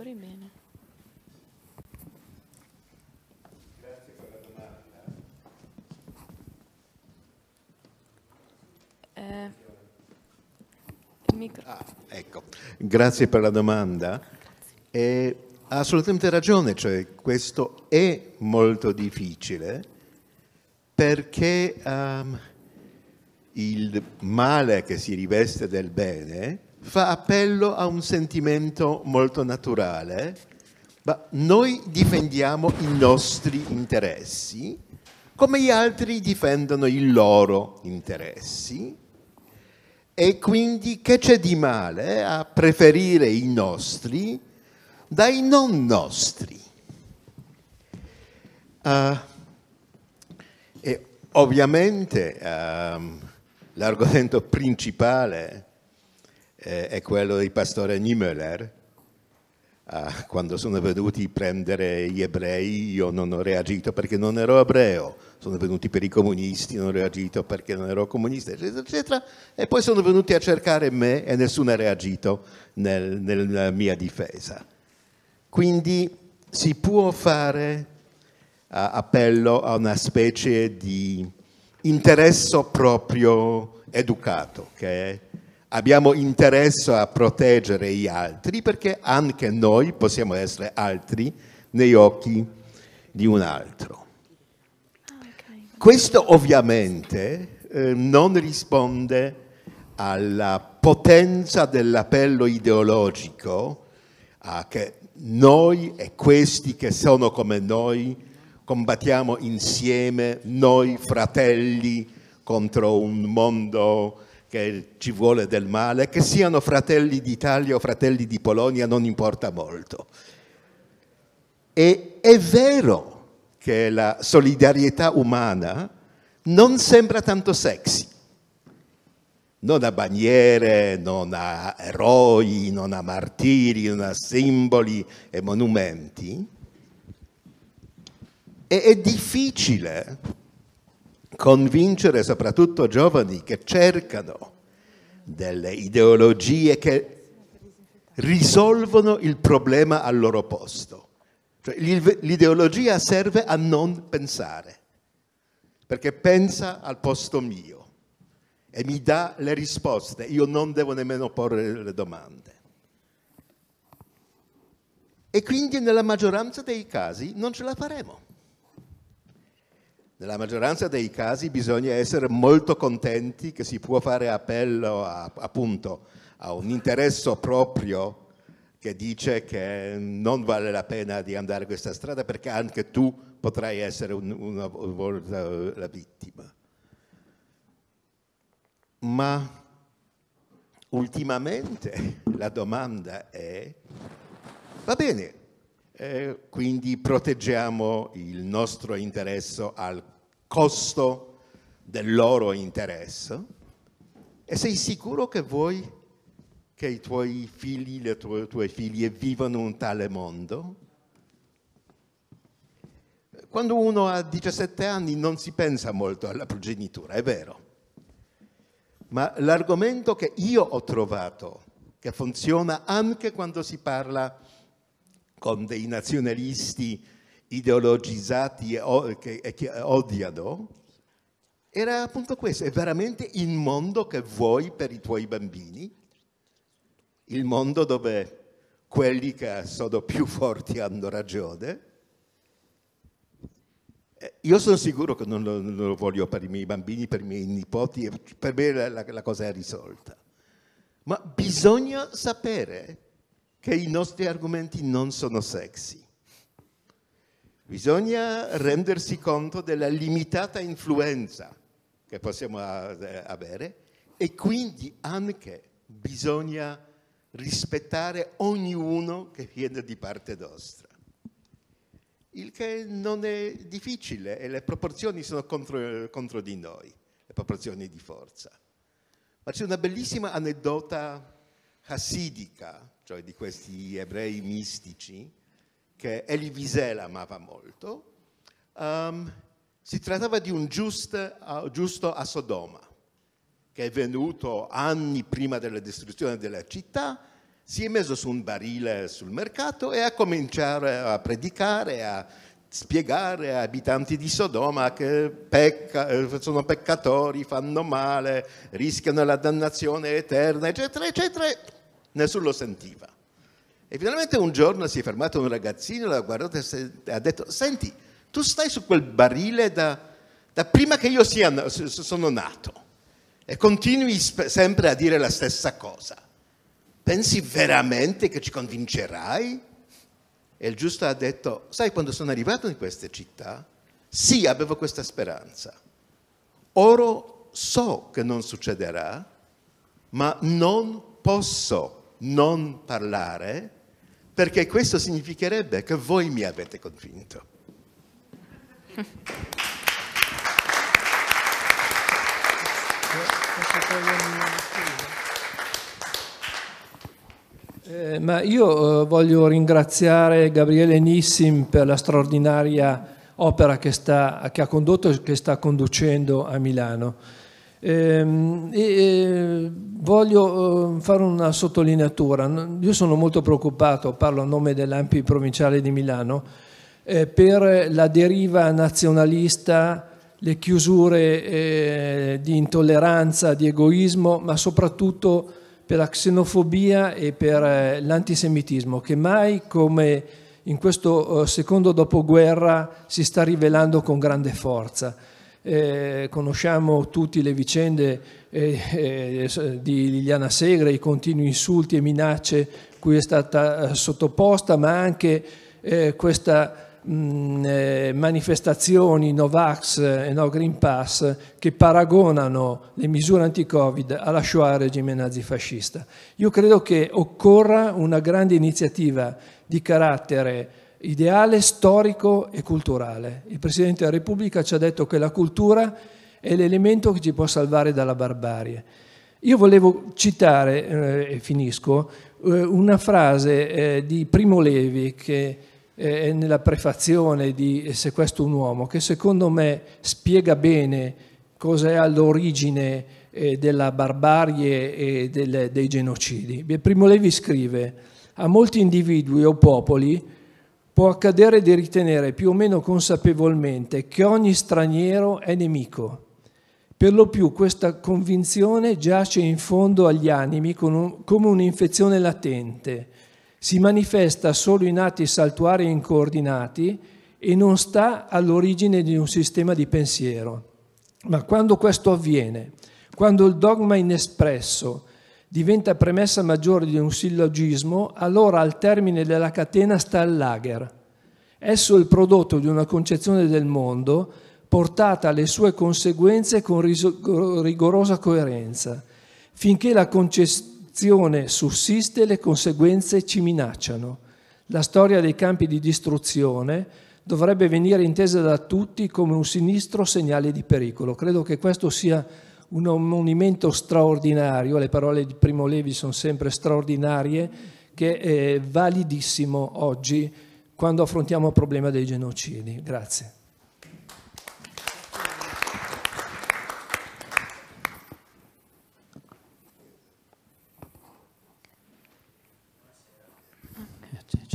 eh, ah, ecco. Grazie per la domanda. Eh, ha assolutamente ragione, cioè questo è molto difficile perché um, il male che si riveste del bene, fa appello a un sentimento molto naturale, ma noi difendiamo i nostri interessi come gli altri difendono i loro interessi e quindi che c'è di male a preferire i nostri dai non nostri? Uh, e ovviamente uh, l'argomento principale eh, è quello del pastore Niemöller. Ah, quando sono venuti a prendere gli ebrei io non ho reagito perché non ero ebreo, sono venuti per i comunisti, non ho reagito perché non ero comunista, eccetera, eccetera, e poi sono venuti a cercare me e nessuno ha reagito nel, nella mia difesa. Quindi si può fare uh, appello a una specie di interesso proprio educato, che è abbiamo interesse a proteggere gli altri perché anche noi possiamo essere altri negli occhi di un altro. Questo ovviamente eh, non risponde alla potenza dell'appello ideologico a che noi e questi che sono come noi combattiamo insieme noi fratelli contro un mondo che ci vuole del male, che siano fratelli d'Italia o fratelli di Polonia non importa molto. E è vero che la solidarietà umana non sembra tanto sexy, non ha bandiere, non ha eroi, non ha martiri, non ha simboli e monumenti, e è difficile convincere soprattutto giovani che cercano delle ideologie che risolvono il problema al loro posto. Cioè, l'ideologia serve a non pensare, perché pensa al posto mio e mi dà le risposte, io non devo nemmeno porre le domande. E quindi nella maggioranza dei casi non ce la faremo. Nella maggioranza dei casi bisogna essere molto contenti che si può fare appello a, appunto, a un interesse proprio che dice che non vale la pena di andare questa strada perché anche tu potrai essere un, una volta la vittima. Ma ultimamente la domanda è, va bene, eh, quindi proteggiamo il nostro interesse al costo del loro interesse e sei sicuro che vuoi che i tuoi figli, le tue, tue figlie vivano un tale mondo? Quando uno ha 17 anni non si pensa molto alla progenitura, è vero, ma l'argomento che io ho trovato, che funziona anche quando si parla di con dei nazionalisti ideologizzati e che odiano, era appunto questo, è veramente il mondo che vuoi per i tuoi bambini, il mondo dove quelli che sono più forti hanno ragione. Eh, io sono sicuro che non lo, non lo voglio per i miei bambini, per i miei nipoti, per me la, la, la cosa è risolta. Ma bisogna sapere che i nostri argomenti non sono sexy. Bisogna rendersi conto della limitata influenza che possiamo eh, avere e quindi anche bisogna rispettare ognuno che viene di parte nostra. Il che non è difficile e le proporzioni sono contro, contro di noi, le proporzioni di forza. Ma c'è una bellissima aneddota hasidica cioè di questi ebrei mistici, che Elie Wiesel amava molto, um, si trattava di un giusto, uh, giusto a Sodoma, che è venuto anni prima della distruzione della città, si è messo su un barile sul mercato e ha cominciato a predicare, a spiegare agli abitanti di Sodoma che pecca, eh, sono peccatori, fanno male, rischiano la dannazione eterna, eccetera, eccetera nessuno lo sentiva. E finalmente un giorno si è fermato un ragazzino, l'ha guardato e ha detto, senti, tu stai su quel barile da, da prima che io sia, sono nato e continui sempre a dire la stessa cosa. Pensi veramente che ci convincerai? E il giusto ha detto, sai quando sono arrivato in queste città? Sì, avevo questa speranza. Ora so che non succederà, ma non posso non parlare, perché questo significherebbe che voi mi avete convinto. Eh, ma io eh, voglio ringraziare Gabriele Nissim per la straordinaria opera che, sta, che ha condotto e che sta conducendo a Milano. Ehm, e voglio eh, fare una sottolineatura. Io sono molto preoccupato, parlo a nome dell'Ampi provinciale di Milano, eh, per la deriva nazionalista, le chiusure eh, di intolleranza, di egoismo, ma soprattutto per la xenofobia e per l'antisemitismo, che mai come in questo secondo dopoguerra si sta rivelando con grande forza eh, conosciamo tutti le vicende eh, eh, di Liliana Segre, i continui insulti e minacce cui è stata eh, sottoposta, ma anche eh, queste mh, mm, eh, manifestazioni Novax e No Green Pass che paragonano le misure anti-Covid alla Shoah regime nazifascista. Io credo che occorra una grande iniziativa di carattere ideale storico e culturale. Il Presidente della Repubblica ci ha detto che la cultura è l'elemento che ci può salvare dalla barbarie. Io volevo citare, eh, e finisco, eh, una frase eh, di Primo Levi che eh, è nella prefazione di Se questo un uomo, che secondo me spiega bene cosa è all'origine eh, della barbarie e del, dei genocidi. Primo Levi scrive, a molti individui o popoli può accadere di ritenere più o meno consapevolmente che ogni straniero è nemico. Per lo più questa convinzione giace in fondo agli animi un, come un'infezione latente, si manifesta solo in atti saltuari e incoordinati e non sta all'origine di un sistema di pensiero. Ma quando questo avviene, quando il dogma inespresso, diventa premessa maggiore di un sillogismo, allora al termine della catena sta il lager. Esso è il prodotto di una concezione del mondo portata alle sue conseguenze con rigorosa coerenza. Finché la concezione sussiste, le conseguenze ci minacciano. La storia dei campi di distruzione dovrebbe venire intesa da tutti come un sinistro segnale di pericolo. Credo che questo sia un ammonimento straordinario, le parole di Primo Levi sono sempre straordinarie, che è validissimo oggi quando affrontiamo il problema dei genocidi. Grazie.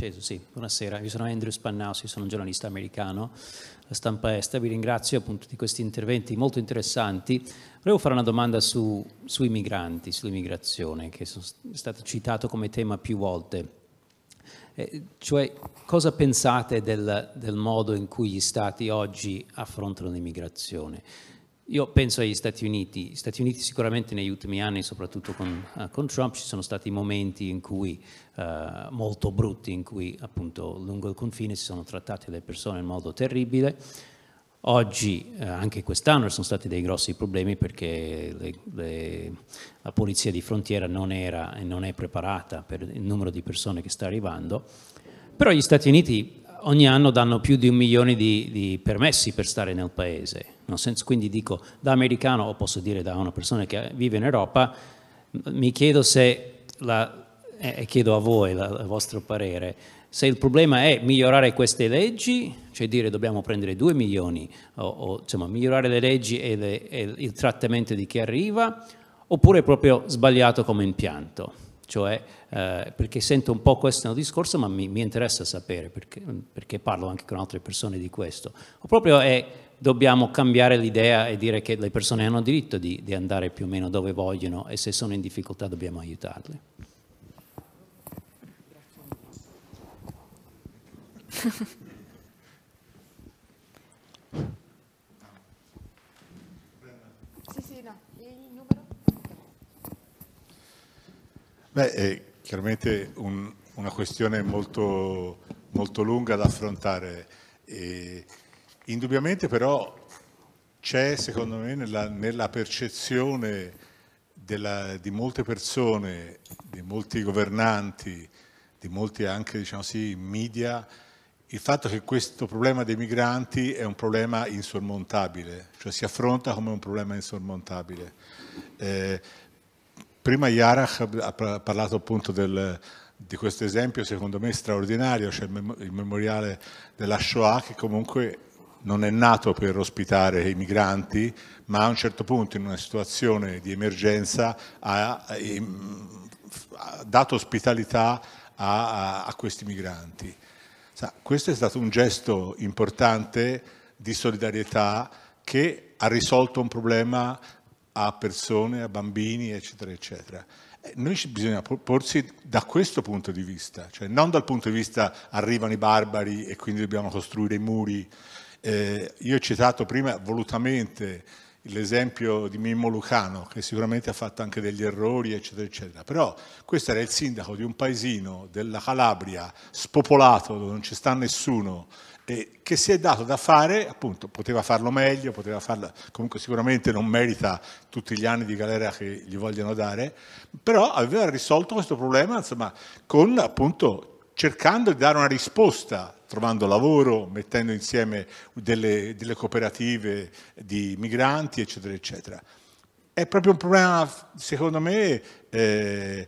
acceso, sì. Buonasera, io sono Andrew Spannausi, sono un giornalista americano, la stampa est. Vi ringrazio appunto di questi interventi molto interessanti. Volevo fare una domanda su, sui migranti, sull'immigrazione, che è stato citato come tema più volte. Eh, cioè, cosa pensate del, del modo in cui gli stati oggi affrontano l'immigrazione? Io penso agli Stati Uniti. Gli Stati Uniti sicuramente negli ultimi anni, soprattutto con, uh, con Trump, ci sono stati momenti in cui, uh, molto brutti, in cui appunto lungo il confine si sono trattate le persone in modo terribile. Oggi, eh, anche quest'anno, ci sono stati dei grossi problemi perché le, le, la polizia di frontiera non era e non è preparata per il numero di persone che sta arrivando. Però gli Stati Uniti ogni anno danno più di un milione di, di permessi per stare nel paese. No? Quindi dico, da americano, o posso dire da una persona che vive in Europa, mi chiedo se, la, eh, chiedo a voi la, il vostro parere, se il problema è migliorare queste leggi, cioè dire dobbiamo prendere 2 milioni, o, o insomma, migliorare le leggi e, le, e il trattamento di chi arriva, oppure è proprio sbagliato come impianto. Cioè, eh, perché sento un po' questo discorso, ma mi, mi interessa sapere, perché, perché, parlo anche con altre persone di questo. O proprio è, dobbiamo cambiare l'idea e dire che le persone hanno diritto di, di andare più o meno dove vogliono e se sono in difficoltà dobbiamo aiutarle. Grazie. Beh, è eh, chiaramente un, una questione molto, molto, lunga da affrontare. E, indubbiamente però c'è, secondo me, nella, nella percezione della, di molte persone, di molti governanti, di molti anche, diciamo sì, media, il fatto che questo problema dei migranti è un problema insormontabile, cioè si affronta come un problema insormontabile. Eh, Prima Yarach ha parlato appunto del, di questo esempio, secondo me straordinario, cioè il memoriale della Shoah che comunque non è nato per ospitare i migranti, ma a un certo punto in una situazione di emergenza ha, ha ehm, dato ospitalità a, a, a questi migranti. Sa, questo è stato un gesto importante di solidarietà che ha risolto un problema a persone, a bambini, eccetera, eccetera. Eh, noi bisogna porsi da questo punto di vista, cioè non dal punto di vista arrivano i barbari e quindi dobbiamo costruire i muri. Eh, io ho citato prima volutamente l'esempio di Mimmo Lucano, che sicuramente ha fatto anche degli errori, eccetera, eccetera. Però questo era il sindaco di un paesino della Calabria, spopolato, dove non ci sta nessuno, eh, che si è dato da fare, appunto, poteva farlo meglio, poteva farla, comunque sicuramente non merita tutti gli anni di galera che gli vogliono dare, però aveva risolto questo problema, insomma, con appunto cercando di dare una risposta, trovando lavoro, mettendo insieme delle, delle, cooperative di migranti, eccetera, eccetera. È proprio un problema, secondo me, eh,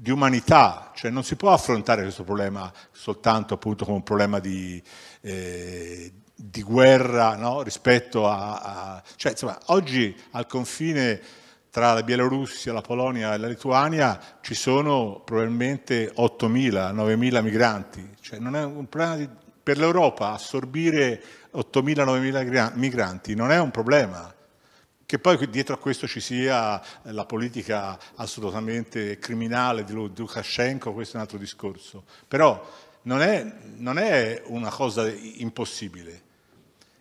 di umanità, cioè non si può affrontare questo problema soltanto appunto come un problema di, eh, di guerra no? rispetto a, a... Cioè, insomma, oggi al confine tra la Bielorussia, la Polonia e la Lituania ci sono probabilmente 8.000, 9.000 migranti, cioè non è un problema di... per l'Europa assorbire 8.000, 9.000 migranti non è un problema, che poi dietro a questo ci sia la politica assolutamente criminale di Lukashenko, questo è un altro discorso. Però non è, non è una cosa impossibile.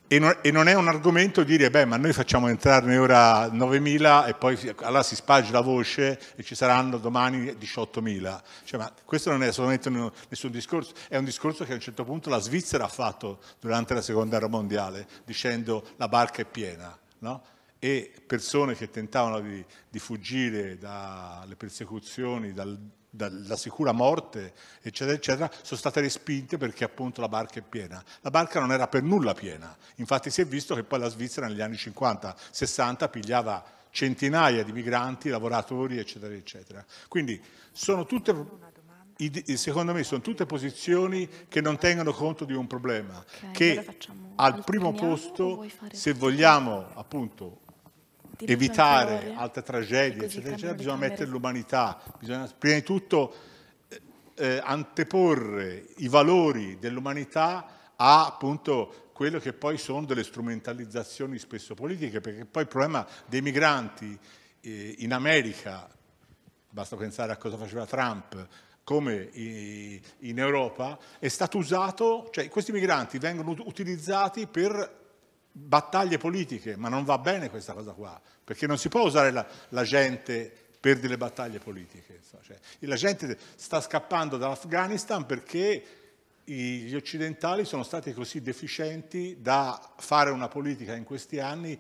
E non, e non, è un argomento dire, beh, ma noi facciamo entrarne ora 9.000 e poi allora si sparge la voce e ci saranno domani 18.000. Cioè, ma questo non è assolutamente nessun discorso, è un discorso che a un certo punto la Svizzera ha fatto durante la Seconda Guerra Mondiale, dicendo la barca è piena. No? e persone che tentavano di, di fuggire dalle persecuzioni, dal, dalla sicura morte, eccetera, eccetera, sono state respinte perché appunto la barca è piena. La barca non era per nulla piena, infatti si è visto che poi la Svizzera negli anni 50-60 pigliava centinaia di migranti, lavoratori, eccetera, eccetera. Quindi sono tutte secondo me sono tutte posizioni che non tengono conto di un problema, okay, che al primo posto, se vogliamo appunto evitare altre tragedie, eccetera, eccetera, bisogna mettere l'umanità, bisogna prima di tutto eh, eh, anteporre i valori dell'umanità a appunto quello che poi sono delle strumentalizzazioni spesso politiche, perché poi il problema dei migranti eh, in America, basta pensare a cosa faceva Trump, come in Europa, è stato usato, cioè questi migranti vengono utilizzati per battaglie politiche, ma non va bene questa cosa qua, perché non si può usare la, la gente per delle battaglie politiche. Cioè, la gente sta scappando dall'Afghanistan perché gli occidentali sono stati così deficienti da fare una politica in questi anni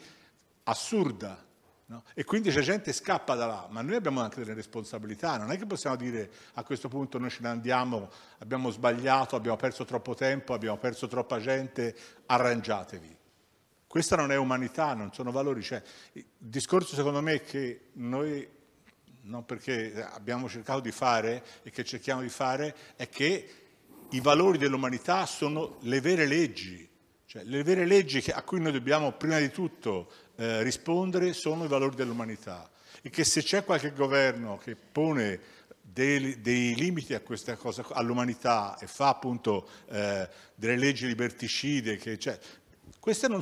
assurda. No? E quindi c'è gente che scappa da là, ma noi abbiamo anche delle responsabilità, non è che possiamo dire a questo punto noi ce ne andiamo, abbiamo sbagliato, abbiamo perso troppo tempo, abbiamo perso troppa gente, arrangiatevi. Questa non è umanità, non sono valori. Cioè, il discorso secondo me è che noi, non perché abbiamo cercato di fare e che cerchiamo di fare, è che i valori dell'umanità sono le vere leggi. Cioè, le vere leggi a cui noi dobbiamo prima di tutto eh, rispondere sono i valori dell'umanità. E che se c'è qualche governo che pone dei, dei, limiti a questa cosa, all'umanità e fa appunto eh, delle leggi liberticide, che, cioè, queste, non,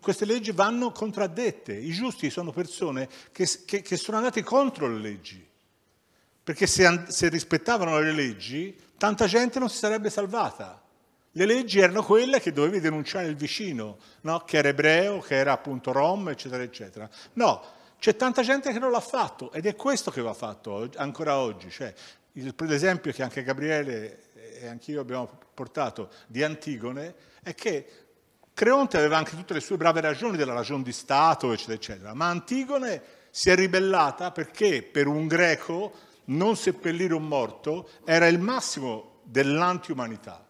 queste, leggi vanno contraddette. I giusti sono persone che, che, che sono andate contro le leggi. Perché se, se, rispettavano le leggi, tanta gente non si sarebbe salvata. Le leggi erano quelle che dovevi denunciare il vicino, no? che era ebreo, che era appunto rom, eccetera, eccetera. No, c'è tanta gente che non l'ha fatto ed è questo che va fatto ancora oggi. Cioè, l'esempio che anche Gabriele e anch'io abbiamo portato di Antigone è che Creonte aveva anche tutte le sue brave ragioni della ragione di Stato, eccetera, eccetera, ma Antigone si è ribellata perché per un greco non seppellire un morto era il massimo dell'antiumanità.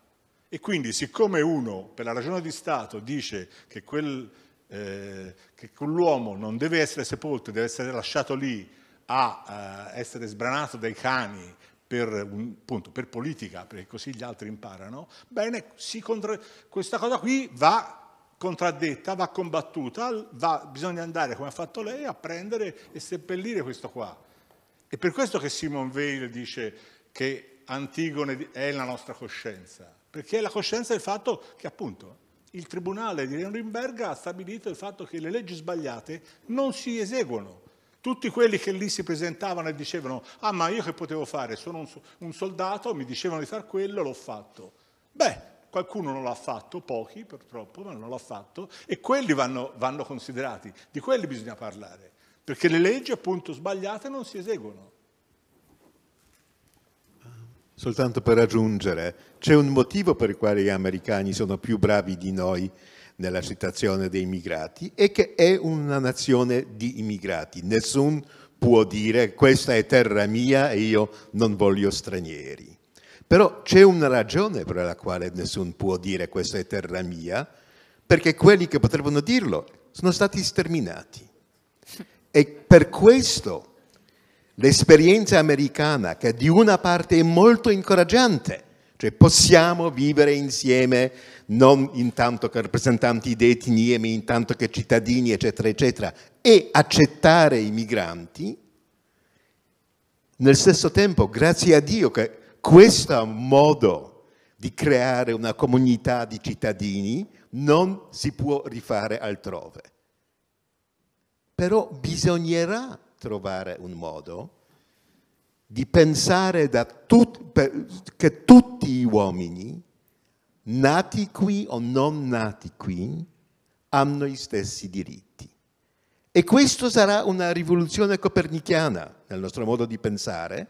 E quindi siccome uno, per la ragione di Stato, dice che, quel, eh, che quell'uomo non deve essere sepolto, deve essere lasciato lì a eh, essere sbranato dai cani per, un, appunto, per politica, perché così gli altri imparano, bene, contra- questa cosa qui va contraddetta, va combattuta, va, bisogna andare, come ha fatto lei, a prendere e seppellire questo qua. È per questo che Simone Weil dice che Antigone è la nostra coscienza, perché è la coscienza del fatto che appunto il tribunale di Norimberga ha stabilito il fatto che le leggi sbagliate non si eseguono tutti quelli che lì si presentavano e dicevano ah ma io che potevo fare? Sono un, soldato, mi dicevano di fare quello, l'ho fatto. Beh, qualcuno non l'ha fatto, pochi purtroppo, ma non l'ha fatto, e quelli vanno, vanno considerati, di quelli bisogna parlare, perché le leggi appunto sbagliate non si eseguono. Soltanto per aggiungere, c'è un motivo per il quale gli americani sono più bravi di noi nella situazione dei migrati, è che è una nazione di immigrati. Nessun può dire questa è terra mia e io non voglio stranieri. Però c'è una ragione per la quale nessuno può dire questa è terra mia, perché quelli che potrebbero dirlo sono stati sterminati. E per questo l'esperienza americana, che di una parte è molto incoraggiante, cioè possiamo vivere insieme non intanto che rappresentanti di etnie, ma intanto che cittadini, eccetera, eccetera, e accettare i migranti, nel stesso tempo, grazie a Dio che questo modo di creare una comunità di cittadini non si può rifare altrove. Però bisognerà trovare un modo di pensare tut- che tutti gli uomini nati qui o non nati qui, hanno gli stessi diritti. E questo sarà una rivoluzione copernicana nel nostro modo di pensare,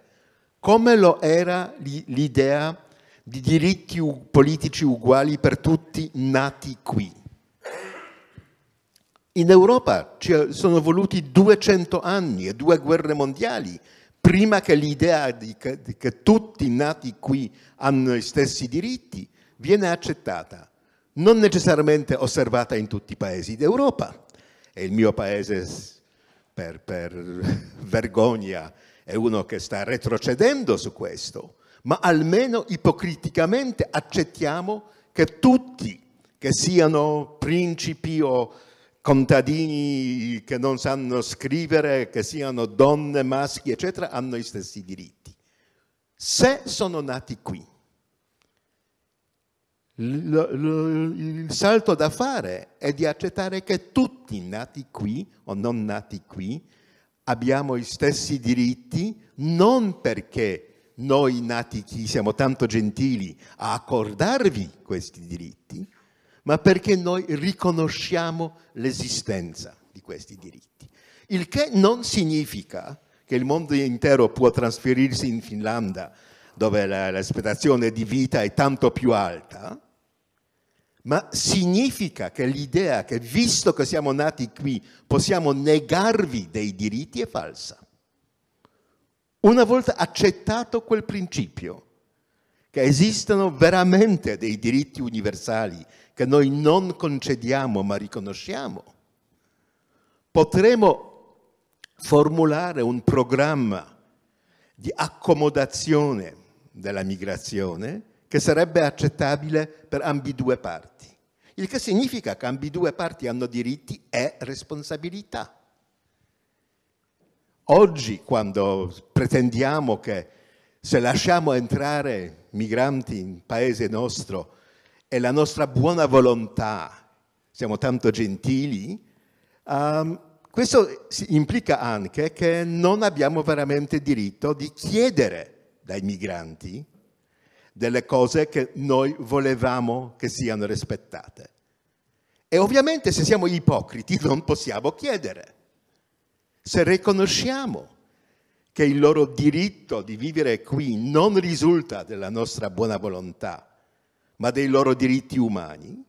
come lo era l'idea di diritti politici uguali per tutti nati qui. In Europa ci eh, sono voluti 200 anni e due guerre mondiali prima che l'idea che, che tutti nati qui hanno gli stessi diritti viene accettata, non necessariamente osservata in tutti i paesi d'Europa, e il mio paese per, per vergogna è uno che sta retrocedendo su questo, ma almeno ipocriticamente accettiamo che tutti, che siano principi o contadini che non sanno scrivere, che siano donne, maschi, eccetera, hanno gli stessi diritti. Se sono nati qui, il salto da fare è di accettare che tutti nati qui o non nati qui abbiamo gli stessi diritti non perché noi nati qui siamo tanto gentili a accordarvi questi diritti, ma perché noi riconosciamo l'esistenza di questi diritti. Il che non significa che il mondo intero può trasferirsi in Finlandia dove l'aspettazione di vita è tanto più alta, ma significa che l'idea che visto che siamo nati qui possiamo negarvi dei diritti è falsa. Una volta accettato quel principio, che esistono veramente dei diritti universali che noi non concediamo ma riconosciamo, potremo formulare un programma di accomodazione della migrazione che sarebbe accettabile per ambidue parti. Il che significa che ambidue parti hanno diritti e responsabilità. Oggi, quando pretendiamo che se lasciamo entrare migranti in paese nostro e la nostra buona volontà, siamo tanto gentili, um, questo implica anche che non abbiamo veramente diritto di chiedere dai migranti delle cose che noi volevamo che siano rispettate. E ovviamente se siamo ipocriti non possiamo chiedere. Se riconosciamo che il loro diritto di vivere qui non risulta della nostra buona volontà, ma dei loro diritti umani,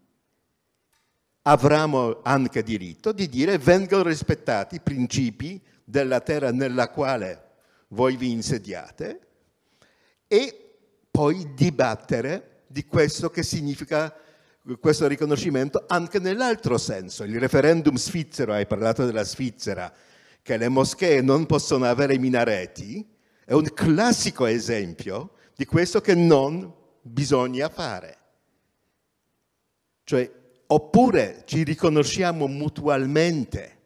avremo anche diritto di dire vengono rispettati i principi della terra nella quale voi vi insediate e poi dibattere di questo che significa questo riconoscimento anche nell'altro senso. Il referendum svizzero, hai parlato della Svizzera, che le moschee non possono avere minareti, è un classico esempio di questo che non bisogna fare. Cioè, oppure ci riconosciamo mutualmente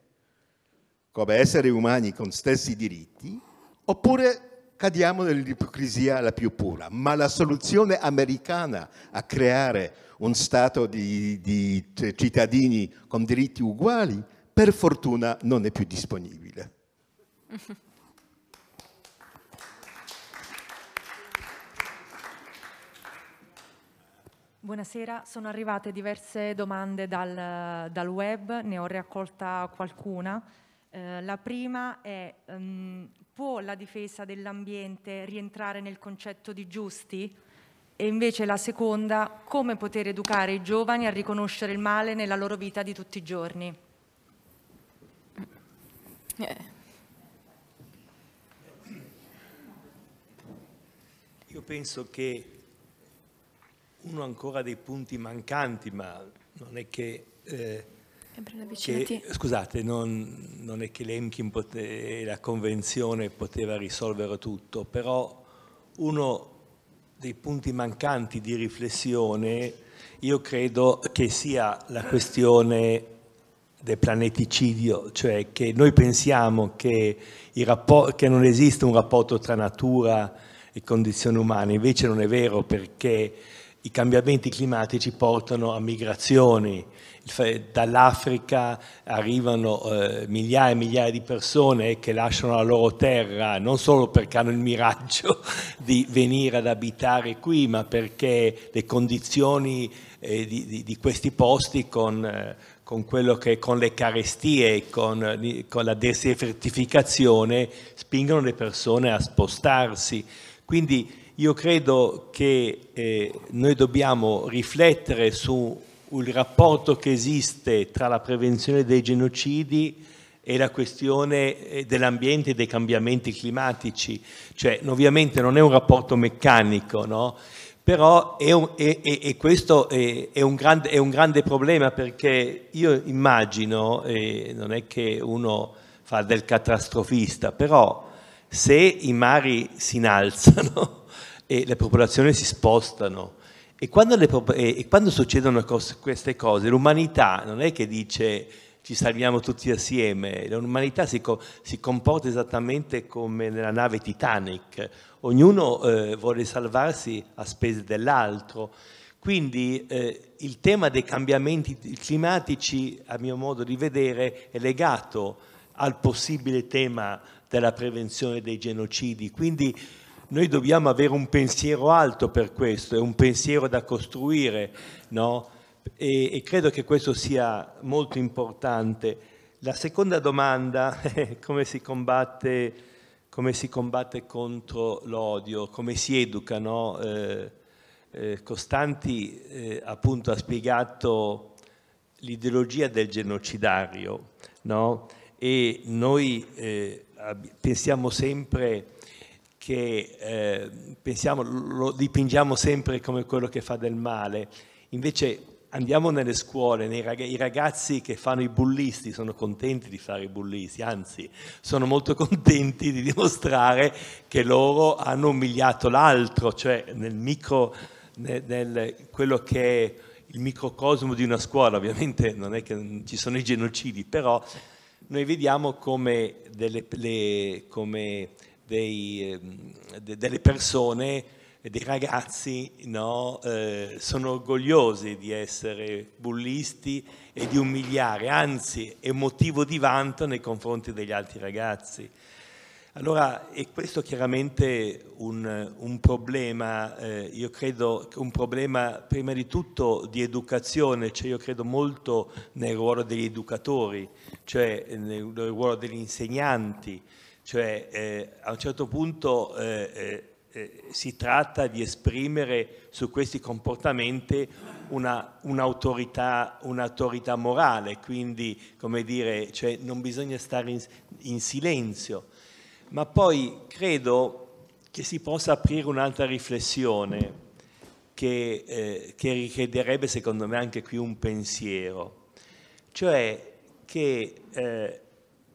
come esseri umani con stessi diritti, oppure cadiamo nell'ipocrisia la più pura. Ma la soluzione americana a creare un Stato di, di cittadini con diritti uguali, per fortuna, non è più disponibile. Buonasera, sono arrivate diverse domande dal, dal web, ne ho raccolta qualcuna. Eh, la prima è um, può la difesa dell'ambiente rientrare nel concetto di giusti? E invece la seconda, come poter educare i giovani a riconoscere il male nella loro vita di tutti i giorni? Eh. Io penso che uno ancora dei punti mancanti, ma non è che eh, che, scusate, non, non, è che l'Emkin e la Convenzione poteva risolvere tutto, però uno dei punti mancanti di riflessione io credo che sia la questione del planeticidio, cioè che noi pensiamo che, che non esiste un rapporto tra natura e condizioni umane, invece non è vero perché i cambiamenti climatici portano a migrazioni, dall'Africa arrivano eh, migliaia e migliaia di persone che lasciano la loro terra non solo perché hanno il miraggio di venire ad abitare qui, ma perché le condizioni eh, di, di, di, questi posti con, eh, con, che, con le carestie, con, con la desertificazione, spingono le persone a spostarsi. Quindi io credo che eh, noi dobbiamo riflettere su il rapporto che esiste tra la prevenzione dei genocidi e la questione eh, dell'ambiente e dei cambiamenti climatici. Cioè, ovviamente non è un rapporto meccanico, no? però è un, è, è, questo un grande, è, un grande, problema perché io immagino, eh, non è che uno fa del catastrofista, però se i mari si innalzano e le popolazioni si spostano, e quando, le, e quando succedono cose, queste cose, l'umanità non è che dice ci salviamo tutti assieme, l'umanità si, si comporta esattamente come nella nave Titanic, ognuno eh, vuole salvarsi a spese dell'altro. Quindi eh, il tema dei cambiamenti climatici, a mio modo di vedere, è legato al possibile tema della prevenzione dei genocidi. Quindi noi dobbiamo avere un pensiero alto per questo, è un pensiero da costruire, no? e, e credo che questo sia molto importante. La seconda domanda è come si combatte, come si combatte contro l'odio, come si educa, no? eh, eh, Costanti eh, appunto ha spiegato l'ideologia del genocidario, no? E noi eh, pensiamo sempre che eh, pensiamo, lo dipingiamo sempre come quello che fa del male, invece andiamo nelle scuole, rag i ragazzi che fanno i bullisti sono contenti di fare i bullisti, anzi sono molto contenti di dimostrare che loro hanno umiliato l'altro, cioè nel micro, nel, nel, quello che è il microcosmo di una scuola, ovviamente non è che ci sono i genocidi, però noi vediamo come, delle, le, come dei, ehm, de, delle persone, dei ragazzi, no, eh, sono orgogliosi di essere bullisti e di umiliare, anzi è motivo di vanto nei confronti degli altri ragazzi. Allora, è questo chiaramente un, un problema, eh, io credo un problema prima di tutto di educazione, cioè io credo molto nel ruolo degli educatori, cioè nel, nel ruolo degli insegnanti, cioè, eh, a un certo punto eh, eh, eh, si tratta di esprimere su questi comportamenti un'autorità, un morale, quindi, come dire, cioè, non bisogna stare in, in silenzio. Ma poi credo che si possa aprire un'altra riflessione, che, eh, che, richiederebbe secondo me anche qui un pensiero, cioè che eh,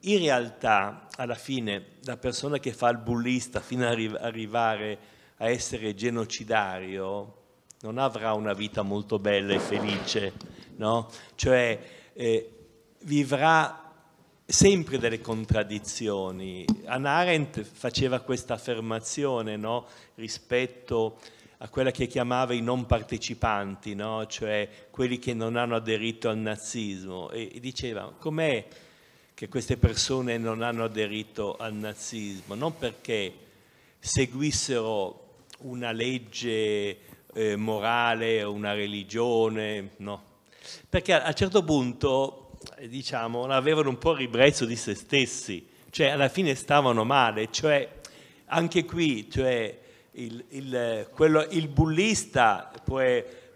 in realtà alla fine la persona che fa il bullista fino ad arrivare a essere genocidario non avrà una vita molto bella e felice, no? Cioè eh, vivrà sempre delle contraddizioni. Anna Arendt faceva questa affermazione no? rispetto a quella che chiamava i non partecipanti, no? cioè quelli che non hanno aderito al nazismo, e, e diceva com'è che queste persone non hanno aderito al nazismo, non perché seguissero una legge eh, morale o una religione, no, perché a, a un certo punto, eh, diciamo, avevano un po' ribrezzo di se stessi, cioè alla fine stavano male, cioè anche qui, cioè, il, il, quello, il, bullista può,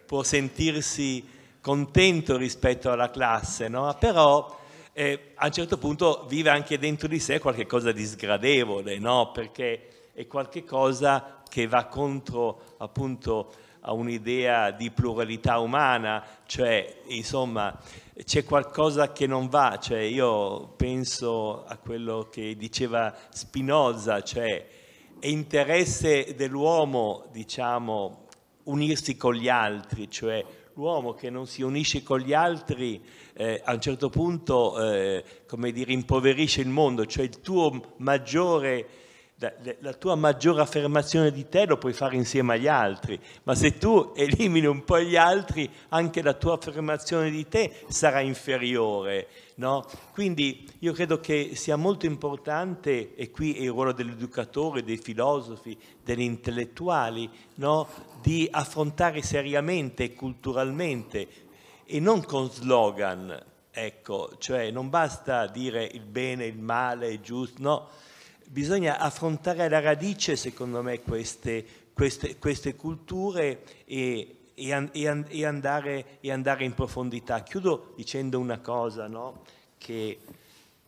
può sentirsi contento rispetto alla classe, no? però eh, a un certo punto vive anche dentro di sé qualcosa di sgradevole, no? perché è qualcosa che va contro appunto a un'idea di pluralità umana, cioè insomma c'è qualcosa che non va, cioè, io penso a quello che diceva Spinoza, cioè è interesse dell'uomo diciamo unirsi con gli altri, cioè l'uomo che non si unisce con gli altri eh, a un certo punto eh, come dire, impoverisce il mondo, cioè il maggiore, la tua maggiore affermazione di te lo puoi fare insieme agli altri, ma se tu elimini un po' gli altri, anche la tua affermazione di te sarà inferiore. No? Quindi io credo che sia molto importante, e qui è il ruolo dell'educatore, dei filosofi, degli intellettuali, no? di affrontare seriamente e culturalmente e non con slogan, ecco, cioè non basta dire il bene, il male, è giusto, no, bisogna affrontare alla radice secondo me queste, queste, queste culture e, e, e, andare, e, andare, in profondità. Chiudo dicendo una cosa, no? che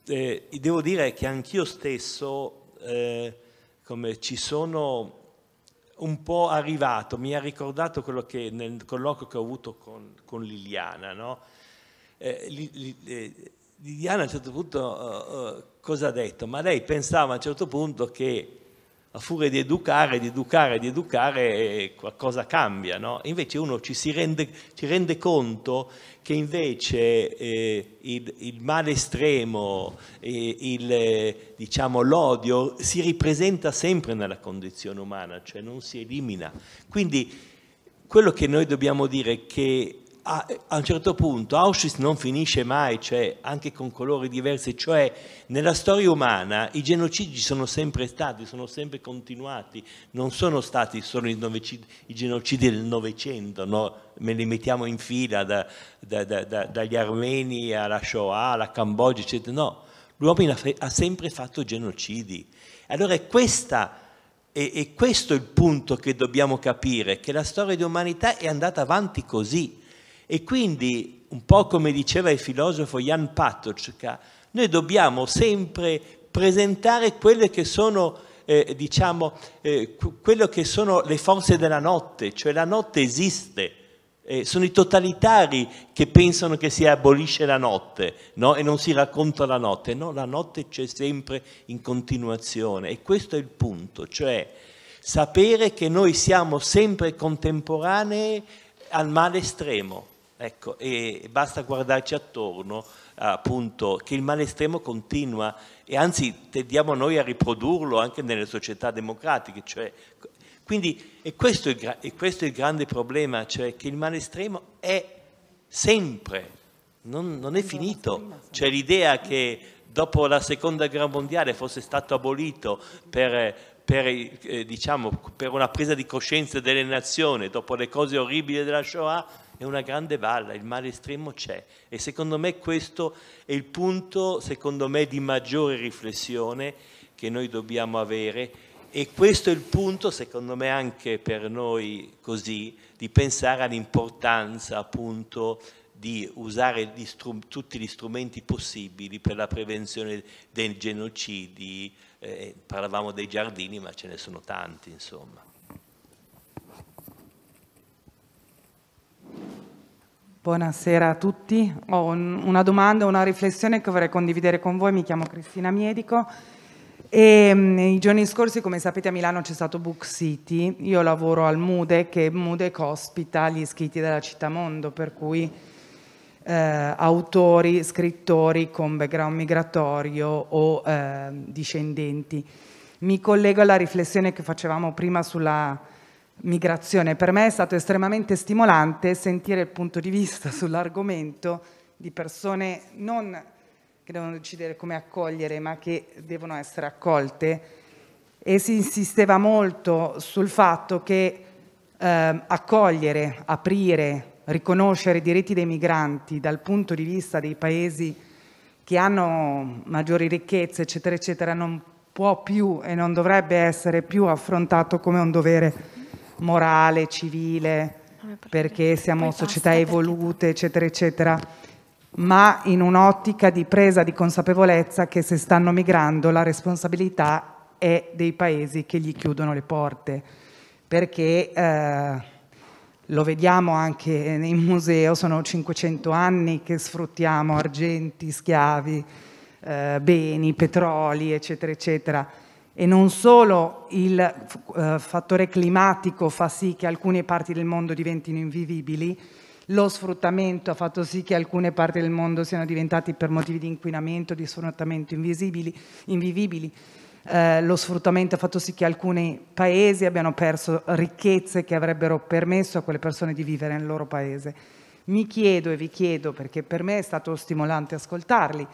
eh, devo dire che anch'io stesso, eh, come ci sono un po' arrivato, mi ha ricordato quello che nel colloquio che ho avuto con, con Liliana, no? eh, li, li, eh, Liliana a un certo punto uh, uh, cosa ha detto? Ma lei pensava a un certo punto che a furia di educare, di educare, di educare, qualcosa cambia, no? Invece uno ci si rende, ci rende conto che invece eh, il, il, male estremo, eh, il, diciamo, l'odio si ripresenta sempre nella condizione umana, cioè non si elimina. Quindi quello che noi dobbiamo dire è che a, a un certo punto Auschwitz non finisce mai, cioè anche con colori diversi, cioè nella storia umana i genocidi sono sempre stati, sono sempre continuati, non sono stati solo i, novecidi, i genocidi del Novecento, no? me li mettiamo in fila da, da, da, dagli armeni alla Shoah, alla Cambogia, eccetera, no, l'uomo ha sempre fatto genocidi. Allora è questa... E, e questo è il punto che dobbiamo capire, che la storia dell'umanità è andata avanti così. E quindi, un po' come diceva il filosofo Jan Patočka, noi dobbiamo sempre presentare quelle che sono eh, diciamo, eh, quello che sono le forze della notte, cioè la notte esiste, eh, sono i totalitari che pensano che si abolisce la notte no? e non si racconta la notte, no, la notte c'è sempre in continuazione e questo è il punto, cioè sapere che noi siamo sempre contemporanei al male estremo. Ecco, e basta guardarci attorno appunto che il male estremo continua e anzi tendiamo noi a riprodurlo anche nelle società democratiche. Cioè, quindi e questo, è, e questo è il grande problema, cioè che il male estremo è sempre, non, non è finito. C'è l'idea che dopo la seconda guerra mondiale fosse stato abolito per, per, eh, diciamo, per una presa di coscienza delle nazioni, dopo le cose orribili della Shoah, è una grande valla, il mare estremo c'è e secondo me questo è il punto, secondo me, di maggiore riflessione che noi dobbiamo avere e questo è il punto, secondo me, anche per noi così, di pensare all'importanza appunto di usare gli tutti gli strumenti possibili per la prevenzione dei genocidi, eh, parlavamo dei giardini ma ce ne sono tanti insomma. Buonasera a tutti. Ho un, una domanda, una riflessione che vorrei condividere con voi. Mi chiamo Cristina Miedico. E, nei mm, giorni scorsi, come sapete, a Milano c'è stato Book City. Io lavoro al Mude, che Mude ospita gli iscritti della Città Mondo, per cui eh, autori, scrittori con background migratorio o eh, discendenti. Mi collego alla riflessione che facevamo prima sulla migrazione. Per me è stato estremamente stimolante sentire il punto di vista sull'argomento di persone non che devono decidere come accogliere, ma che devono essere accolte. E si insisteva molto sul fatto che eh, accogliere, aprire, riconoscere i diritti dei migranti dal punto di vista dei paesi che hanno maggiori ricchezze, eccetera, eccetera, non può più e non dovrebbe essere più affrontato come un dovere morale, civile, perché siamo società evolute, eccetera, eccetera, ma in un'ottica di presa di consapevolezza che se stanno migrando la responsabilità è dei paesi che gli chiudono le porte, perché eh, lo vediamo anche in museo, sono 500 anni che sfruttiamo argenti, schiavi, eh, beni, petroli, eccetera, eccetera e non solo il eh, fattore climatico fa sì che alcune parti del mondo diventino invivibili, lo sfruttamento ha fatto sì che alcune parti del mondo siano diventate per motivi di inquinamento, di sfruttamento invivibili, uh, lo sfruttamento ha fatto sì che alcuni paesi abbiano perso ricchezze che avrebbero permesso a quelle persone di vivere nel loro paese. Mi chiedo e vi chiedo, perché per me è stato stimolante ascoltarli,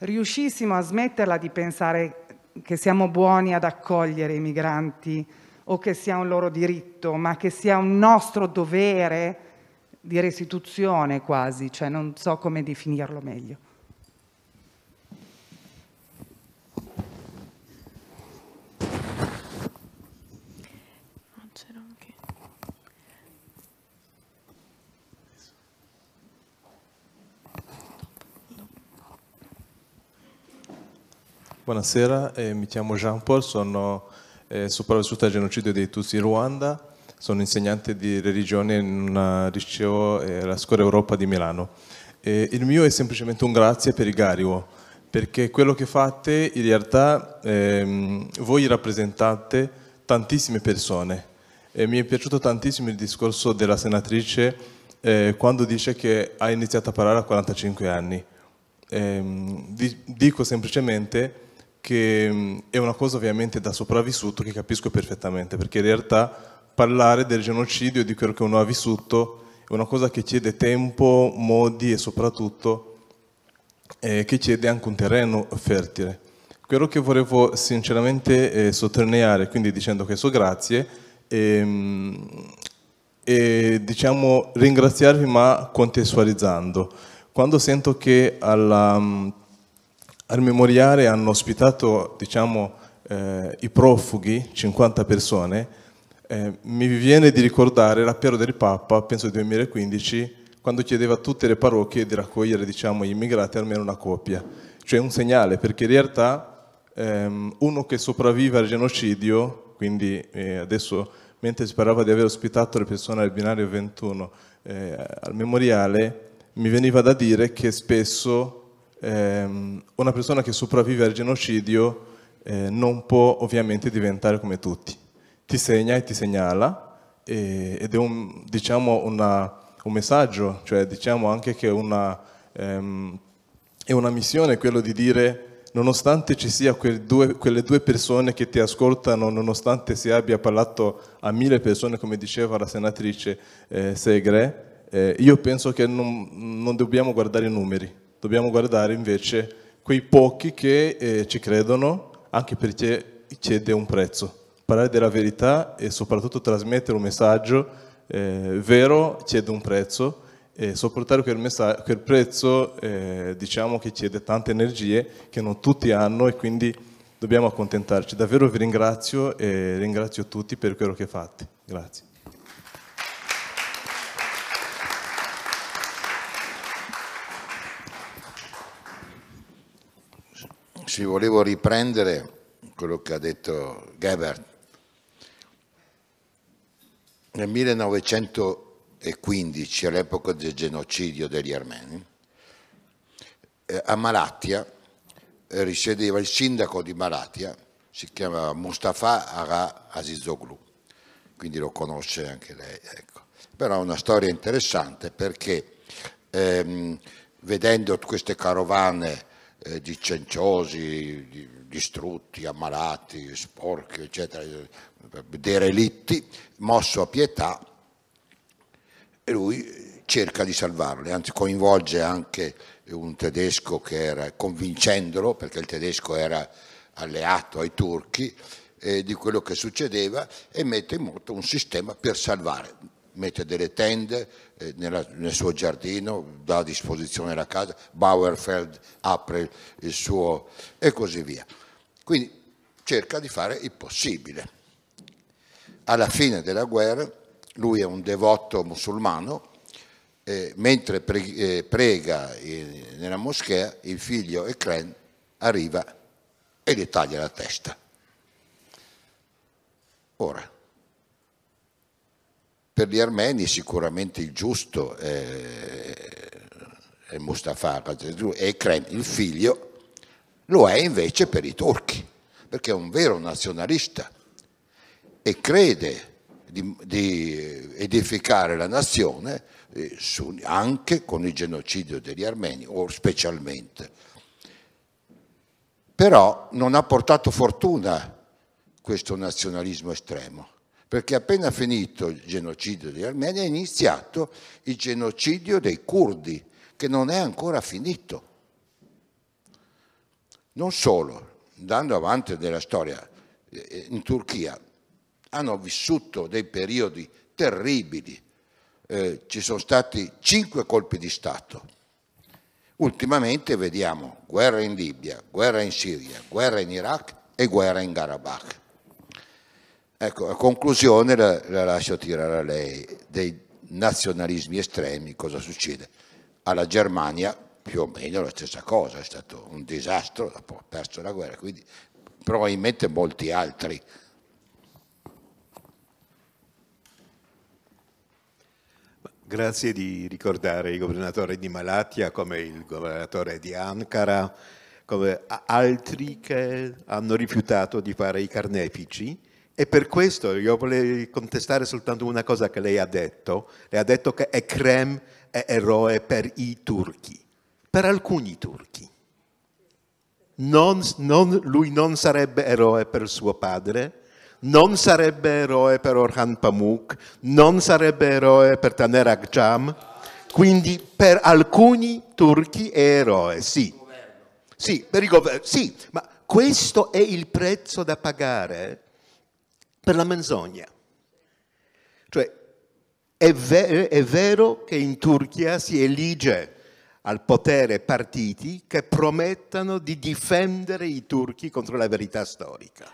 riuscissimo a smetterla di pensare che siamo buoni ad accogliere i migranti o che sia un loro diritto, ma che sia un nostro dovere di restituzione quasi, cioè non so come definirlo meglio. Buonasera, eh, mi chiamo Jean Paul, sono eh, sopravvissuto al genocidio dei Tutsi in Ruanda, sono insegnante di religione in un eh, liceo, eh, Scuola Europa di Milano. Eh, il mio è semplicemente un grazie per il Gariwo, perché quello che fate in realtà ehm, voi rappresentate tantissime persone. E mi è piaciuto tantissimo il discorso della senatrice eh, quando dice che ha iniziato a parlare a 45 anni. Ehm, dico semplicemente che è una cosa ovviamente da sopravvissuto che capisco perfettamente, perché in realtà parlare del genocidio e di quello che uno ha vissuto è una cosa che chiede tempo, modi e soprattutto eh, che chiede anche un terreno fertile. Quello che volevo sinceramente eh, sottolineare, quindi dicendo questo grazie, e, ehm, e diciamo ringraziarvi ma contestualizzando. Quando sento che alla al memoriale hanno ospitato diciamo, eh, i profughi, 50 persone, eh, mi viene di ricordare l'appello del Papa, penso del 2015, quando chiedeva a tutte le parrocchie di raccogliere diciamo, gli immigrati almeno una coppia, cioè un segnale, perché in realtà ehm, uno che sopravvive al genocidio, quindi eh, adesso mentre si parlava di aver ospitato le persone al binario 21 eh, al memoriale, mi veniva da dire che spesso ehm, una persona che sopravvive al genocidio eh, non può ovviamente diventare come tutti. Ti segna e ti segnala e, ed è un, diciamo una, un messaggio, cioè diciamo anche che una, ehm, è una missione quello di dire nonostante ci siano quel quelle due persone che ti ascoltano, nonostante si abbia parlato a mille persone, come diceva la senatrice eh, Segre, eh, io penso che non, non dobbiamo guardare i numeri, dobbiamo guardare invece quei pochi che eh, ci credono anche perché cede un prezzo. Parlare della verità e soprattutto trasmettere un messaggio eh, vero cede un prezzo e sopportare quel, quel prezzo eh, diciamo che cede tante energie che non tutti hanno e quindi dobbiamo accontentarci. Davvero vi ringrazio e ringrazio tutti per quello che fate. Grazie. Sì, volevo riprendere quello che ha detto Gebert. Nel 1915, all'epoca del genocidio degli armeni, eh, a Malatia eh, risiedeva il sindaco di Malatia, si chiamava Mustafa Ara Azizoglu, quindi lo conosce anche lei. Ecco. Però è una storia interessante perché ehm, vedendo queste carovane eh, di cenciosi, di, distrutti, ammalati, sporchi, eccetera, eh, derelitti, mosso a pietà, e lui cerca di salvarli, anzi coinvolge anche un tedesco che era convincendolo, perché il tedesco era alleato ai turchi, eh, di quello che succedeva e mette in moto un sistema per salvare, mette delle tende, eh, nella, nel suo giardino, dà a disposizione la casa, Bauerfeld apre il suo e così via. Quindi cerca di fare il possibile. Alla fine della guerra lui è un devoto musulmano, eh, mentre pre, eh, prega eh, nella moschea il figlio Ekren arriva e gli taglia la testa. Ora, per gli armeni sicuramente il giusto è, eh, è Mustafa e Krem, il figlio, lo è invece per i turchi, perché è un vero nazionalista e crede di, di edificare la nazione eh, su, anche con il genocidio degli armeni, o specialmente. Però non ha portato fortuna questo nazionalismo estremo perché appena finito il genocidio degli armeni è iniziato il genocidio dei curdi, che non è ancora finito. Non solo, andando avanti nella storia, eh, in Turchia hanno vissuto dei periodi terribili, eh, ci sono stati cinque colpi di Stato. Ultimamente vediamo guerra in Libia, guerra in Siria, guerra in Iraq e guerra in Karabakh Ecco, a conclusione la, la lascio tirare a lei, dei nazionalismi estremi cosa succede? Alla Germania più o meno la stessa cosa, è stato un disastro, ha perso la guerra, quindi probabilmente molti altri. Grazie di ricordare il governatore di Malatya come il governatore di Ankara, come altri che hanno rifiutato di fare i carnefici e per questo io volevo contestare soltanto una cosa che lei ha detto. Lei ha detto che Ekrem è eroe per i turchi, per alcuni turchi. Non, non, lui non sarebbe eroe per suo padre, non sarebbe eroe per Orhan Pamuk, non sarebbe eroe per Taner Akcam. Quindi per alcuni turchi è eroe, sì. Sì, per il governo, sì, ma questo è il prezzo da pagare per la menzogna. Cioè, è vero, è vero che in Turchia si elige al potere partiti che promettano di difendere i turchi contro la verità storica.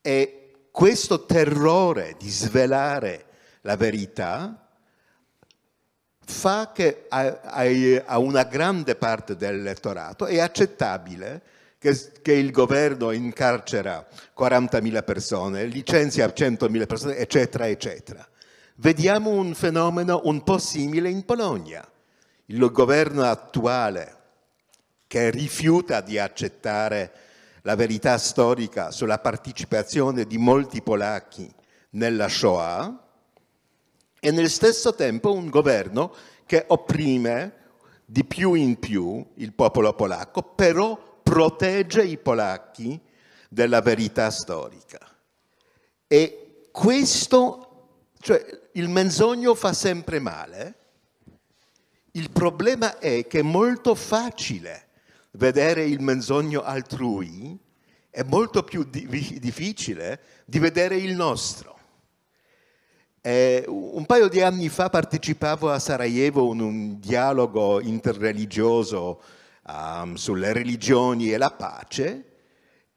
E questo terrore di svelare la verità fa che a, a, a una grande parte dell'elettorato è accettabile che, che il governo incarcera 40.000 persone, licenzia 100.000 persone, eccetera, eccetera. Vediamo un fenomeno un po' simile in Polonia. Il governo attuale, che rifiuta di accettare la verità storica sulla partecipazione di molti polacchi nella Shoah, e nel stesso tempo un governo che opprime di più in più il popolo polacco, però protegge i polacchi della verità storica. E questo, cioè il menzogno fa sempre male. Il problema è che è molto facile vedere il menzogno altrui, è molto più di- difficile di vedere il nostro. Eh, un paio di anni fa partecipavo a Sarajevo in un dialogo interreligioso um, sulle religioni e la pace.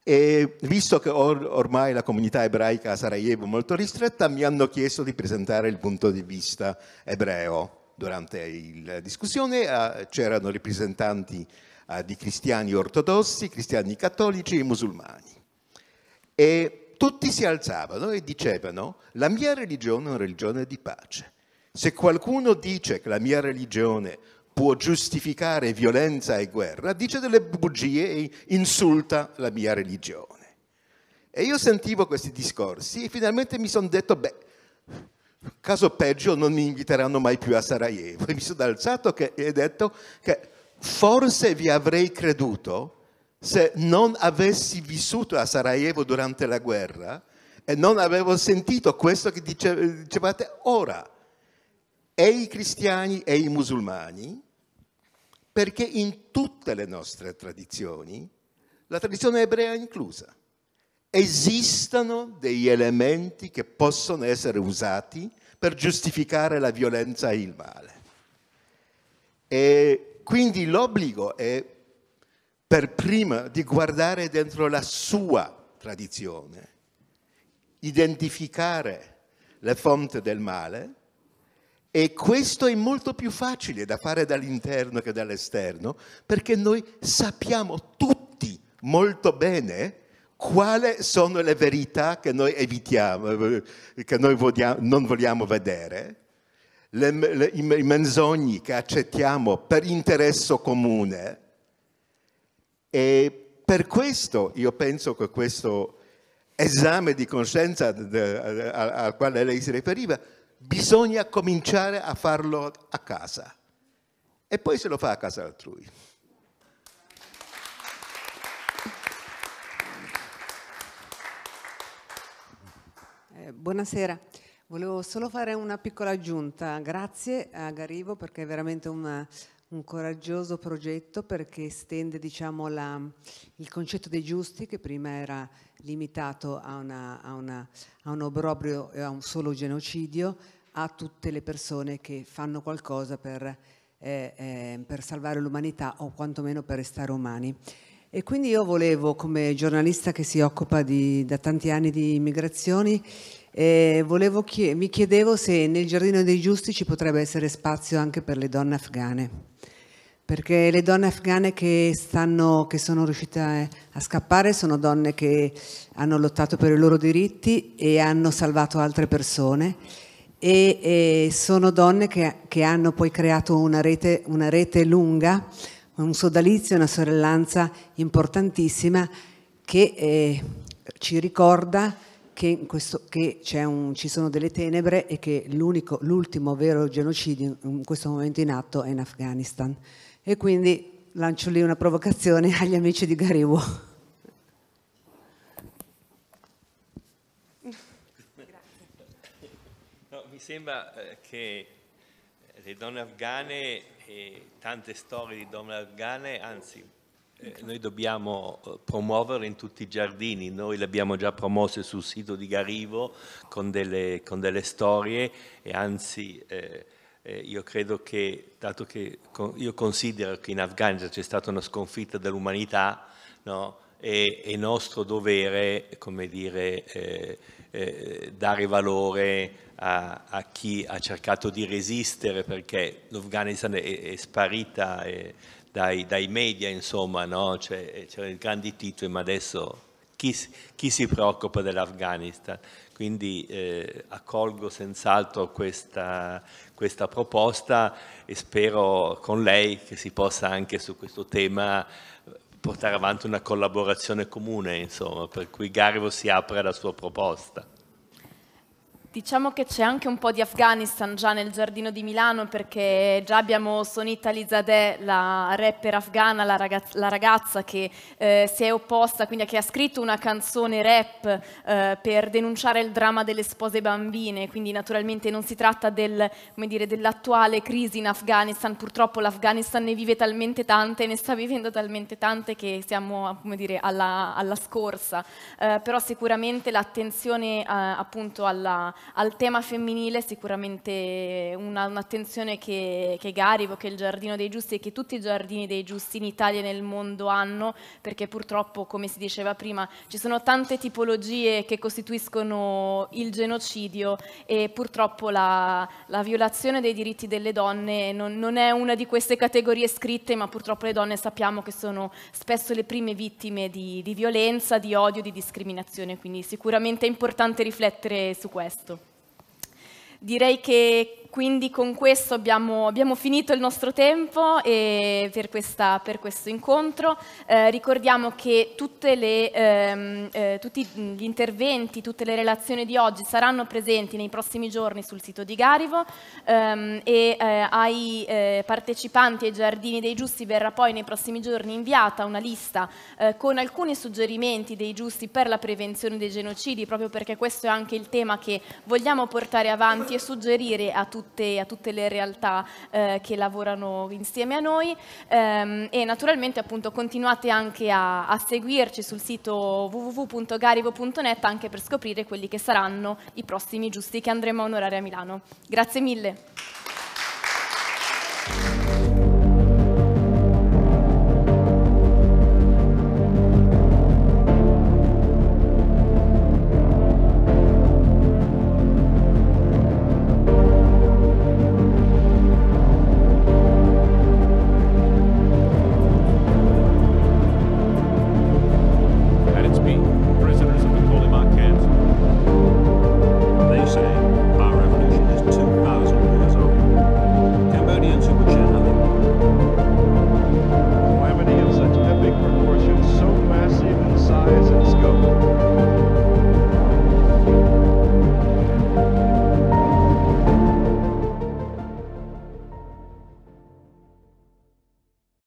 E visto che or- ormai la comunità ebraica a Sarajevo è molto ristretta, mi hanno chiesto di presentare il punto di vista ebreo. Durante la discussione uh, c'erano rappresentanti uh, ah, di cristiani ortodossi, cristiani cattolici e musulmani. E tutti si alzavano e dicevano la mia religione è una religione di pace. Se qualcuno dice che la mia religione può giustificare violenza e guerra, dice delle bugie e insulta la mia religione. E io sentivo questi discorsi e finalmente mi sono detto, beh, caso peggio non mi inviteranno mai più a Sarajevo. E mi sono alzato che, e ho detto che forse vi avrei creduto se non avessi vissuto a Sarajevo durante la guerra e non avevo sentito questo che dicevate ora. E i cristiani e i musulmani perché in tutte le nostre tradizioni, la tradizione ebrea inclusa, esistono degli elementi che possono essere usati per giustificare la violenza e il male. E quindi l'obbligo è per prima di guardare dentro la sua tradizione, identificare le fonti del male e questo è molto più facile da fare dall'interno che dall'esterno, perché noi sappiamo tutti molto bene quali sono le verità che noi evitiamo, eh, che noi vogliamo, non vogliamo vedere, le, le, i menzogni che accettiamo per interesse comune. E per questo io penso che questo esame di coscienza al quale lei si riferiva, bisogna cominciare a farlo a casa e poi se lo fa a casa altrui. Eh, buonasera, volevo solo fare una piccola aggiunta. Grazie a Garivo perché è veramente una, un coraggioso progetto perché estende diciamo, la, il concetto dei giusti che prima era limitato a, una, a, una, a un obbrobrio e a un solo genocidio a tutte le persone che fanno qualcosa per, eh, eh, per salvare l'umanità o quantomeno per restare umani. E quindi io volevo, come giornalista che si occupa di, da tanti anni di immigrazioni, eh, volevo, mi chiedevo se nel Giardino dei Giusti ci potrebbe essere spazio anche per le donne afghane perché le donne afghane che, stanno, che, sono riuscite a scappare sono donne che hanno lottato per i loro diritti e hanno salvato altre persone e, e sono donne che, che, hanno poi creato una rete, una rete lunga, un sodalizio, una sorellanza importantissima che eh, ci ricorda che, questo, che un, ci sono delle tenebre e che l'ultimo vero genocidio in questo momento in atto è in Afghanistan. E quindi lancio lì una provocazione agli amici di Garibu. No, mi sembra eh, che le donne afghane e tante storie di donne afghane, anzi eh, noi dobbiamo eh, promuoverle in tutti i giardini, noi le abbiamo già promosse sul sito di Garivo con delle, con delle storie e anzi... Eh, eh, io credo che, dato che con, io considero che in Afghanistan c'è stata una sconfitta dell'umanità, no? è, è, nostro dovere, dire, eh, eh, dare valore a, a, chi ha cercato di resistere perché l'Afghanistan è, è, sparita eh, dai, dai, media, insomma, no? c'erano cioè, eh, grandi titoli, ma adesso chi, chi si preoccupa dell'Afghanistan? Quindi eh, accolgo senz'altro questa, questa proposta e spero con lei che si possa anche su questo tema portare avanti una collaborazione comune, insomma, per cui Garivo si apre alla sua proposta. Diciamo che c'è anche un po' di Afghanistan già nel giardino di Milano perché già abbiamo Sonita Lizadeh, la rapper afghana, la ragazza, la ragazza che eh, si è opposta, quindi che ha scritto una canzone rap eh, per denunciare il dramma delle spose bambine, quindi naturalmente non si tratta del, dire, dell'attuale crisi in Afghanistan, purtroppo l'Afghanistan ne vive talmente tante, ne sta vivendo talmente tante che siamo dire, alla, alla, scorsa, eh, però sicuramente l'attenzione eh, appunto alla al tema femminile sicuramente un'attenzione che, che Garibo, che il Giardino dei Giusti e che tutti i giardini dei Giusti in Italia e nel mondo hanno, perché purtroppo, come si diceva prima, ci sono tante tipologie che costituiscono il genocidio e purtroppo la, la violazione dei diritti delle donne non, non è una di queste categorie scritte, ma purtroppo le donne sappiamo che sono spesso le prime vittime di, di violenza, di odio, di discriminazione, quindi sicuramente è importante riflettere su questo. Direi che quindi con questo abbiamo, abbiamo finito il nostro tempo per, questa, per, questo incontro. Eh, ricordiamo che le, ehm, eh, tutti gli interventi, tutte le relazioni di oggi saranno presenti nei prossimi giorni sul sito di Garivo ehm, e eh, ai eh, partecipanti ai Giardini dei Giusti verrà poi nei prossimi giorni inviata una lista eh, con alcuni suggerimenti dei giusti per la prevenzione dei genocidi, proprio perché questo è anche il tema che vogliamo portare avanti contenuti e suggerire a tutte, a tutte le realtà eh, che lavorano insieme a noi ehm, e naturalmente appunto continuate anche a, a seguirci sul sito www.garivo.net anche per scoprire quelli che saranno i prossimi giusti che andremo a onorare a Milano. Grazie mille.